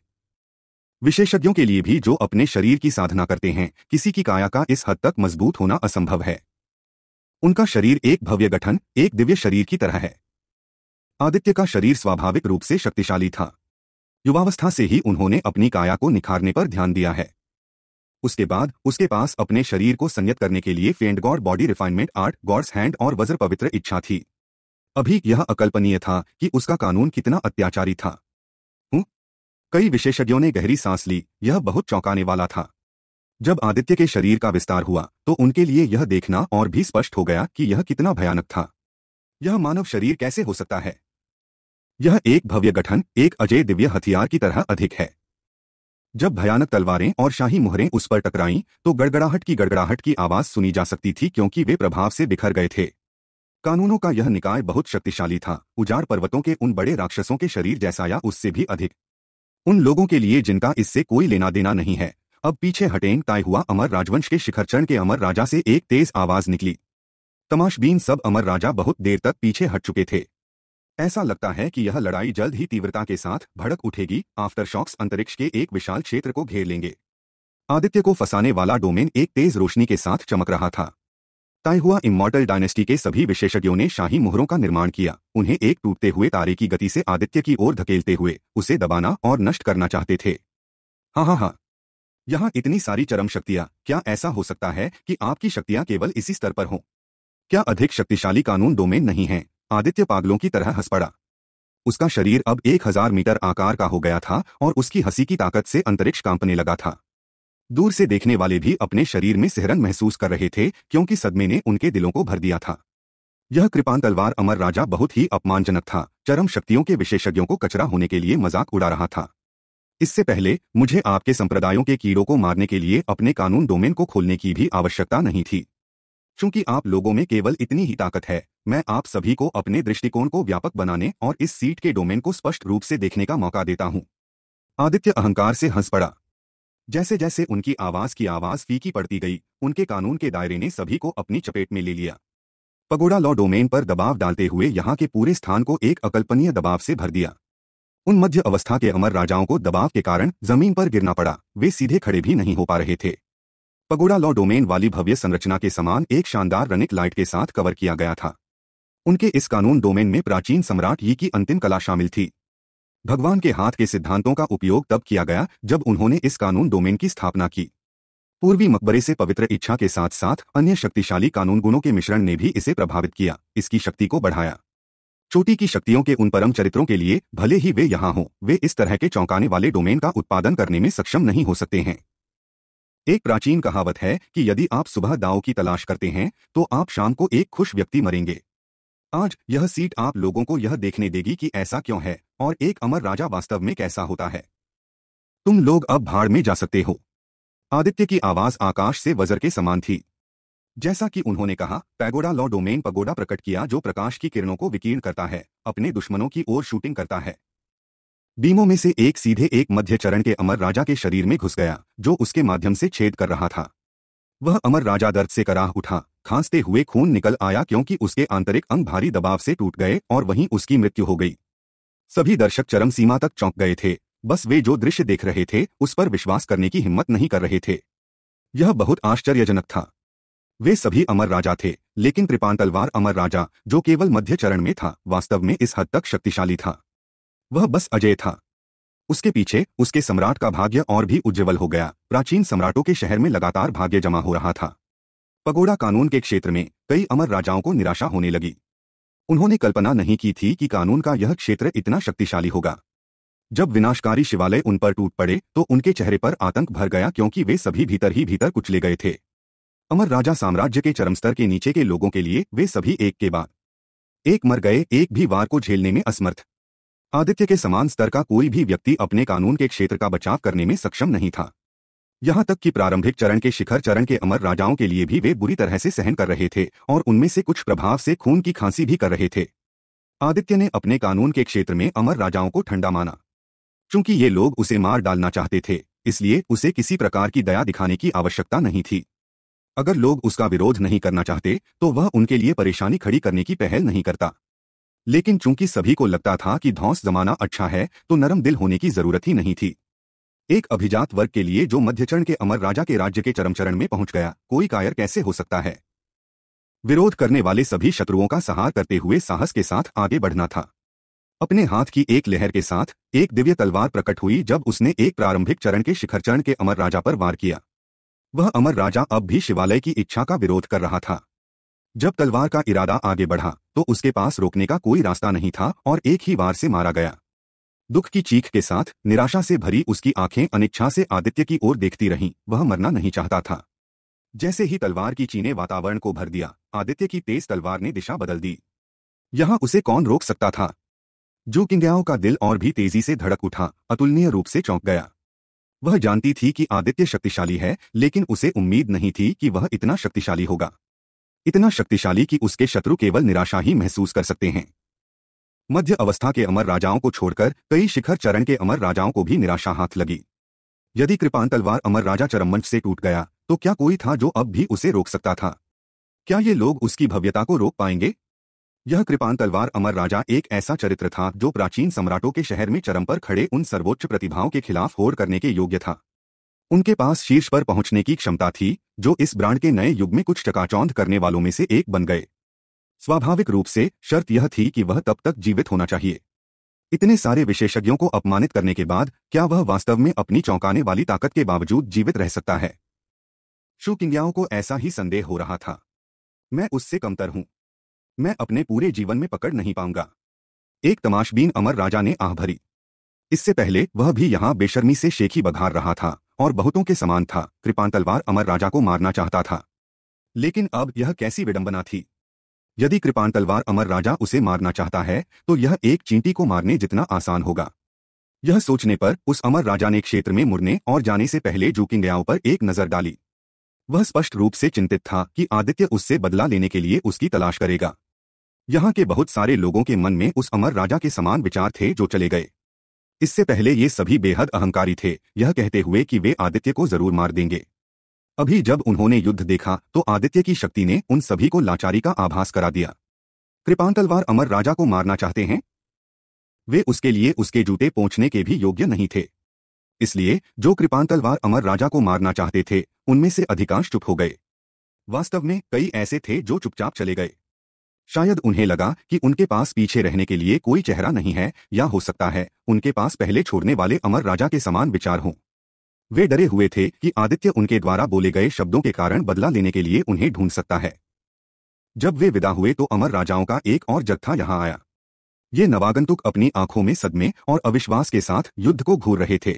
विशेषज्ञों के लिए भी जो अपने शरीर की साधना करते हैं किसी की काया का इस हद तक मजबूत होना असंभव है उनका शरीर एक भव्य गठन एक दिव्य शरीर की तरह है आदित्य का शरीर स्वाभाविक रूप से शक्तिशाली था युवावस्था से ही उन्होंने अपनी काया को निखारने पर ध्यान दिया है उसके बाद उसके पास अपने शरीर को संयत करने के लिए fiend god body refinement art god's hand और वज्र पवित्र इच्छा थी अभी यह अकल्पनीय था कि उसका कानून कितना अत्याचारी था हुँ? कई विशेषज्ञों ने गहरी सांस ली यह बहुत चौंकाने वाला था जब आदित्य के शरीर का विस्तार हुआ तो उनके लिए यह देखना और भी स्पष्ट हो गया कि यह कितना भयानक था यह मानव शरीर कैसे हो सकता है यह एक भव्य गठन एक अजय दिव्य हथियार की तरह अधिक है जब भयानक तलवारें और शाही मुहरें उस पर टकराईं तो गड़गड़ाहट की गड़गड़ाहट की आवाज सुनी जा सकती थी क्योंकि वे प्रभाव से बिखर गए थे कानूनों का यह निकाय बहुत शक्तिशाली था उजाड़ पर्वतों के उन बड़े राक्षसों के शरीर जैसा या उससे भी अधिक उन लोगों के लिए जिनका इससे कोई लेना देना नहीं है अब पीछे हटेन ताय हुआ अमर राजवंश के शिखरचरण के अमर राजा से एक तेज आवाज निकली तमाशबीन सब अमर राजा बहुत देर तक पीछे हट चुके थे ऐसा लगता है कि यह लड़ाई जल्द ही तीव्रता के साथ भड़क उठेगी आफ्टरशॉक्स अंतरिक्ष के एक विशाल क्षेत्र को घेर लेंगे आदित्य को फंसाने वाला डोमेन एक तेज रोशनी के साथ चमक रहा था तय हुआ इमोर्टल डायनेस्टी के सभी विशेषज्ञों ने शाही मुहरों का निर्माण किया उन्हें एक टूटते हुए तारे की गति से आदित्य की ओर धकेलते हुए उसे दबाना और नष्ट करना चाहते थे हाँ हाँ हाँ यहाँ इतनी सारी चरम शक्तियाँ क्या ऐसा हो सकता है कि आपकी शक्तियाँ केवल इसी स्तर पर हों क्या अधिक शक्तिशाली कानून डोमेन नहीं है आदित्य पागलों की तरह हंस पड़ा उसका शरीर अब एक हजार मीटर आकार का हो गया था और उसकी हंसी की ताकत से अंतरिक्ष कांपने लगा था दूर से देखने वाले भी अपने शरीर में सिहरन महसूस कर रहे थे क्योंकि सदमे ने उनके दिलों को भर दिया था यह कृपान तलवार अमर राजा बहुत ही अपमानजनक था चरम शक्तियों के विशेषज्ञों को कचरा होने के लिए मजाक उड़ा रहा था इससे पहले मुझे आपके संप्रदायों के कीड़ों को मारने के लिए अपने कानून डोमेन को खोलने की भी आवश्यकता नहीं थी क्योंकि आप लोगों में केवल इतनी ही ताकत है मैं आप सभी को अपने दृष्टिकोण को व्यापक बनाने और इस सीट के डोमेन को स्पष्ट रूप से देखने का मौका देता हूं आदित्य अहंकार से हंस पड़ा जैसे जैसे उनकी आवाज की आवाज फीकी पड़ती गई उनके कानून के दायरे ने सभी को अपनी चपेट में ले लिया पगोड़ा लॉ डोमेन पर दबाव डालते हुए यहां के पूरे स्थान को एक अकल्पनीय दबाव से भर दिया उन मध्य अवस्था के अमर राजाओं को दबाव के कारण जमीन पर गिरना पड़ा वे सीधे खड़े भी नहीं हो पा रहे थे पगोड़ा लॉ डोमेन वाली भव्य संरचना के समान एक शानदार रनिक लाइट के साथ कवर किया गया था उनके इस कानून डोमेन में प्राचीन सम्राट यी की अंतिम कला शामिल थी भगवान के हाथ के सिद्धांतों का उपयोग तब किया गया जब उन्होंने इस कानून डोमेन की स्थापना की पूर्वी मकबरे से पवित्र इच्छा के साथ साथ अन्य शक्तिशाली कानून गुणों के मिश्रण ने भी इसे प्रभावित किया इसकी शक्ति को बढ़ाया चोटी की शक्तियों के उन परम चरित्रों के लिए भले ही वे यहां हों वे इस तरह के चौंकाने वाले डोमेन का उत्पादन करने में सक्षम नहीं हो सकते हैं एक प्राचीन कहावत है कि यदि आप सुबह दाव की तलाश करते हैं तो आप शाम को एक खुश व्यक्ति मरेंगे आज यह सीट आप लोगों को यह देखने देगी कि ऐसा क्यों है और एक अमर राजा वास्तव में कैसा होता है तुम लोग अब भाड़ में जा सकते हो आदित्य की आवाज आकाश से वजर के समान थी जैसा कि उन्होंने कहा पैगोडा लॉ डोमेन पगोडा प्रकट किया जो प्रकाश की किरणों को विकीर्ण करता है अपने दुश्मनों की ओर शूटिंग करता है बीमों में से एक सीधे एक मध्य चरण के अमर राजा के शरीर में घुस गया जो उसके माध्यम से छेद कर रहा था वह अमर राजा दर्द से कराह उठा खांसते हुए खून निकल आया क्योंकि उसके आंतरिक अंग भारी दबाव से टूट गए और वहीं उसकी मृत्यु हो गई सभी दर्शक चरम सीमा तक चौंक गए थे बस वे जो दृश्य देख रहे थे उस पर विश्वास करने की हिम्मत नहीं कर रहे थे यह बहुत आश्चर्यजनक था वे सभी अमर राजा थे लेकिन कृपांतलवार अमर राजा जो केवल मध्य चरण में था वास्तव में इस हद तक शक्तिशाली था वह बस अजय था उसके पीछे उसके सम्राट का भाग्य और भी उज्जवल हो गया प्राचीन सम्राटों के शहर में लगातार भाग्य जमा हो रहा था पगोड़ा कानून के क्षेत्र में कई अमर राजाओं को निराशा होने लगी उन्होंने कल्पना नहीं की थी कि कानून का यह क्षेत्र इतना शक्तिशाली होगा जब विनाशकारी शिवालय उन पर टूट पड़े तो उनके चेहरे पर आतंक भर गया क्योंकि वे सभी भीतर ही भीतर कुचले गए थे अमर राजा साम्राज्य के चरम स्तर के नीचे के लोगों के लिए वे सभी एक के बाद एक मर गए एक भी वार को झेलने में असमर्थ आदित्य के समान स्तर का कोई भी व्यक्ति अपने कानून के क्षेत्र का बचाव करने में सक्षम नहीं था यहाँ तक कि प्रारंभिक चरण के शिखर चरण के अमर राजाओं के लिए भी वे बुरी तरह से सहन कर रहे थे और उनमें से कुछ प्रभाव से खून की खांसी भी कर रहे थे आदित्य ने अपने कानून के क्षेत्र में अमर राजाओं को ठंडा माना चूंकि ये लोग उसे मार डालना चाहते थे इसलिए उसे किसी प्रकार की दया दिखाने की आवश्यकता नहीं थी अगर लोग उसका विरोध नहीं करना चाहते तो वह उनके लिए परेशानी खड़ी करने की पहल नहीं करता लेकिन चूंकि सभी को लगता था कि धौस जमाना अच्छा है तो नरम दिल होने की जरूरत ही नहीं थी एक अभिजात वर्ग के लिए जो मध्यचरण के अमर राजा के राज्य के चरम चरण में पहुंच गया कोई कायर कैसे हो सकता है विरोध करने वाले सभी शत्रुओं का सहार करते हुए साहस के साथ आगे बढ़ना था अपने हाथ की एक लहर के साथ एक दिव्य तलवार प्रकट हुई जब उसने एक प्रारंभिक चरण के शिखर चरण के अमर राजा पर वार किया वह अमर राजा अब भी शिवालय की इच्छा का विरोध कर रहा था जब तलवार का इरादा आगे बढ़ा तो उसके पास रोकने का कोई रास्ता नहीं था और एक ही वार से मारा गया दुख की चीख के साथ निराशा से भरी उसकी आंखें अनिच्छा से आदित्य की ओर देखती रहीं वह मरना नहीं चाहता था जैसे ही तलवार की चीने वातावरण को भर दिया आदित्य की तेज तलवार ने दिशा बदल दी यहां उसे कौन रोक सकता था जो किंग्याओं का दिल और भी तेजी से धड़क उठा अतुलनीय रूप से चौंक गया वह जानती थी कि आदित्य शक्तिशाली है लेकिन उसे उम्मीद नहीं थी कि वह इतना शक्तिशाली होगा इतना शक्तिशाली कि उसके शत्रु केवल निराशा ही महसूस कर सकते हैं मध्य अवस्था के अमर राजाओं को छोड़कर कई शिखर चरण के अमर राजाओं को भी निराशा हाथ लगी यदि कृपान तलवार अमर राजा चरमंच से टूट गया तो क्या कोई था जो अब भी उसे रोक सकता था क्या ये लोग उसकी भव्यता को रोक पाएंगे यह कृपान तलवार अमर राजा एक ऐसा चरित्र था जो प्राचीन सम्राटों के शहर में चरम पर खड़े उन सर्वोच्च प्रतिभाओं के खिलाफ होड़ करने के योग्य था उनके पास शीर्ष पर पहुंचने की क्षमता थी जो इस ब्रांड के नए युग में कुछ चकाचौंध करने वालों में से एक बन गए स्वाभाविक रूप से शर्त यह थी कि वह तब तक जीवित होना चाहिए इतने सारे विशेषज्ञों को अपमानित करने के बाद क्या वह वास्तव में अपनी चौंकाने वाली ताकत के बावजूद जीवित रह सकता है शू किंग्याओं को ऐसा ही संदेह हो रहा था मैं उससे कमतर हूं मैं अपने पूरे जीवन में पकड़ नहीं पाऊंगा एक तमाशबीन अमर राजा ने आह भरी इससे पहले वह भी यहां बेशर्मी से शेखी बघार रहा था और बहुतों के समान था कृपान तलवार अमर राजा को मारना चाहता था लेकिन अब यह कैसी विडंबना थी यदि कृपाण तलवार अमर राजा उसे मारना चाहता है तो यह एक चींटी को मारने जितना आसान होगा यह सोचने पर उस अमर राजा ने क्षेत्र में मुड़ने और जाने से पहले जूकिंगयाओ पर एक नजर डाली वह स्पष्ट रूप से चिंतित था कि आदित्य उससे बदला लेने के लिए उसकी तलाश करेगा यहाँ के बहुत सारे लोगों के मन में उस अमर राजा के समान विचार थे जो चले गए इससे पहले ये सभी बेहद अहंकारी थे यह कहते हुए कि वे आदित्य को जरूर मार देंगे अभी जब उन्होंने युद्ध देखा तो आदित्य की शक्ति ने उन सभी को लाचारी का आभास करा दिया कृपाण तलवार अमर राजा को मारना चाहते हैं वे उसके लिए उसके जूते पहुंचने के भी योग्य नहीं थे इसलिए जो कृपाण तलवार अमर राजा को मारना चाहते थे उनमें से अधिकांश चुप हो गए वास्तव में कई ऐसे थे जो चुपचाप चले गए शायद उन्हें लगा कि उनके पास पीछे रहने के लिए कोई चेहरा नहीं है या हो सकता है उनके पास पहले छोड़ने वाले अमर राजा के समान विचार हों वे डरे हुए थे कि आदित्य उनके द्वारा बोले गए शब्दों के कारण बदला लेने के लिए उन्हें ढूंढ सकता है जब वे विदा हुए तो अमर राजाओं का एक और जत्था यहां आया ये नवागंतुक अपनी आंखों में सदमे और अविश्वास के साथ युद्ध को घूर रहे थे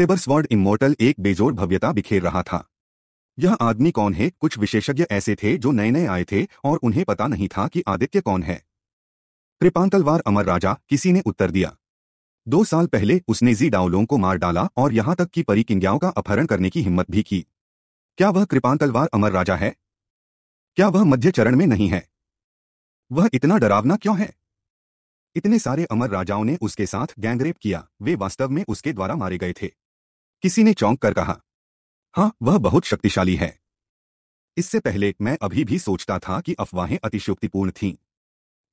स्वर्ड इमोर्टल एक बेजोर भव्यता बिखेर रहा था यह आदमी कौन है कुछ विशेषज्ञ ऐसे थे जो नए नए आए थे और उन्हें पता नहीं था कि आदित्य कौन है कृपांतलवार अमर राजा किसी ने उत्तर दिया दो साल पहले उसने जी डाउलों को मार डाला और यहां तक कि परी किंग्याओं का अपहरण करने की हिम्मत भी की क्या वह कृपान तलवार अमर राजा है क्या वह मध्य चरण में नहीं है वह इतना डरावना क्यों है इतने सारे अमर राजाओं ने उसके साथ गैंगरेप किया वे वास्तव में उसके द्वारा मारे गए थे किसी ने चौंक कर कहा हां वह बहुत शक्तिशाली है इससे पहले मैं अभी भी सोचता था कि अफवाहें अतिशयोक्तिपूर्ण थीं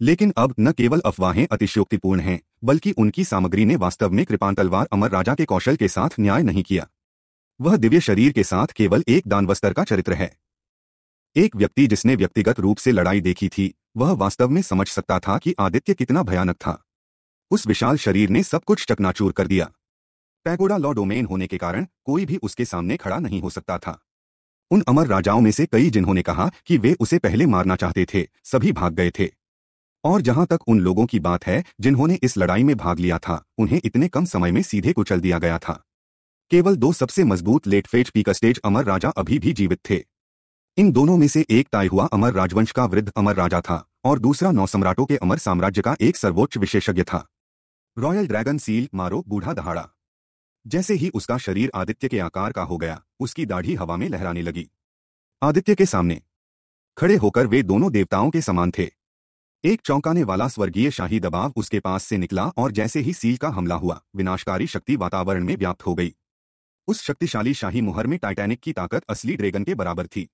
लेकिन अब न केवल अफवाहें अतिशयोक्तिपूर्ण हैं बल्कि उनकी सामग्री ने वास्तव में कृपान तलवार अमर राजा के कौशल के साथ न्याय नहीं किया वह दिव्य शरीर के साथ केवल एक दानवस्तर का चरित्र है एक व्यक्ति जिसने व्यक्तिगत रूप से लड़ाई देखी थी वह वास्तव में समझ सकता था कि आदित्य कितना भयानक था उस विशाल शरीर ने सब कुछ चकनाचूर कर दिया पैगोडा लॉ डोमेन होने के कारण कोई भी उसके सामने खड़ा नहीं हो सकता था उन अमर राजाओं में से कई जिन्होंने कहा कि वे उसे पहले मारना चाहते थे सभी भाग गए थे और जहां तक उन लोगों की बात है जिन्होंने इस लड़ाई में भाग लिया था उन्हें इतने कम समय में सीधे कुचल दिया गया था केवल दो सबसे मजबूत लेटफेज पीकस्टेज अमर राजा अभी भी जीवित थे इन दोनों में से एक ताय हुआ अमर राजवंश का वृद्ध अमर राजा था और दूसरा नौ सम्राटों के अमर साम्राज्य का एक सर्वोच्च विशेषज्ञ था रॉयल ड्रैगन सील मारो बूढ़ा दहाड़ा जैसे ही उसका शरीर आदित्य के आकार का हो गया उसकी दाढ़ी हवा में लहराने लगी आदित्य के सामने खड़े होकर वे दोनों देवताओं के समान थे एक चौंकाने वाला स्वर्गीय शाही दबाव उसके पास से निकला और जैसे ही सील का हमला हुआ विनाशकारी शक्ति वातावरण में व्याप्त हो गई उस शक्तिशाली शाही मुहर में टाइटैनिक की ताकत असली ड्रैगन के बराबर थी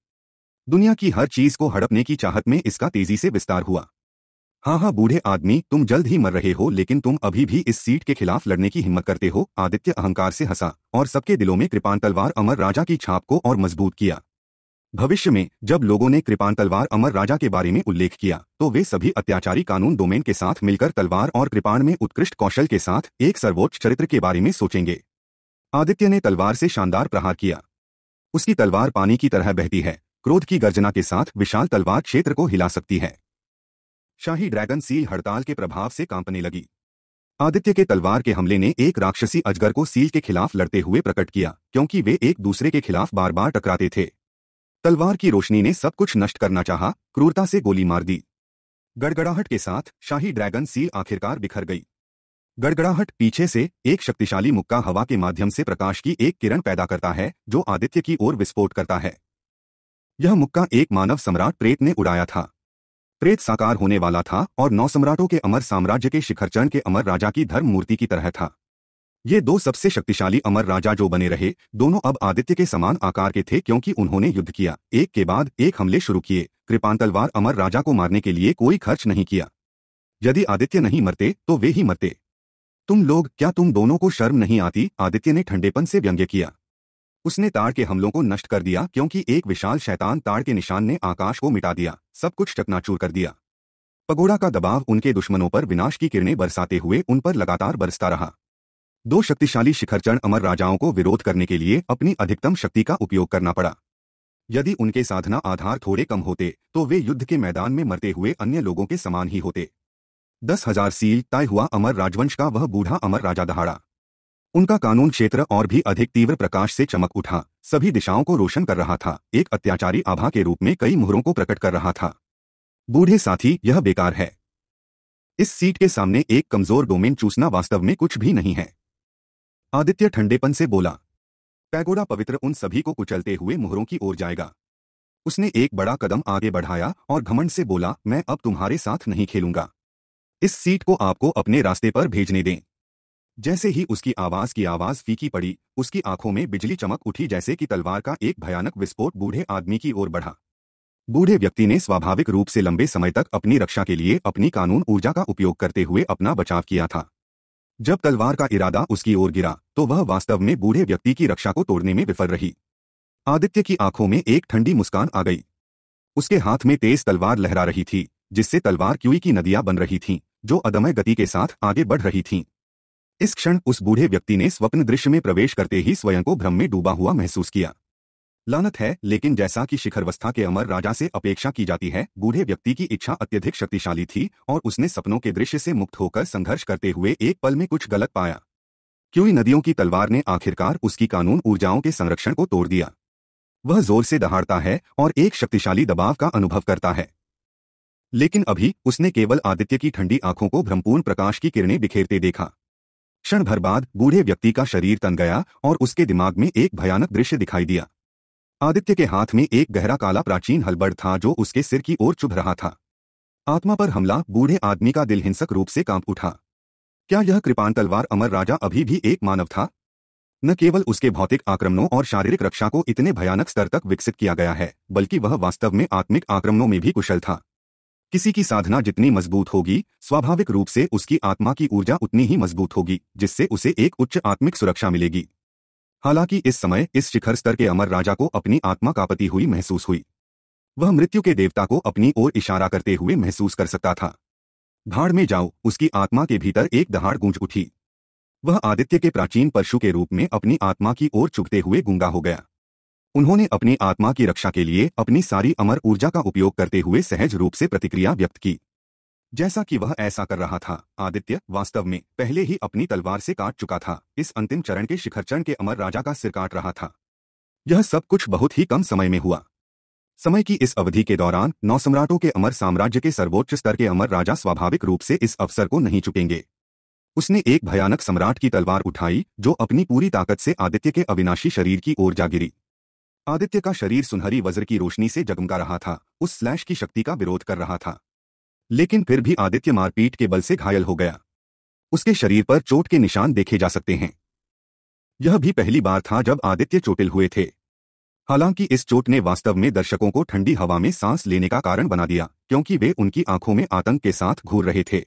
दुनिया की हर चीज को हड़पने की चाहत में इसका तेजी से विस्तार हुआ हाँ हाँ बूढ़े आदमी तुम जल्द ही मर रहे हो लेकिन तुम अभी भी इस सीट के खिलाफ लड़ने की हिम्मत करते हो आदित्य अहंकार से हंसा और सबके दिलों में कृपान तलवार अमर राजा की छाप को और मजबूत किया भविष्य में जब लोगों ने कृपान तलवार अमर राजा के बारे में उल्लेख किया तो वे सभी अत्याचारी कानून डोमेन के साथ मिलकर तलवार और कृपाण में उत्कृष्ट कौशल के साथ एक सर्वोच्च चरित्र के बारे में सोचेंगे आदित्य ने तलवार से शानदार प्रहार किया उसकी तलवार पानी की तरह बहती है क्रोध की गर्जना के साथ विशाल तलवार क्षेत्र को हिला सकती है शाही ड्रैगन सील हड़ताल के प्रभाव से कांपने लगी आदित्य के तलवार के हमले ने एक राक्षसी अजगर को सील के खिलाफ लड़ते हुए प्रकट किया क्योंकि वे एक दूसरे के खिलाफ बार बार टकराते थे तलवार की रोशनी ने सब कुछ नष्ट करना चाहा, क्रूरता से गोली मार दी गड़गड़ाहट के साथ शाही ड्रैगन सील आखिरकार बिखर गई गड़गड़ाहट पीछे से एक शक्तिशाली मुक्का हवा के माध्यम से प्रकाश की एक किरण पैदा करता है जो आदित्य की ओर विस्फोट करता है यह मुक्का एक मानव सम्राट प्रेत ने उड़ाया था प्रेत साकार होने वाला था और नौ सम्राटों के अमर साम्राज्य के शिखरचरण के अमर राजा की धर्म मूर्ति की तरह था ये दो सबसे शक्तिशाली अमर राजा जो बने रहे दोनों अब आदित्य के समान आकार के थे क्योंकि उन्होंने युद्ध किया एक के बाद एक हमले शुरू किए कृपान तलवार अमर राजा को मारने के लिए कोई खर्च नहीं किया यदि आदित्य नहीं मरते तो वे ही मरते तुम लोग क्या तुम दोनों को शर्म नहीं आती आदित्य ने ठंडेपन से व्यंग्य किया उसने ताड़ के हमलों को नष्ट कर दिया क्योंकि एक विशाल शैतान ताड़ के निशान ने आकाश को मिटा दिया सब कुछ चकनाचूर कर दिया पगोड़ा का दबाव उनके दुश्मनों पर विनाश की किरणें बरसाते हुए उन पर लगातार बरसता रहा दो शक्तिशाली शिखरचरण अमर राजाओं को विरोध करने के लिए अपनी अधिकतम शक्ति का उपयोग करना पड़ा यदि उनके साधना आधार थोड़े कम होते तो वे युद्ध के मैदान में मरते हुए अन्य लोगों के समान ही होते दस हजार सील तय हुआ अमर राजवंश का वह बूढ़ा अमर राजा दहाड़ा उनका कानून क्षेत्र और भी अधिक तीव्र प्रकाश से चमक उठा सभी दिशाओं को रोशन कर रहा था एक अत्याचारी आभा के रूप में कई मुहरों को प्रकट कर रहा था बूढ़े साथी यह बेकार है इस सीट के सामने एक कमजोर डोमेन चूसना वास्तव में कुछ भी नहीं है आदित्य ठंडेपन से बोला पैगोडा पवित्र उन सभी को कुचलते हुए मोहरों की ओर जाएगा उसने एक बड़ा कदम आगे बढ़ाया और घमंड से बोला मैं अब तुम्हारे साथ नहीं खेलूंगा इस सीट को आपको अपने रास्ते पर भेजने दें जैसे ही उसकी आवाज की आवाज फीकी पड़ी उसकी आंखों में बिजली चमक उठी जैसे कि तलवार का एक भयानक विस्फोट बूढ़े आदमी की ओर बढ़ा बूढ़े व्यक्ति ने स्वाभाविक रूप से लंबे समय तक अपनी रक्षा के लिए अपनी कानून ऊर्जा का उपयोग करते हुए अपना बचाव किया था जब तलवार का इरादा उसकी ओर गिरा तो वह वास्तव में बूढ़े व्यक्ति की रक्षा को तोड़ने में विफल रही आदित्य की आंखों में एक ठंडी मुस्कान आ गई उसके हाथ में तेज तलवार लहरा रही थी जिससे तलवार क्यूई की नदियां बन रही थीं, जो अदमय गति के साथ आगे बढ़ रही थीं। इस क्षण उस बूढ़े व्यक्ति ने स्वप्न दृश्य में प्रवेश करते ही स्वयं को भ्रम में डूबा हुआ महसूस किया लानत है लेकिन जैसा कि शिखरवस्था के अमर राजा से अपेक्षा की जाती है बूढ़े व्यक्ति की इच्छा अत्यधिक शक्तिशाली थी और उसने सपनों के दृश्य से मुक्त होकर संघर्ष करते हुए एक पल में कुछ गलत पाया क्यों नदियों की तलवार ने आखिरकार उसकी कानून ऊर्जाओं के संरक्षण को तोड़ दिया वह जोर से दहाड़ता है और एक शक्तिशाली दबाव का अनुभव करता है लेकिन अभी उसने केवल आदित्य की ठंडी आंखों को भ्रमपूर्ण प्रकाश की किरणें बिखेरते देखा क्षण भर बाद बूढ़े व्यक्ति का शरीर तन गया और उसके दिमाग में एक भयानक दृश्य दिखाई दिया आदित्य के हाथ में एक गहरा काला प्राचीन हलबड़ था जो उसके सिर की ओर चुभ रहा था आत्मा पर हमला बूढ़े आदमी का दिल हिंसक रूप से कांप उठा क्या यह कृपाण तलवार अमर राजा अभी भी एक मानव था न केवल उसके भौतिक आक्रमणों और शारीरिक रक्षा को इतने भयानक स्तर तक विकसित किया गया है बल्कि वह वास्तव में आत्मिक आक्रमणों में भी कुशल था किसी की साधना जितनी मजबूत होगी स्वाभाविक रूप से उसकी आत्मा की ऊर्जा उतनी ही मजबूत होगी जिससे उसे एक उच्च आत्मिक सुरक्षा मिलेगी हालांकि इस समय इस शिखर स्तर के अमर राजा को अपनी आत्मा कापती हुई महसूस हुई वह मृत्यु के देवता को अपनी ओर इशारा करते हुए महसूस कर सकता था भाड़ में जाओ उसकी आत्मा के भीतर एक दहाड़ गूंज उठी वह आदित्य के प्राचीन परशु के रूप में अपनी आत्मा की ओर चुभते हुए गूंगा हो गया उन्होंने अपनी आत्मा की रक्षा के लिए अपनी सारी अमर ऊर्जा का उपयोग करते हुए सहज रूप से प्रतिक्रिया व्यक्त की जैसा कि वह ऐसा कर रहा था आदित्य वास्तव में पहले ही अपनी तलवार से काट चुका था इस अंतिम चरण के शिखर चरण के अमर राजा का सिर काट रहा था यह सब कुछ बहुत ही कम समय में हुआ समय की इस अवधि के दौरान नौ सम्राटों के अमर साम्राज्य के सर्वोच्च स्तर के अमर राजा स्वाभाविक रूप से इस अवसर को नहीं चुकेंगे उसने एक भयानक सम्राट की तलवार उठाई जो अपनी पूरी ताकत से आदित्य के अविनाशी शरीर की ओर जा गिरी आदित्य का शरीर सुनहरी वज्र की रोशनी से जगमगा रहा था उस स्लैश की शक्ति का विरोध कर रहा था लेकिन फिर भी आदित्य मारपीट के बल से घायल हो गया उसके शरीर पर चोट के निशान देखे जा सकते हैं यह भी पहली बार था जब आदित्य चोटिल हुए थे हालांकि इस चोट ने वास्तव में दर्शकों को ठंडी हवा में सांस लेने का कारण बना दिया क्योंकि वे उनकी आंखों में आतंक के साथ घूर रहे थे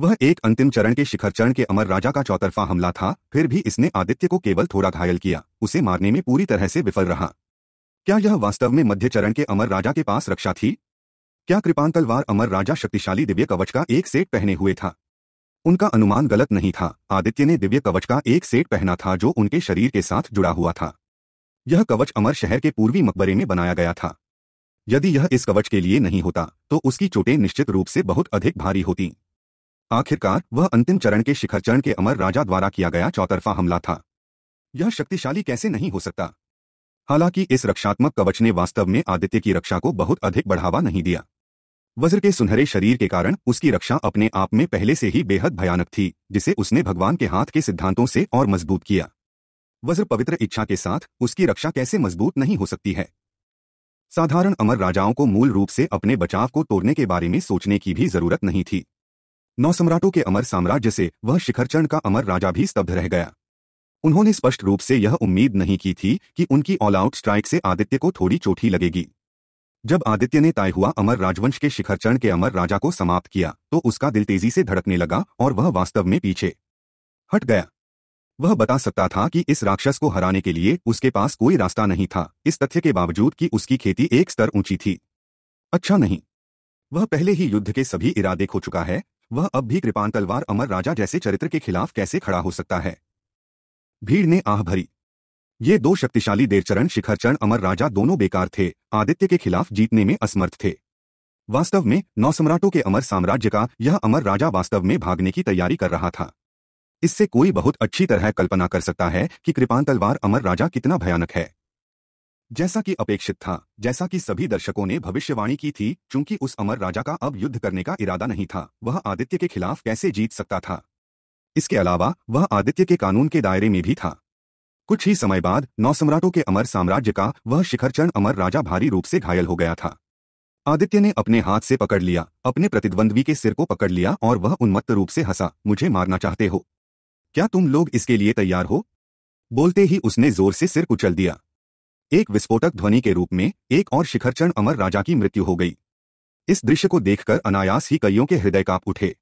वह एक अंतिम चरण के शिखर चरण के अमर राजा का चौतरफा हमला था फिर भी इसने आदित्य को केवल थोड़ा घायल किया उसे मारने में पूरी तरह से विफल रहा क्या यह वास्तव में मध्य चरण के अमर राजा के पास रक्षा थी क्या कृपान तलवार अमर राजा शक्तिशाली दिव्य कवच का एक सेट पहने हुए था उनका अनुमान गलत नहीं था आदित्य ने दिव्य कवच का एक सेट पहना था जो उनके शरीर के साथ जुड़ा हुआ था यह कवच अमर शहर के पूर्वी मकबरे में बनाया गया था यदि यह इस कवच के लिए नहीं होता तो उसकी चोटें निश्चित रूप से बहुत अधिक भारी होती आखिरकार वह अंतिम चरण के शिखर चरण के अमर राजा द्वारा किया गया चौतरफा हमला था यह शक्तिशाली कैसे नहीं हो सकता हालांकि इस रक्षात्मक कवच ने वास्तव में आदित्य की रक्षा को बहुत अधिक बढ़ावा नहीं दिया वज्र के सुनहरे शरीर के कारण उसकी रक्षा अपने आप में पहले से ही बेहद भयानक थी जिसे उसने भगवान के हाथ के सिद्धांतों से और मजबूत किया वज्र पवित्र इच्छा के साथ उसकी रक्षा कैसे मजबूत नहीं हो सकती है साधारण अमर राजाओं को मूल रूप से अपने बचाव को तोड़ने के बारे में सोचने की भी जरूरत नहीं थी नौ सम्राटों के अमर साम्राज्य से वह शिखर का अमर राजा भी स्तब्ध रह गया उन्होंने स्पष्ट रूप से यह उम्मीद नहीं की थी कि उनकी ऑल आउट स्ट्राइक से आदित्य को थोड़ी चोटी लगेगी जब आदित्य ने तय हुआ अमर राजवंश के शिखर चरण के अमर राजा को समाप्त किया तो उसका दिल तेजी से धड़कने लगा और वह वास्तव में पीछे हट गया वह बता सकता था कि इस राक्षस को हराने के लिए उसके पास कोई रास्ता नहीं था इस तथ्य के बावजूद कि उसकी खेती एक स्तर ऊंची थी अच्छा नहीं वह पहले ही युद्ध के सभी इरादे खो चुका है वह अब भी कृपान तलवार अमर राजा जैसे चरित्र के खिलाफ कैसे खड़ा हो सकता है भीड़ ने आह भरी ये दो शक्तिशाली देवचरण शिखरचरण अमर राजा दोनों बेकार थे आदित्य के खिलाफ जीतने में असमर्थ थे वास्तव में नौ सम्राटों के अमर साम्राज्य का यह अमर राजा वास्तव में भागने की तैयारी कर रहा था इससे कोई बहुत अच्छी तरह कल्पना कर सकता है कि कृपान तलवार अमर राजा कितना भयानक है जैसा कि अपेक्षित था जैसा कि सभी दर्शकों ने भविष्यवाणी की थी चूंकि उस अमर राजा का अब युद्ध करने का इरादा नहीं था वह आदित्य के खिलाफ कैसे जीत सकता था इसके अलावा वह आदित्य के कानून के दायरे में भी था कुछ ही समय बाद नौ सम्राटों के अमर साम्राज्य का वह शिखर अमर राजा भारी रूप से घायल हो गया था आदित्य ने अपने हाथ से पकड़ लिया अपने प्रतिद्वंद्वी के सिर को पकड़ लिया और वह उन्मत्त रूप से हंसा मुझे मारना चाहते हो क्या तुम लोग इसके लिए तैयार हो बोलते ही उसने जोर से सिर कुचल दिया एक विस्फोटक ध्वनि के रूप में एक और शिखरचरण अमर राजा की मृत्यु हो गई इस दृश्य को देखकर अनायास ही कईयों के हृदय काप उठे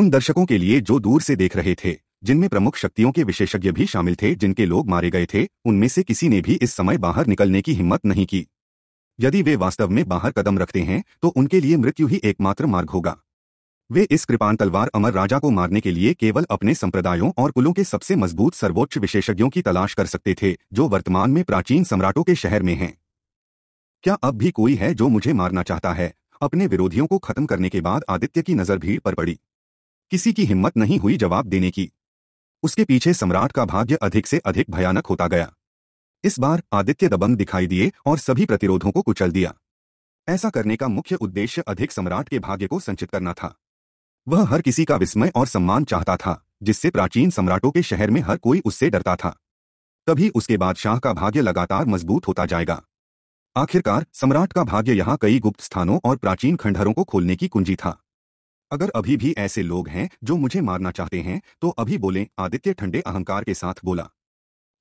उन दर्शकों के लिए जो दूर से देख रहे थे जिनमें प्रमुख शक्तियों के विशेषज्ञ भी शामिल थे जिनके लोग मारे गए थे उनमें से किसी ने भी इस समय बाहर निकलने की हिम्मत नहीं की यदि वे वास्तव में बाहर कदम रखते हैं तो उनके लिए मृत्यु ही एकमात्र मार्ग होगा वे इस कृपान तलवार अमर राजा को मारने के लिए केवल अपने संप्रदायों और कुलों के सबसे मजबूत सर्वोच्च विशेषज्ञों की तलाश कर सकते थे जो वर्तमान में प्राचीन सम्राटों के शहर में हैं क्या अब भी कोई है जो मुझे मारना चाहता है अपने विरोधियों को खत्म करने के बाद आदित्य की नजर भीड़ पर पड़ी किसी की हिम्मत नहीं हुई जवाब देने की उसके पीछे सम्राट का भाग्य अधिक से अधिक भयानक होता गया इस बार आदित्य दबंग दिखाई दिए और सभी प्रतिरोधों को कुचल दिया ऐसा करने का मुख्य उद्देश्य अधिक सम्राट के भाग्य को संचित करना था वह हर किसी का विस्मय और सम्मान चाहता था जिससे प्राचीन सम्राटों के शहर में हर कोई उससे डरता था तभी उसके बादशाह का भाग्य लगातार मजबूत होता जाएगा आखिरकार सम्राट का भाग्य यहां कई गुप्त स्थानों और प्राचीन खंडहरों को खोलने की कुंजी था अगर अभी भी ऐसे लोग हैं जो मुझे मारना चाहते हैं तो अभी बोले आदित्य ठंडे अहंकार के साथ बोला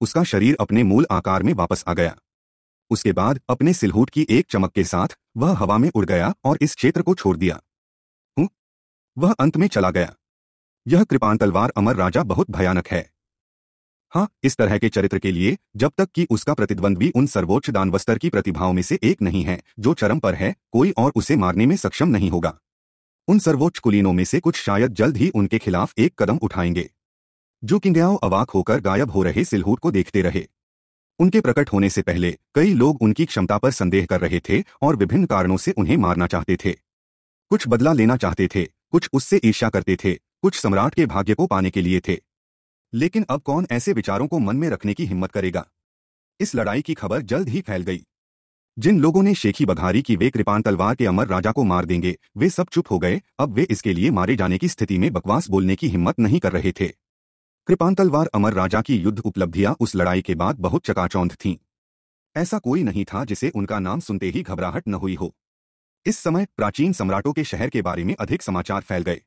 उसका शरीर अपने मूल आकार में वापस आ गया उसके बाद अपने सिलहूट की एक चमक के साथ वह हवा में उड़ गया और इस क्षेत्र को छोड़ दिया हुँ? वह अंत में चला गया यह कृपान तलवार अमर राजा बहुत भयानक है हाँ इस तरह के चरित्र के लिए जब तक कि उसका भी उन सर्वोच्च दानवस्तर की प्रतिभाओं में से एक नहीं है जो चरम पर है कोई और उसे मारने में सक्षम नहीं होगा उन सर्वोच्च कुलीनों में से कुछ शायद जल्द ही उनके खिलाफ एक कदम उठाएंगे जो किंग्याओ अवाक होकर गायब हो रहे सिलहूट को देखते रहे उनके प्रकट होने से पहले कई लोग उनकी क्षमता पर संदेह कर रहे थे और विभिन्न कारणों से उन्हें मारना चाहते थे कुछ बदला लेना चाहते थे कुछ उससे ईर्ष्या करते थे कुछ सम्राट के भाग्य को पाने के लिए थे लेकिन अब कौन ऐसे विचारों को मन में रखने की हिम्मत करेगा इस लड़ाई की खबर जल्द ही फैल गई जिन लोगों ने शेखी बघारी की वे कृपान तलवार के अमर राजा को मार देंगे वे सब चुप हो गए अब वे इसके लिए मारे जाने की स्थिति में बकवास बोलने की हिम्मत नहीं कर रहे थे कृपान तलवार अमर राजा की युद्ध उपलब्धियां उस लड़ाई के बाद बहुत चकाचौंध थीं ऐसा कोई नहीं था जिसे उनका नाम सुनते ही घबराहट न हुई हो इस समय प्राचीन सम्राटों के शहर के बारे में अधिक समाचार फैल गए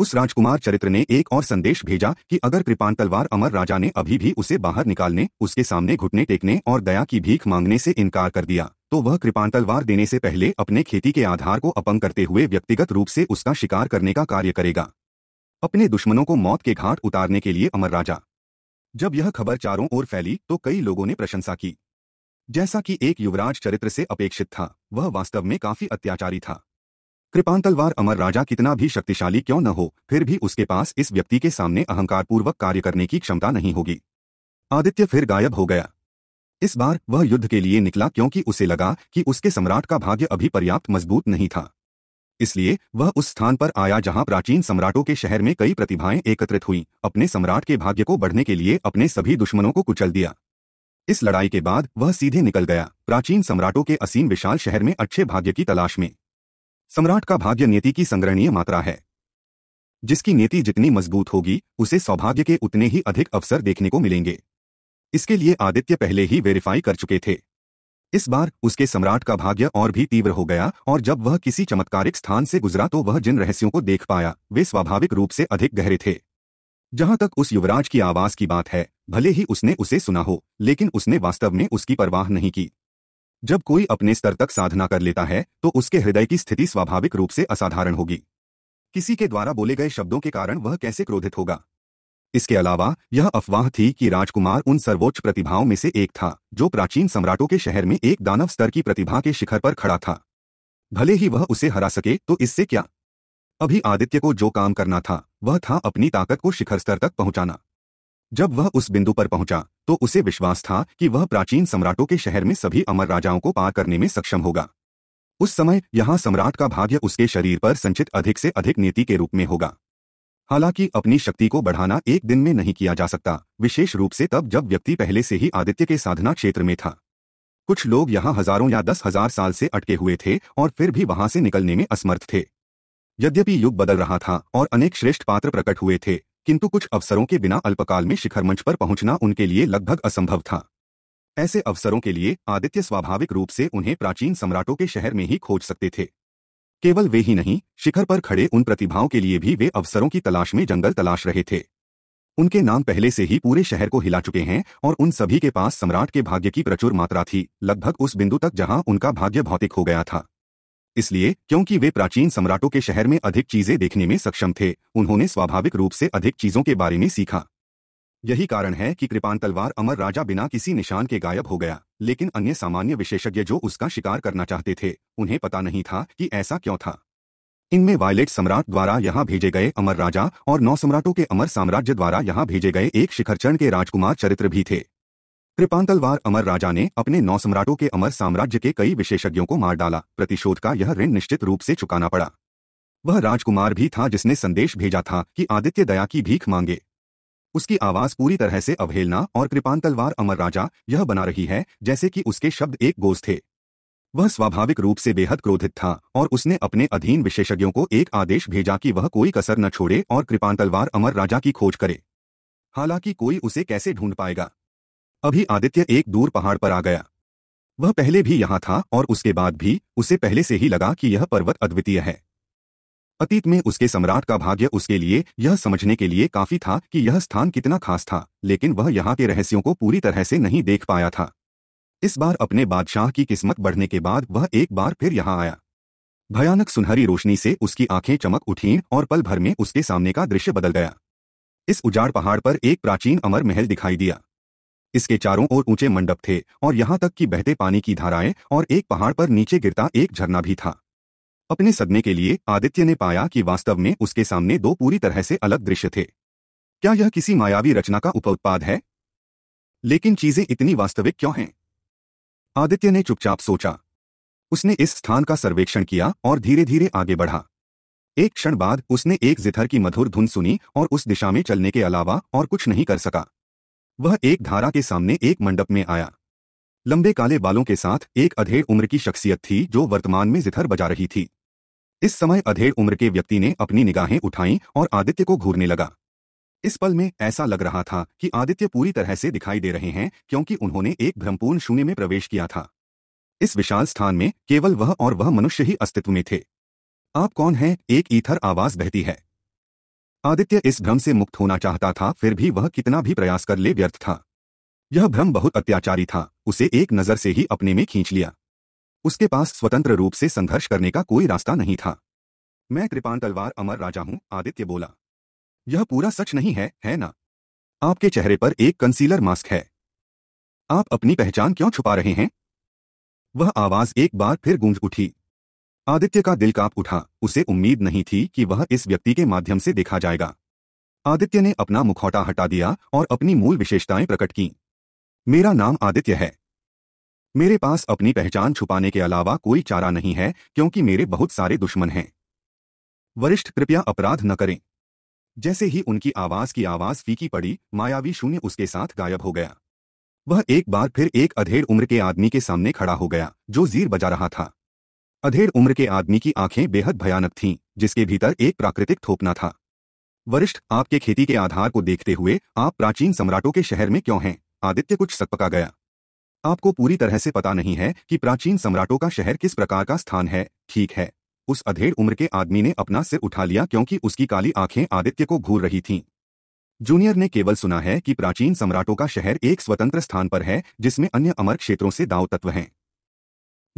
उस राजकुमार चरित्र ने एक और संदेश भेजा कि अगर कृपान तलवार अमर राजा ने अभी भी उसे बाहर निकालने उसके सामने घुटने टेकने और दया की भीख मांगने से इनकार कर दिया तो वह कृपान तलवार देने से पहले अपने खेती के आधार को अपंग करते हुए व्यक्तिगत रूप से उसका शिकार करने का कार्य करेगा अपने दुश्मनों को मौत के घाट उतारने के लिए अमर राजा जब यह खबर चारों ओर फैली तो कई लोगों ने प्रशंसा की जैसा कि एक युवराज चरित्र से अपेक्षित था वह वास्तव में काफी अत्याचारी था कृपान तलवार अमर राजा कितना भी शक्तिशाली क्यों न हो फिर भी उसके पास इस व्यक्ति के सामने अहंकारपूर्वक कार्य करने की क्षमता नहीं होगी आदित्य फिर गायब हो गया इस बार वह युद्ध के लिए निकला क्योंकि उसे लगा कि उसके सम्राट का भाग्य अभी पर्याप्त मजबूत नहीं था इसलिए वह उस स्थान पर आया जहां प्राचीन सम्राटों के शहर में कई प्रतिभाएं एकत्रित हुईं अपने सम्राट के भाग्य को बढ़ने के लिए अपने सभी दुश्मनों को कुचल दिया इस लड़ाई के बाद वह सीधे निकल गया प्राचीन सम्राटों के असीम विशाल शहर में अच्छे भाग्य की तलाश में सम्राट का भाग्य नीति की संग्रहणीय मात्रा है जिसकी नीति जितनी मजबूत होगी उसे सौभाग्य के उतने ही अधिक अवसर देखने को मिलेंगे इसके लिए आदित्य पहले ही वेरीफाई कर चुके थे इस बार उसके सम्राट का भाग्य और भी तीव्र हो गया और जब वह किसी चमत्कारिक स्थान से गुजरा तो वह जिन रहस्यों को देख पाया वे स्वाभाविक रूप से अधिक गहरे थे जहां तक उस युवराज की आवाज की बात है भले ही उसने उसे सुना हो लेकिन उसने वास्तव में उसकी परवाह नहीं की जब कोई अपने स्तर तक साधना कर लेता है तो उसके हृदय की स्थिति स्वाभाविक रूप से असाधारण होगी किसी के द्वारा बोले गए शब्दों के कारण वह कैसे क्रोधित होगा इसके अलावा यह अफवाह थी कि राजकुमार उन सर्वोच्च प्रतिभाओं में से एक था जो प्राचीन सम्राटों के शहर में एक दानव स्तर की प्रतिभा के शिखर पर खड़ा था भले ही वह उसे हरा सके तो इससे क्या अभी आदित्य को जो काम करना था वह था अपनी ताकत को शिखर स्तर तक पहुंचाना जब वह उस बिंदु पर पहुंचा तो उसे विश्वास था कि वह प्राचीन सम्राटों के शहर में सभी अमर राजाओं को पार करने में सक्षम होगा उस समय यहां सम्राट का भाग्य उसके शरीर पर संचित अधिक से अधिक नीति के रूप में होगा हालांकि अपनी शक्ति को बढ़ाना एक दिन में नहीं किया जा सकता विशेष रूप से तब जब व्यक्ति पहले से ही आदित्य के साधना क्षेत्र में था कुछ लोग यहां हजारों या दस हजार साल से अटके हुए थे और फिर भी वहां से निकलने में असमर्थ थे यद्यपि युग बदल रहा था और अनेक श्रेष्ठ पात्र प्रकट हुए थे किंतु कुछ अवसरों के बिना अल्पकाल में शिखर मंच पर पहुंचना उनके लिए लगभग असंभव था ऐसे अवसरों के लिए आदित्य स्वाभाविक रूप से उन्हें प्राचीन सम्राटों के शहर में ही खोज सकते थे केवल वे ही नहीं शिखर पर खड़े उन प्रतिभाओं के लिए भी वे अवसरों की तलाश में जंगल तलाश रहे थे उनके नाम पहले से ही पूरे शहर को हिला चुके हैं और उन सभी के पास सम्राट के भाग्य की प्रचुर मात्रा थी लगभग उस बिंदु तक जहां उनका भाग्य भौतिक हो गया था इसलिए क्योंकि वे प्राचीन सम्राटों के शहर में अधिक चीजें देखने में सक्षम थे उन्होंने स्वाभाविक रूप से अधिक चीजों के बारे में सीखा यही कारण है कि कृपान तलवार अमर राजा बिना किसी निशान के गायब हो गया लेकिन अन्य सामान्य विशेषज्ञ जो उसका शिकार करना चाहते थे उन्हें पता नहीं था कि ऐसा क्यों था इनमें वायलेट सम्राट द्वारा यहाँ भेजे गए अमर राजा और नौ सम्राटों के अमर साम्राज्य द्वारा यहाँ भेजे गए एक शिखरचरण के राजकुमार चरित्र भी थे कृपांतलवार अमर राजा ने अपने नौ सम्राटों के अमर साम्राज्य के कई विशेषज्ञों को मार डाला प्रतिशोध का यह ऋण निश्चित रूप से चुकाना पड़ा वह राजकुमार भी था जिसने संदेश भेजा था कि आदित्य दया की भीख मांगे उसकी आवाज पूरी तरह से अवहेलना और कृपांतलवार अमर राजा यह बना रही है जैसे कि उसके शब्द एक गोज थे वह स्वाभाविक रूप से बेहद क्रोधित था और उसने अपने अधीन विशेषज्ञों को एक आदेश भेजा कि वह कोई कसर न छोड़े और कृपांतलवार अमर राजा की खोज करे हालांकि कोई उसे कैसे ढूंढ पाएगा अभी आदित्य एक दूर पहाड़ पर आ गया वह पहले भी यहां था और उसके बाद भी उसे पहले से ही लगा कि यह पर्वत अद्वितीय है अतीत में उसके सम्राट का भाग्य उसके लिए यह समझने के लिए काफी था कि यह स्थान कितना खास था लेकिन वह यहां के रहस्यों को पूरी तरह से नहीं देख पाया था इस बार अपने बादशाह की किस्मत बढ़ने के बाद वह एक बार फिर यहां आया भयानक सुनहरी रोशनी से उसकी आंखें चमक उठी और पल भर में उसके सामने का दृश्य बदल गया इस उजाड़ पहाड़ पर एक प्राचीन अमर महल दिखाई दिया इसके चारों ओर ऊंचे मंडप थे और यहां तक कि बहते पानी की धाराएं और एक पहाड़ पर नीचे गिरता एक झरना भी था अपने सदमे के लिए आदित्य ने पाया कि वास्तव में उसके सामने दो पूरी तरह से अलग दृश्य थे क्या यह किसी मायावी रचना का उपउत्पाद है लेकिन चीजें इतनी वास्तविक क्यों हैं आदित्य ने चुपचाप सोचा उसने इस स्थान का सर्वेक्षण किया और धीरे धीरे आगे बढ़ा एक क्षण बाद उसने एक जिथर की मधुर धुन सुनी और उस दिशा में चलने के अलावा और कुछ नहीं कर सका वह एक धारा के सामने एक मंडप में आया लंबे काले बालों के साथ एक अधेड़ उम्र की शख्सियत थी जो वर्तमान में जिथर बजा रही थी इस समय अधेड़ उम्र के व्यक्ति ने अपनी निगाहें उठाई और आदित्य को घूरने लगा इस पल में ऐसा लग रहा था कि आदित्य पूरी तरह से दिखाई दे रहे हैं क्योंकि उन्होंने एक भ्रमपूर्ण शून्य में प्रवेश किया था इस विशाल स्थान में केवल वह और वह मनुष्य ही अस्तित्व में थे आप कौन हैं एक ईथर आवाज बहती है आदित्य इस भ्रम से मुक्त होना चाहता था फिर भी वह कितना भी प्रयास कर ले व्यर्थ था यह भ्रम बहुत अत्याचारी था उसे एक नज़र से ही अपने में खींच लिया उसके पास स्वतंत्र रूप से संघर्ष करने का कोई रास्ता नहीं था मैं कृपान तलवार अमर राजा हूं आदित्य बोला यह पूरा सच नहीं है है ना आपके चेहरे पर एक कंसीलर मास्क है आप अपनी पहचान क्यों छुपा रहे हैं वह आवाज एक बार फिर गूंज उठी आदित्य का दिल कांप उठा उसे उम्मीद नहीं थी कि वह इस व्यक्ति के माध्यम से देखा जाएगा आदित्य ने अपना मुखौटा हटा दिया और अपनी मूल विशेषताएं प्रकट की मेरा नाम आदित्य है मेरे पास अपनी पहचान छुपाने के अलावा कोई चारा नहीं है क्योंकि मेरे बहुत सारे दुश्मन हैं वरिष्ठ कृपया अपराध न करें जैसे ही उनकी आवाज की आवाज फीकी पड़ी मायावी शून्य उसके साथ गायब हो गया वह एक बार फिर एक अधेड़ उम्र के आदमी के सामने खड़ा हो गया जो जीर बजा रहा था अधेड़ उम्र के आदमी की आंखें बेहद भयानक थीं जिसके भीतर एक प्राकृतिक थोपना था वरिष्ठ आपके खेती के आधार को देखते हुए आप प्राचीन सम्राटों के शहर में क्यों हैं आदित्य कुछ सकपका गया आपको पूरी तरह से पता नहीं है कि प्राचीन सम्राटों का शहर किस प्रकार का स्थान है ठीक है उस अधेड़ उम्र के आदमी ने अपना सिर उठा लिया क्योंकि उसकी काली आंखें आदित्य को घूर रही थीं जूनियर ने केवल सुना है कि प्राचीन सम्राटों का शहर एक स्वतंत्र स्थान पर है जिसमें अन्य अमर क्षेत्रों से दाव तत्व हैं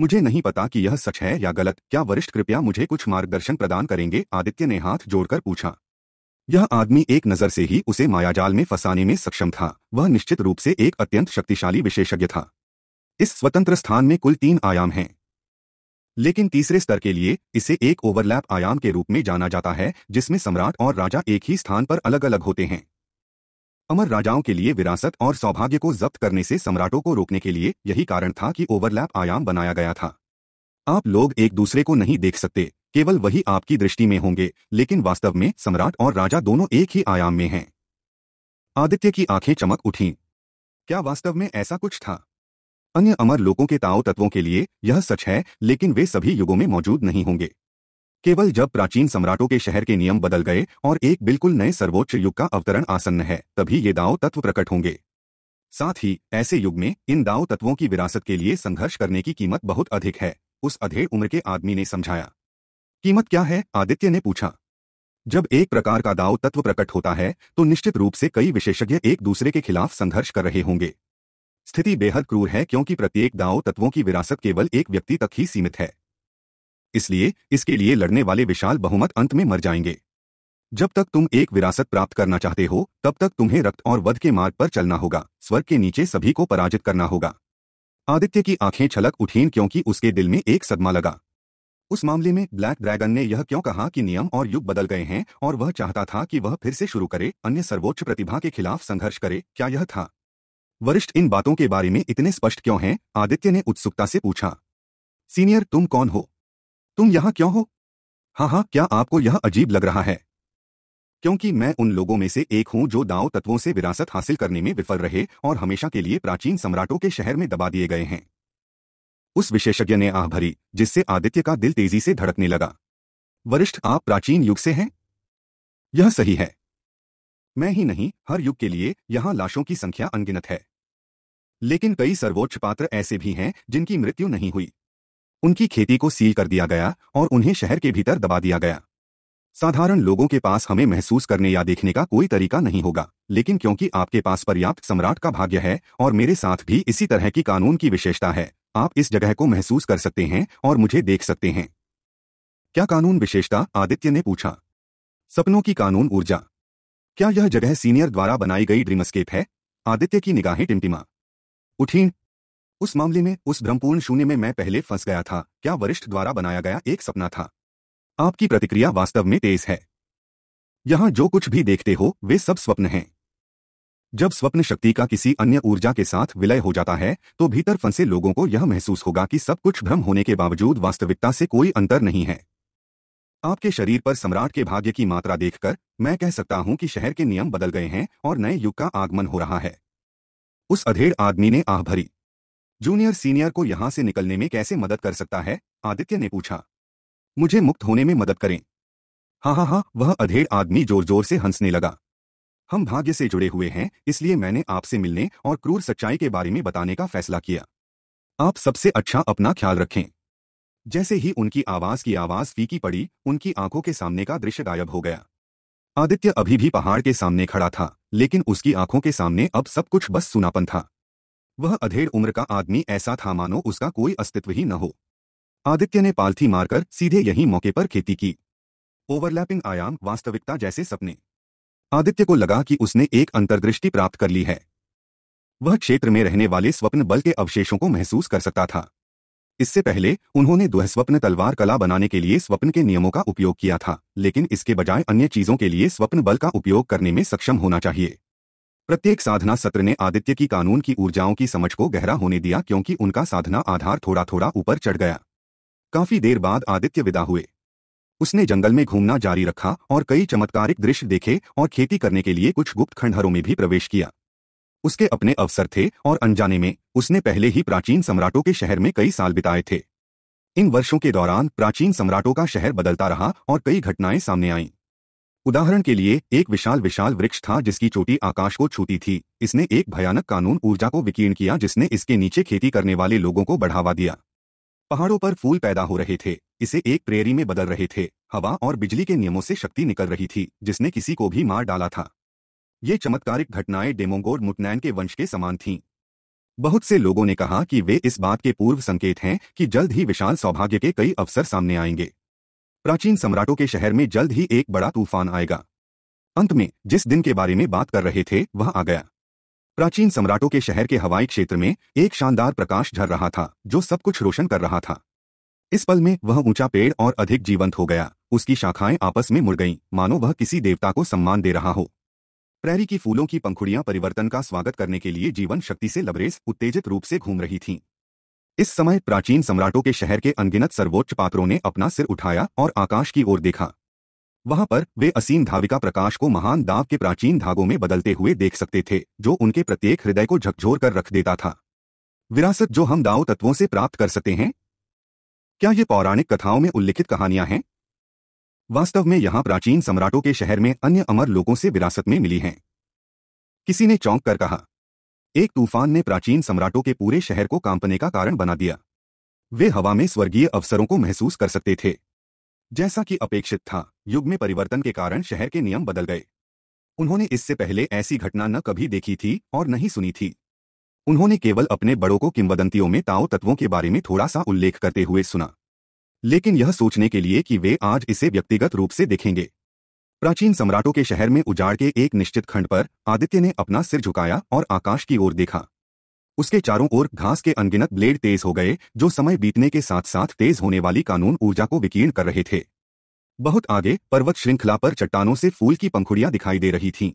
मुझे नहीं पता कि यह सच है या गलत क्या वरिष्ठ कृपया मुझे कुछ मार्गदर्शन प्रदान करेंगे आदित्य ने हाथ जोड़कर पूछा यह आदमी एक नज़र से ही उसे मायाजाल में फंसाने में सक्षम था वह निश्चित रूप से एक अत्यंत शक्तिशाली विशेषज्ञ था इस स्वतंत्र स्थान में कुल तीन आयाम हैं लेकिन तीसरे स्तर के लिए इसे एक ओवरलैप आयाम के रूप में जाना जाता है जिसमें सम्राट और राजा एक ही स्थान पर अलग अलग होते हैं अमर राजाओं के लिए विरासत और सौभाग्य को जब्त करने से सम्राटों को रोकने के लिए यही कारण था कि ओवरलैप आयाम बनाया गया था आप लोग एक दूसरे को नहीं देख सकते केवल वही आपकी दृष्टि में होंगे लेकिन वास्तव में सम्राट और राजा दोनों एक ही आयाम में हैं आदित्य की आंखें चमक उठीं क्या वास्तव में ऐसा कुछ था अन्य अमर लोगों के ताओ तत्वों के लिए यह सच है लेकिन वे सभी युगों में मौजूद नहीं होंगे केवल जब प्राचीन सम्राटों के शहर के नियम बदल गए और एक बिल्कुल नए सर्वोच्च युग का अवतरण आसन्न है तभी ये दाव तत्व प्रकट होंगे साथ ही ऐसे युग में इन दाव तत्वों की विरासत के लिए संघर्ष करने की कीमत बहुत अधिक है उस अधेड़ उम्र के आदमी ने समझाया कीमत क्या है आदित्य ने पूछा जब एक प्रकार का दाव तत्व प्रकट होता है तो निश्चित रूप से कई विशेषज्ञ एक दूसरे के खिलाफ संघर्ष कर रहे होंगे स्थिति बेहद क्रूर है क्योंकि प्रत्येक दाव तत्वों की विरासत केवल एक व्यक्ति तक ही सीमित है इसलिए इसके लिए लड़ने वाले विशाल बहुमत अंत में मर जाएंगे जब तक तुम एक विरासत प्राप्त करना चाहते हो तब तक तुम्हें रक्त और वध के मार्ग पर चलना होगा स्वर्ग के नीचे सभी को पराजित करना होगा आदित्य की आंखें छलक उठीं क्योंकि उसके दिल में एक सदमा लगा उस मामले में ब्लैक ड्रैगन ने यह क्यों कहा कि नियम और युग बदल गए हैं और वह चाहता था कि वह फिर से शुरू करे अन्य सर्वोच्च प्रतिभा के खिलाफ संघर्ष करे क्या यह था वरिष्ठ इन बातों के बारे में इतने स्पष्ट क्यों हैं आदित्य ने उत्सुकता से पूछा सीनियर तुम कौन हो तुम यहां क्यों हो हाँ हाँ क्या आपको यह अजीब लग रहा है क्योंकि मैं उन लोगों में से एक हूं जो दाव तत्वों से विरासत हासिल करने में विफल रहे और हमेशा के लिए प्राचीन सम्राटों के शहर में दबा दिए गए हैं उस विशेषज्ञ ने आह भरी जिससे आदित्य का दिल तेजी से धड़कने लगा वरिष्ठ आप प्राचीन युग से हैं यह सही है मैं ही नहीं हर युग के लिए यहां लाशों की संख्या अनगिनत है लेकिन कई सर्वोच्च पात्र ऐसे भी हैं जिनकी मृत्यु नहीं हुई उनकी खेती को सील कर दिया गया और उन्हें शहर के भीतर दबा दिया गया साधारण लोगों के पास हमें महसूस करने या देखने का कोई तरीका नहीं होगा लेकिन क्योंकि आपके पास पर्याप्त सम्राट का भाग्य है और मेरे साथ भी इसी तरह की कानून की विशेषता है आप इस जगह को महसूस कर सकते हैं और मुझे देख सकते हैं क्या कानून विशेषता आदित्य ने पूछा सपनों की कानून ऊर्जा क्या यह जगह सीनियर द्वारा बनाई गई ड्रीमस्केप है आदित्य की निगाहें टिमटिमा उठीन उस मामले में उस भ्रमपूर्ण शून्य में मैं पहले फंस गया था क्या वरिष्ठ द्वारा बनाया गया एक सपना था आपकी प्रतिक्रिया वास्तव में तेज है यहां जो कुछ भी देखते हो वे सब स्वप्न हैं जब स्वप्न शक्ति का किसी अन्य ऊर्जा के साथ विलय हो जाता है तो भीतर फंसे लोगों को यह महसूस होगा कि सब कुछ भ्रम होने के बावजूद वास्तविकता से कोई अंतर नहीं है आपके शरीर पर सम्राट के भाग्य की मात्रा देखकर मैं कह सकता हूं कि शहर के नियम बदल गए हैं और नए युग का आगमन हो रहा है उस अधेड़ आदमी ने आह भरी जूनियर सीनियर को यहां से निकलने में कैसे मदद कर सकता है आदित्य ने पूछा मुझे मुक्त होने में मदद करें हाँ हाँ हाँ वह अधेड़ आदमी जोर जोर से हंसने लगा हम भाग्य से जुड़े हुए हैं इसलिए मैंने आपसे मिलने और क्रूर सच्चाई के बारे में बताने का फैसला किया आप सबसे अच्छा अपना ख्याल रखें जैसे ही उनकी आवाज की आवाज फीकी पड़ी उनकी आंखों के सामने का दृश्य गायब हो गया आदित्य अभी भी पहाड़ के सामने खड़ा था लेकिन उसकी आंखों के सामने अब सब कुछ बस सुनापन था वह अधेड़ उम्र का आदमी ऐसा था मानो उसका कोई अस्तित्व ही न हो आदित्य ने पालथी मारकर सीधे यही मौके पर खेती की ओवरलैपिंग आयाम वास्तविकता जैसे सपने आदित्य को लगा कि उसने एक अंतर्दृष्टि प्राप्त कर ली है वह क्षेत्र में रहने वाले स्वप्न बल के अवशेषों को महसूस कर सकता था इससे पहले उन्होंने दुहस्वप्न तलवार कला बनाने के लिए स्वप्न के नियमों का उपयोग किया था लेकिन इसके बजाय अन्य चीजों के लिए स्वप्न बल का उपयोग करने में सक्षम होना चाहिए प्रत्येक साधना सत्र ने आदित्य की कानून की ऊर्जाओं की समझ को गहरा होने दिया क्योंकि उनका साधना आधार थोड़ा थोड़ा ऊपर चढ़ गया काफी देर बाद आदित्य विदा हुए उसने जंगल में घूमना जारी रखा और कई चमत्कारिक दृश्य देखे और खेती करने के लिए कुछ गुप्त खंडहरों में भी प्रवेश किया उसके अपने अवसर थे और अनजाने में उसने पहले ही प्राचीन सम्राटों के शहर में कई साल बिताए थे इन वर्षों के दौरान प्राचीन सम्राटों का शहर बदलता रहा और कई घटनाएं सामने आईं उदाहरण के लिए एक विशाल विशाल वृक्ष था जिसकी चोटी आकाश को छूती थी इसने एक भयानक कानून ऊर्जा को विकीर्ण किया जिसने इसके नीचे खेती करने वाले लोगों को बढ़ावा दिया पहाड़ों पर फूल पैदा हो रहे थे इसे एक प्रेरी में बदल रहे थे हवा और बिजली के नियमों से शक्ति निकल रही थी जिसने किसी को भी मार डाला था ये चमत्कारिक घटनाएं डेमोंगोर मुटनैन के वंश के समान थीं बहुत से लोगों ने कहा कि वे इस बात के पूर्व संकेत हैं कि जल्द ही विशाल सौभाग्य के कई अवसर सामने आएंगे प्राचीन सम्राटों के शहर में जल्द ही एक बड़ा तूफान आएगा अंत में जिस दिन के बारे में बात कर रहे थे वह आ गया प्राचीन सम्राटों के शहर के हवाई क्षेत्र में एक शानदार प्रकाश झर रहा था जो सब कुछ रोशन कर रहा था इस पल में वह ऊंचा पेड़ और अधिक जीवंत हो गया उसकी शाखाएं आपस में मुड़ गईं, मानो वह किसी देवता को सम्मान दे रहा हो प्रैरी की फूलों की पंखुड़ियां परिवर्तन का स्वागत करने के लिए जीवन शक्ति से लबरेज उत्तेजित रूप से घूम रही थीं। इस समय प्राचीन सम्राटों के शहर के अनगिनत सर्वोच्च पात्रों ने अपना सिर उठाया और आकाश की ओर देखा वहां पर वे असीम धाविका प्रकाश को महान दाव के प्राचीन धागों में बदलते हुए देख सकते थे जो उनके प्रत्येक हृदय को झकझोर कर रख देता था विरासत जो हम दाव तत्वों से प्राप्त कर सकते हैं क्या ये पौराणिक कथाओं में उल्लिखित कहानियां हैं वास्तव में यहां प्राचीन सम्राटों के शहर में अन्य अमर लोगों से विरासत में मिली हैं किसी ने चौंक कर कहा एक तूफान ने प्राचीन सम्राटों के पूरे शहर को कांपने का कारण बना दिया वे हवा में स्वर्गीय अवसरों को महसूस कर सकते थे जैसा कि अपेक्षित था युग में परिवर्तन के कारण शहर के नियम बदल गए उन्होंने इससे पहले ऐसी घटना न कभी देखी थी और न ही सुनी थी उन्होंने केवल अपने बड़ों को किंवदंतियों में ताओ तत्वों के बारे में थोड़ा सा उल्लेख करते हुए सुना लेकिन यह सोचने के लिए कि वे आज इसे व्यक्तिगत रूप से देखेंगे प्राचीन सम्राटों के शहर में उजाड़ के एक निश्चित खंड पर आदित्य ने अपना सिर झुकाया और आकाश की ओर देखा उसके चारों ओर घास के अनगिनत ब्लेड तेज हो गए जो समय बीतने के साथ साथ तेज होने वाली कानून ऊर्जा को विकीर्ण कर रहे थे बहुत आगे पर्वत श्रृंखला पर चट्टानों से फूल की पंखुड़ियां दिखाई दे रही थीं।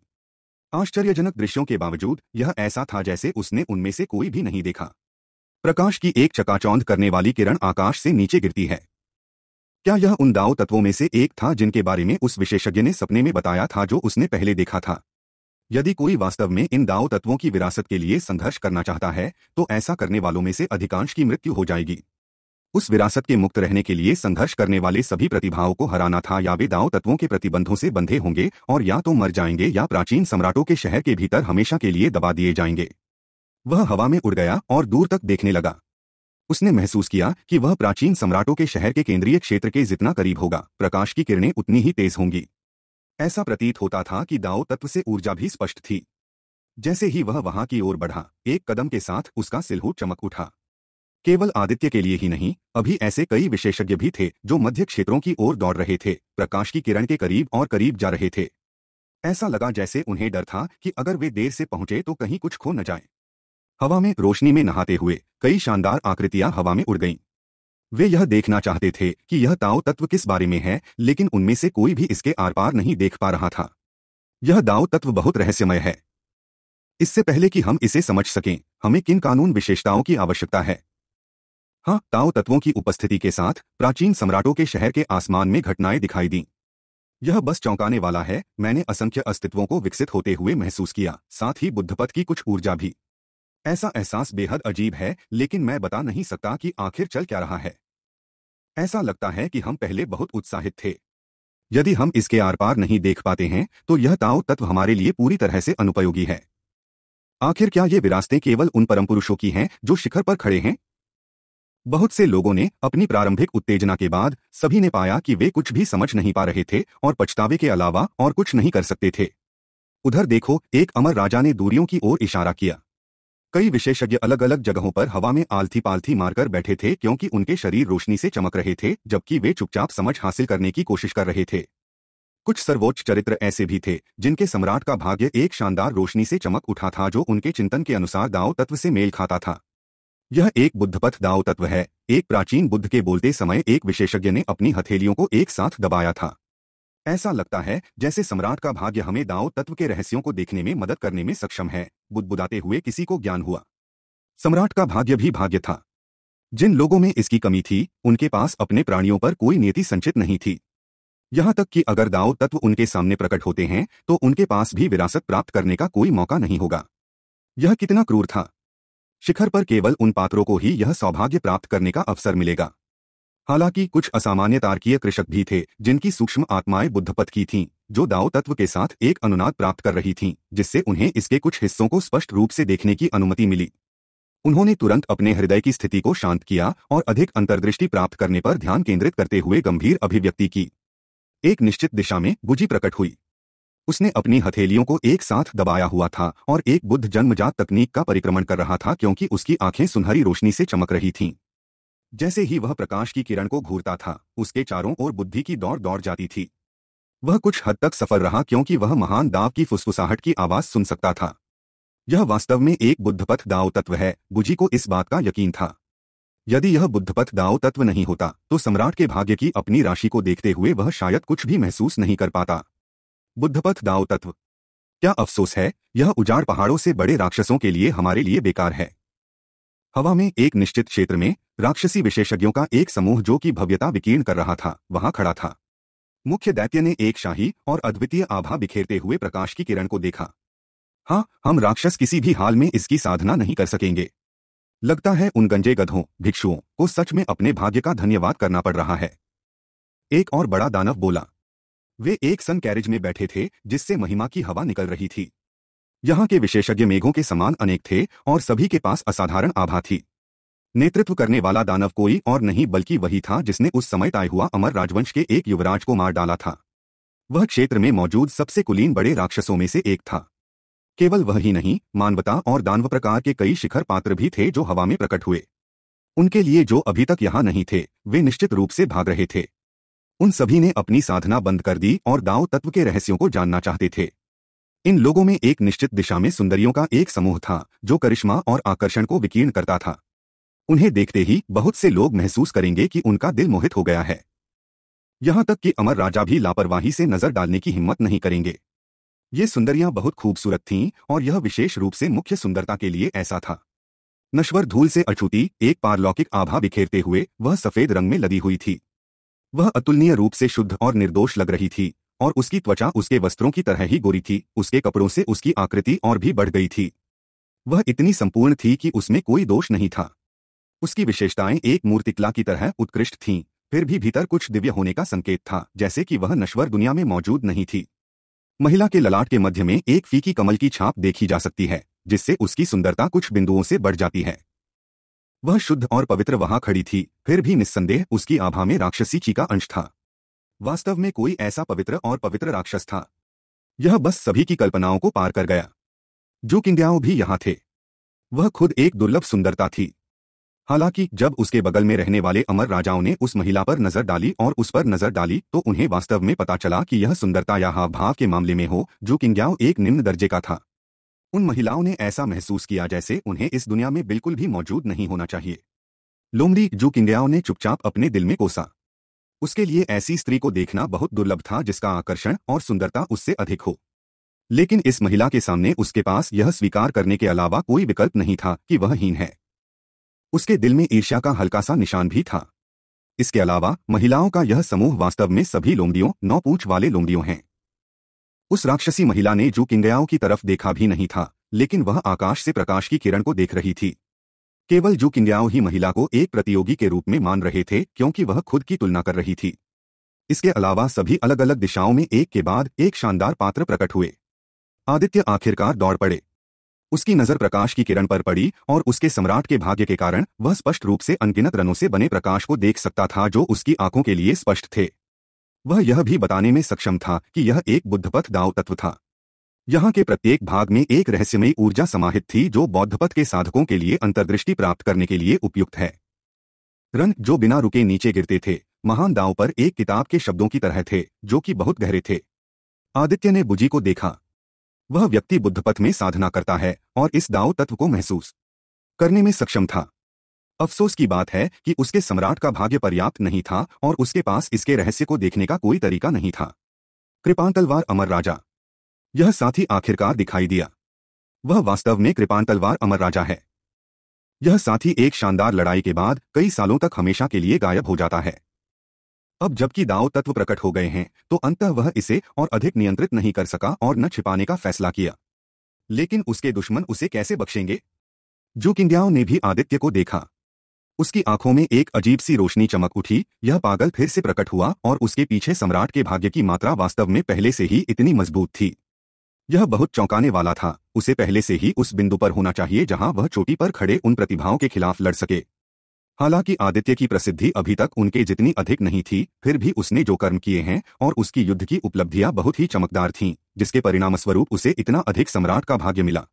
आश्चर्यजनक दृश्यों के बावजूद यह ऐसा था जैसे उसने उनमें से कोई भी नहीं देखा प्रकाश की एक चकाचौंध करने वाली किरण आकाश से नीचे गिरती है क्या यह उन दाव तत्वों में से एक था जिनके बारे में उस विशेषज्ञ ने सपने में बताया था जो उसने पहले देखा था यदि कोई वास्तव में इन दाव तत्वों की विरासत के लिए संघर्ष करना चाहता है तो ऐसा करने वालों में से अधिकांश की मृत्यु हो जाएगी उस विरासत के मुक्त रहने के लिए संघर्ष करने वाले सभी प्रतिभाओं को हराना था या वे दाव तत्वों के प्रतिबंधों से बंधे होंगे और या तो मर जाएंगे या प्राचीन सम्राटों के शहर के भीतर हमेशा के लिए दबा दिए जाएंगे वह हवा में उड़ गया और दूर तक देखने लगा उसने महसूस किया कि वह प्राचीन सम्राटों के शहर के केंद्रीय क्षेत्र के जितना करीब होगा प्रकाश की किरणें उतनी ही तेज होंगी ऐसा प्रतीत होता था कि दाओ तत्व से ऊर्जा भी स्पष्ट थी जैसे ही वह वहां की ओर बढ़ा एक कदम के साथ उसका सिलहू चमक उठा केवल आदित्य के लिए ही नहीं अभी ऐसे कई विशेषज्ञ भी थे जो मध्य क्षेत्रों की ओर दौड़ रहे थे प्रकाश की किरण के करीब और करीब जा रहे थे ऐसा लगा जैसे उन्हें डर था कि अगर वे देर से पहुंचे तो कहीं कुछ खो न जाए हवा में रोशनी में नहाते हुए कई शानदार आकृतियां हवा में उड़ गईं वे यह देखना चाहते थे कि यह ताओ तत्व किस बारे में है लेकिन उनमें से कोई भी इसके आर पार नहीं देख पा रहा था यह दाव तत्व बहुत रहस्यमय है इससे पहले कि हम इसे समझ सकें हमें किन कानून विशेषताओं की आवश्यकता है हाँ ताओ तत्वों की उपस्थिति के साथ प्राचीन सम्राटों के शहर के आसमान में घटनाएं दिखाई दीं यह बस चौंकाने वाला है मैंने असंख्य अस्तित्वों को विकसित होते हुए महसूस किया साथ ही बुद्धपथ की कुछ ऊर्जा भी ऐसा एहसास बेहद अजीब है लेकिन मैं बता नहीं सकता कि आखिर चल क्या रहा है ऐसा लगता है कि हम पहले बहुत उत्साहित थे यदि हम इसके आर पार नहीं देख पाते हैं तो यह ताओ तत्व हमारे लिए पूरी तरह से अनुपयोगी है आखिर क्या ये विरासतें केवल उन परम पुरुषों की हैं जो शिखर पर खड़े हैं बहुत से लोगों ने अपनी प्रारंभिक उत्तेजना के बाद सभी ने पाया कि वे कुछ भी समझ नहीं पा रहे थे और पछतावे के अलावा और कुछ नहीं कर सकते थे उधर देखो एक अमर राजा ने दूरियों की ओर इशारा किया कई विशेषज्ञ अलग अलग जगहों पर हवा में आलथी पालथी मारकर बैठे थे क्योंकि उनके शरीर रोशनी से चमक रहे थे जबकि वे चुपचाप समझ हासिल करने की कोशिश कर रहे थे कुछ सर्वोच्च चरित्र ऐसे भी थे जिनके सम्राट का भाग्य एक शानदार रोशनी से चमक उठा था जो उनके चिंतन के अनुसार दाव तत्व से मेल खाता था यह एक बुद्धपथ दाव तत्व है एक प्राचीन बुद्ध के बोलते समय एक विशेषज्ञ ने अपनी हथेलियों को एक साथ दबाया था ऐसा लगता है जैसे सम्राट का भाग्य हमें दाओ तत्व के रहस्यों को देखने में मदद करने में सक्षम है बुदबुदाते हुए किसी को ज्ञान हुआ सम्राट का भाग्य भी भाग्य था जिन लोगों में इसकी कमी थी उनके पास अपने प्राणियों पर कोई नीति संचित नहीं थी यहां तक कि अगर दाओ तत्व उनके सामने प्रकट होते हैं तो उनके पास भी विरासत प्राप्त करने का कोई मौका नहीं होगा यह कितना क्रूर था शिखर पर केवल उन पात्रों को ही यह सौभाग्य प्राप्त करने का अवसर मिलेगा हालांकि कुछ असामान्य तारकीय कृषक भी थे जिनकी सूक्ष्म आत्माएं बुद्धपथ की थीं जो दाव तत्व के साथ एक अनुनाद प्राप्त कर रही थीं जिससे उन्हें इसके कुछ हिस्सों को स्पष्ट रूप से देखने की अनुमति मिली उन्होंने तुरंत अपने हृदय की स्थिति को शांत किया और अधिक अंतर्दृष्टि प्राप्त करने पर ध्यान केंद्रित करते हुए गंभीर अभिव्यक्ति की एक निश्चित दिशा में बुझी प्रकट हुई उसने अपनी हथेलियों को एक साथ दबाया हुआ था और एक बुद्ध जन्मजात तकनीक का परिक्रमण कर रहा था क्योंकि उसकी आंखें सुनहरी रोशनी से चमक रही थीं जैसे ही वह प्रकाश की किरण को घूरता था उसके चारों ओर बुद्धि की दौड़ दौड़ जाती थी वह कुछ हद तक सफल रहा क्योंकि वह महान दाव की फुसफुसाहट की आवाज सुन सकता था यह वास्तव में एक बुद्धपथ दाव तत्व है बुझी को इस बात का यकीन था यदि यह बुद्धपथ दाव तत्व नहीं होता तो सम्राट के भाग्य की अपनी राशि को देखते हुए वह शायद कुछ भी महसूस नहीं कर पाता बुद्धपथ दाव तत्व क्या अफसोस है यह उजाड़ पहाड़ों से बड़े राक्षसों के लिए हमारे लिए बेकार है हवा में एक निश्चित क्षेत्र में राक्षसी विशेषज्ञों का एक समूह जो कि भव्यता विकीर्ण कर रहा था वहां खड़ा था मुख्य दैत्य ने एक शाही और अद्वितीय आभा बिखेरते हुए प्रकाश की किरण को देखा हाँ हम राक्षस किसी भी हाल में इसकी साधना नहीं कर सकेंगे लगता है उन गंजे गधों भिक्षुओं को सच में अपने भाग्य का धन्यवाद करना पड़ रहा है एक और बड़ा दानव बोला वे एक सन कैरेज में बैठे थे जिससे महिमा की हवा निकल रही थी यहाँ के विशेषज्ञ मेघों के समान अनेक थे और सभी के पास असाधारण आभा थी नेतृत्व करने वाला दानव कोई और नहीं बल्कि वही था जिसने उस समय तय हुआ अमर राजवंश के एक युवराज को मार डाला था वह क्षेत्र में मौजूद सबसे कुलीन बड़े राक्षसों में से एक था केवल वह ही नहीं मानवता और दानव प्रकार के कई शिखर पात्र भी थे जो हवा में प्रकट हुए उनके लिए जो अभी तक यहाँ नहीं थे वे निश्चित रूप से भाग रहे थे उन सभी ने अपनी साधना बंद कर दी और दाव तत्व के रहस्यों को जानना चाहते थे इन लोगों में एक निश्चित दिशा में सुंदरियों का एक समूह था जो करिश्मा और आकर्षण को विकीर्ण करता था उन्हें देखते ही बहुत से लोग महसूस करेंगे कि उनका दिल मोहित हो गया है यहां तक कि अमर राजा भी लापरवाही से नजर डालने की हिम्मत नहीं करेंगे ये सुंदरियां बहुत खूबसूरत थीं और यह विशेष रूप से मुख्य सुंदरता के लिए ऐसा था नश्वर धूल से अछूती एक पारलौकिक आभा बिखेरते हुए वह सफेद रंग में लदी हुई थी वह अतुलनीय रूप से शुद्ध और निर्दोष लग रही थी और उसकी त्वचा उसके वस्त्रों की तरह ही गोरी थी उसके कपड़ों से उसकी आकृति और भी बढ़ गई थी वह इतनी संपूर्ण थी कि उसमें कोई दोष नहीं था उसकी विशेषताएं एक मूर्तिकला की तरह उत्कृष्ट थीं फिर भी भीतर कुछ दिव्य होने का संकेत था जैसे कि वह नश्वर दुनिया में मौजूद नहीं थी महिला के ललाट के मध्य में एक फीकी कमल की छाप देखी जा सकती है जिससे उसकी सुंदरता कुछ बिंदुओं से बढ़ जाती है वह शुद्ध और पवित्र वहां खड़ी थी फिर भी निस्संदेह उसकी आभा में राक्षसी की का अंश था वास्तव में कोई ऐसा पवित्र और पवित्र राक्षस था यह बस सभी की कल्पनाओं को पार कर गया जो किंग्याओ भी यहां थे वह खुद एक दुर्लभ सुंदरता थी हालांकि जब उसके बगल में रहने वाले अमर राजाओं ने उस महिला पर नजर डाली और उस पर नजर डाली तो उन्हें वास्तव में पता चला कि यह सुंदरता या हावभाव के मामले में हो जो किंग्याओ एक निम्न दर्जे का था उन महिलाओं ने ऐसा महसूस किया जैसे उन्हें इस दुनिया में बिल्कुल भी मौजूद नहीं होना चाहिए लोमड़ी जो किंग्याओ ने चुपचाप अपने दिल में कोसा उसके लिए ऐसी स्त्री को देखना बहुत दुर्लभ था जिसका आकर्षण और सुंदरता उससे अधिक हो लेकिन इस महिला के सामने उसके पास यह स्वीकार करने के अलावा कोई विकल्प नहीं था कि वह हीन है उसके दिल में ईर्ष्या का हल्का सा निशान भी था इसके अलावा महिलाओं का यह समूह वास्तव में सभी लोमड़ियों नौ पूछ वाले लोमड़ियों हैं उस राक्षसी महिला ने जो किंगयाओं की तरफ देखा भी नहीं था लेकिन वह आकाश से प्रकाश की किरण को देख रही थी केवल जू किन्याओ ही महिला को एक प्रतियोगी के रूप में मान रहे थे क्योंकि वह खुद की तुलना कर रही थी इसके अलावा सभी अलग अलग दिशाओं में एक के बाद एक शानदार पात्र प्रकट हुए आदित्य आखिरकार दौड़ पड़े उसकी नजर प्रकाश की किरण पर पड़ी और उसके सम्राट के भाग्य के कारण वह स्पष्ट रूप से अनगिनत रनों से बने प्रकाश को देख सकता था जो उसकी आंखों के लिए स्पष्ट थे वह यह भी बताने में सक्षम था कि यह एक बुद्धपथ दाव तत्व था यहाँ के प्रत्येक भाग में एक रहस्यमयी ऊर्जा समाहित थी जो बौद्धपथ के साधकों के लिए अंतर्दृष्टि प्राप्त करने के लिए उपयुक्त है रन जो बिना रुके नीचे गिरते थे महान दाव पर एक किताब के शब्दों की तरह थे जो कि बहुत गहरे थे आदित्य ने बुजी को देखा वह व्यक्ति बुद्धपथ में साधना करता है और इस दाव तत्व को महसूस करने में सक्षम था अफसोस की बात है कि उसके सम्राट का भाग्य पर्याप्त नहीं था और उसके पास इसके रहस्य को देखने का कोई तरीका नहीं था कृपांतलवार अमर राजा यह साथी आखिरकार दिखाई दिया वह वास्तव में कृपान तलवार अमर राजा है यह साथी एक शानदार लड़ाई के बाद कई सालों तक हमेशा के लिए गायब हो जाता है अब जबकि दाव तत्व प्रकट हो गए हैं तो अंत वह इसे और अधिक नियंत्रित नहीं कर सका और न छिपाने का फैसला किया लेकिन उसके दुश्मन उसे कैसे बख्शेंगे जो किंडियाओं ने भी आदित्य को देखा उसकी आंखों में एक अजीब सी रोशनी चमक उठी यह पागल फिर से प्रकट हुआ और उसके पीछे सम्राट के भाग्य की मात्रा वास्तव में पहले से ही इतनी मजबूत थी यह बहुत चौंकाने वाला था उसे पहले से ही उस बिंदु पर होना चाहिए जहां वह चोटी पर खड़े उन प्रतिभाओं के खिलाफ लड़ सके हालांकि आदित्य की प्रसिद्धि अभी तक उनके जितनी अधिक नहीं थी फिर भी उसने जो कर्म किए हैं और उसकी युद्ध की उपलब्धियां बहुत ही चमकदार थीं जिसके परिणामस्वरूप उसे इतना अधिक सम्राट का भाग्य मिला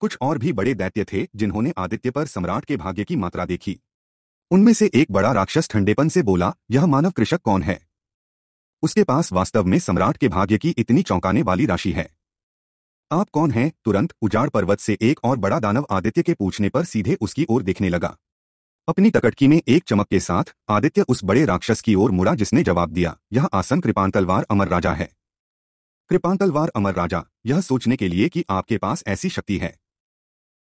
कुछ और भी बड़े दैत्य थे जिन्होंने आदित्य पर सम्राट के भाग्य की मात्रा देखी उनमें से एक बड़ा राक्षस ठंडेपन से बोला यह मानव कृषक कौन है उसके पास वास्तव में सम्राट के भाग्य की इतनी चौंकाने वाली राशि है आप कौन हैं तुरंत उजाड़ पर्वत से एक और बड़ा दानव आदित्य के पूछने पर सीधे उसकी ओर देखने लगा अपनी तकटकी में एक चमक के साथ आदित्य उस बड़े राक्षस की ओर मुड़ा जिसने जवाब दिया यह आसन कृपांतलवार अमर राजा है कृपांतलवार अमर राजा यह सोचने के लिए कि आपके पास ऐसी शक्ति है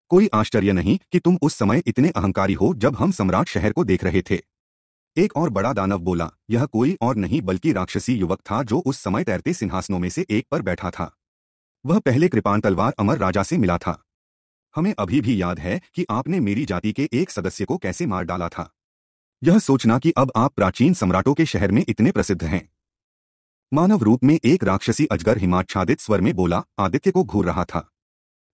कोई आश्चर्य नहीं कि तुम उस समय इतने अहंकारी हो जब हम सम्राट शहर को देख रहे थे एक और बड़ा दानव बोला यह कोई और नहीं बल्कि राक्षसी युवक था जो उस समय तैरते सिंहासनों में से एक पर बैठा था वह पहले कृपान तलवार अमर राजा से मिला था हमें अभी भी याद है कि आपने मेरी जाति के एक सदस्य को कैसे मार डाला था यह सोचना कि अब आप प्राचीन सम्राटों के शहर में इतने प्रसिद्ध हैं मानव रूप में एक राक्षसी अजगर हिमाच्छादित स्वर में बोला आदित्य को घूर रहा था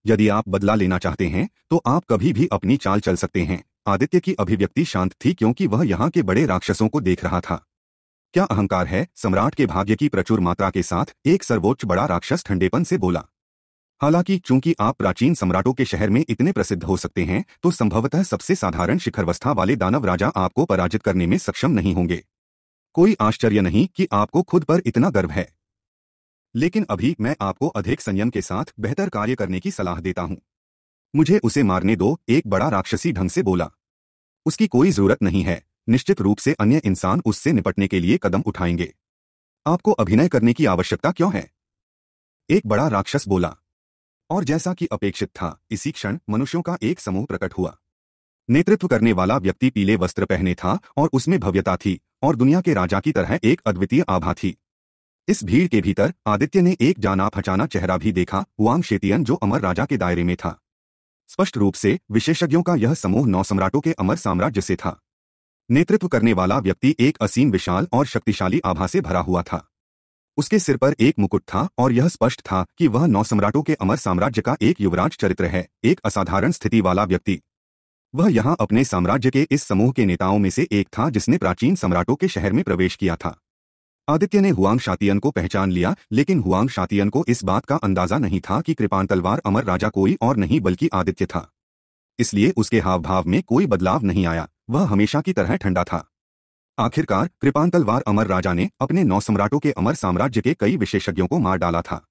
यदि आप बदला लेना चाहते हैं तो आप कभी भी अपनी चाल चल सकते हैं आदित्य की अभिव्यक्ति शांत थी क्योंकि वह यहाँ के बड़े राक्षसों को देख रहा था क्या अहंकार है सम्राट के भाग्य की प्रचुर मात्रा के साथ एक सर्वोच्च बड़ा राक्षस ठंडेपन से बोला हालांकि चूंकि आप प्राचीन सम्राटों के शहर में इतने प्रसिद्ध हो सकते हैं तो संभवतः सबसे साधारण शिखरवस्था वाले दानव राजा आपको पराजित करने में सक्षम नहीं होंगे कोई आश्चर्य नहीं कि आपको खुद पर इतना गर्व है लेकिन अभी मैं आपको अधिक संयम के साथ बेहतर कार्य करने की सलाह देता हूं मुझे उसे मारने दो एक बड़ा राक्षसी ढंग से बोला उसकी कोई जरूरत नहीं है निश्चित रूप से अन्य इंसान उससे निपटने के लिए कदम उठाएंगे आपको अभिनय करने की आवश्यकता क्यों है एक बड़ा राक्षस बोला और जैसा कि अपेक्षित था इसी क्षण मनुष्यों का एक समूह प्रकट हुआ नेतृत्व करने वाला व्यक्ति पीले वस्त्र पहने था और उसमें भव्यता थी और दुनिया के राजा की तरह एक अद्वितीय आभा थी इस भीड़ के भीतर आदित्य ने एक जाना फचाना चेहरा भी देखा वांग शेतियन जो अमर राजा के दायरे में था स्पष्ट रूप से विशेषज्ञों का यह समूह नौ सम्राटों के अमर साम्राज्य से था नेतृत्व करने वाला व्यक्ति एक असीम विशाल और शक्तिशाली आभा से भरा हुआ था उसके सिर पर एक मुकुट था और यह स्पष्ट था कि वह नौ सम्राटों के अमर साम्राज्य का एक युवराज चरित्र है एक असाधारण स्थिति वाला व्यक्ति वह यहां अपने साम्राज्य के इस समूह के नेताओं में से एक था जिसने प्राचीन सम्राटों के शहर में प्रवेश किया था आदित्य ने हुआंग शातियन को पहचान लिया लेकिन हुआंग शातियन को इस बात का अंदाजा नहीं था कि कृपान तलवार अमर राजा कोई और नहीं बल्कि आदित्य था इसलिए उसके हाव भाव में कोई बदलाव नहीं आया वह हमेशा की तरह ठंडा था आखिरकार कृपांतलवार अमर राजा ने अपने नौ सम्राटों के अमर साम्राज्य के कई विशेषज्ञों को मार डाला था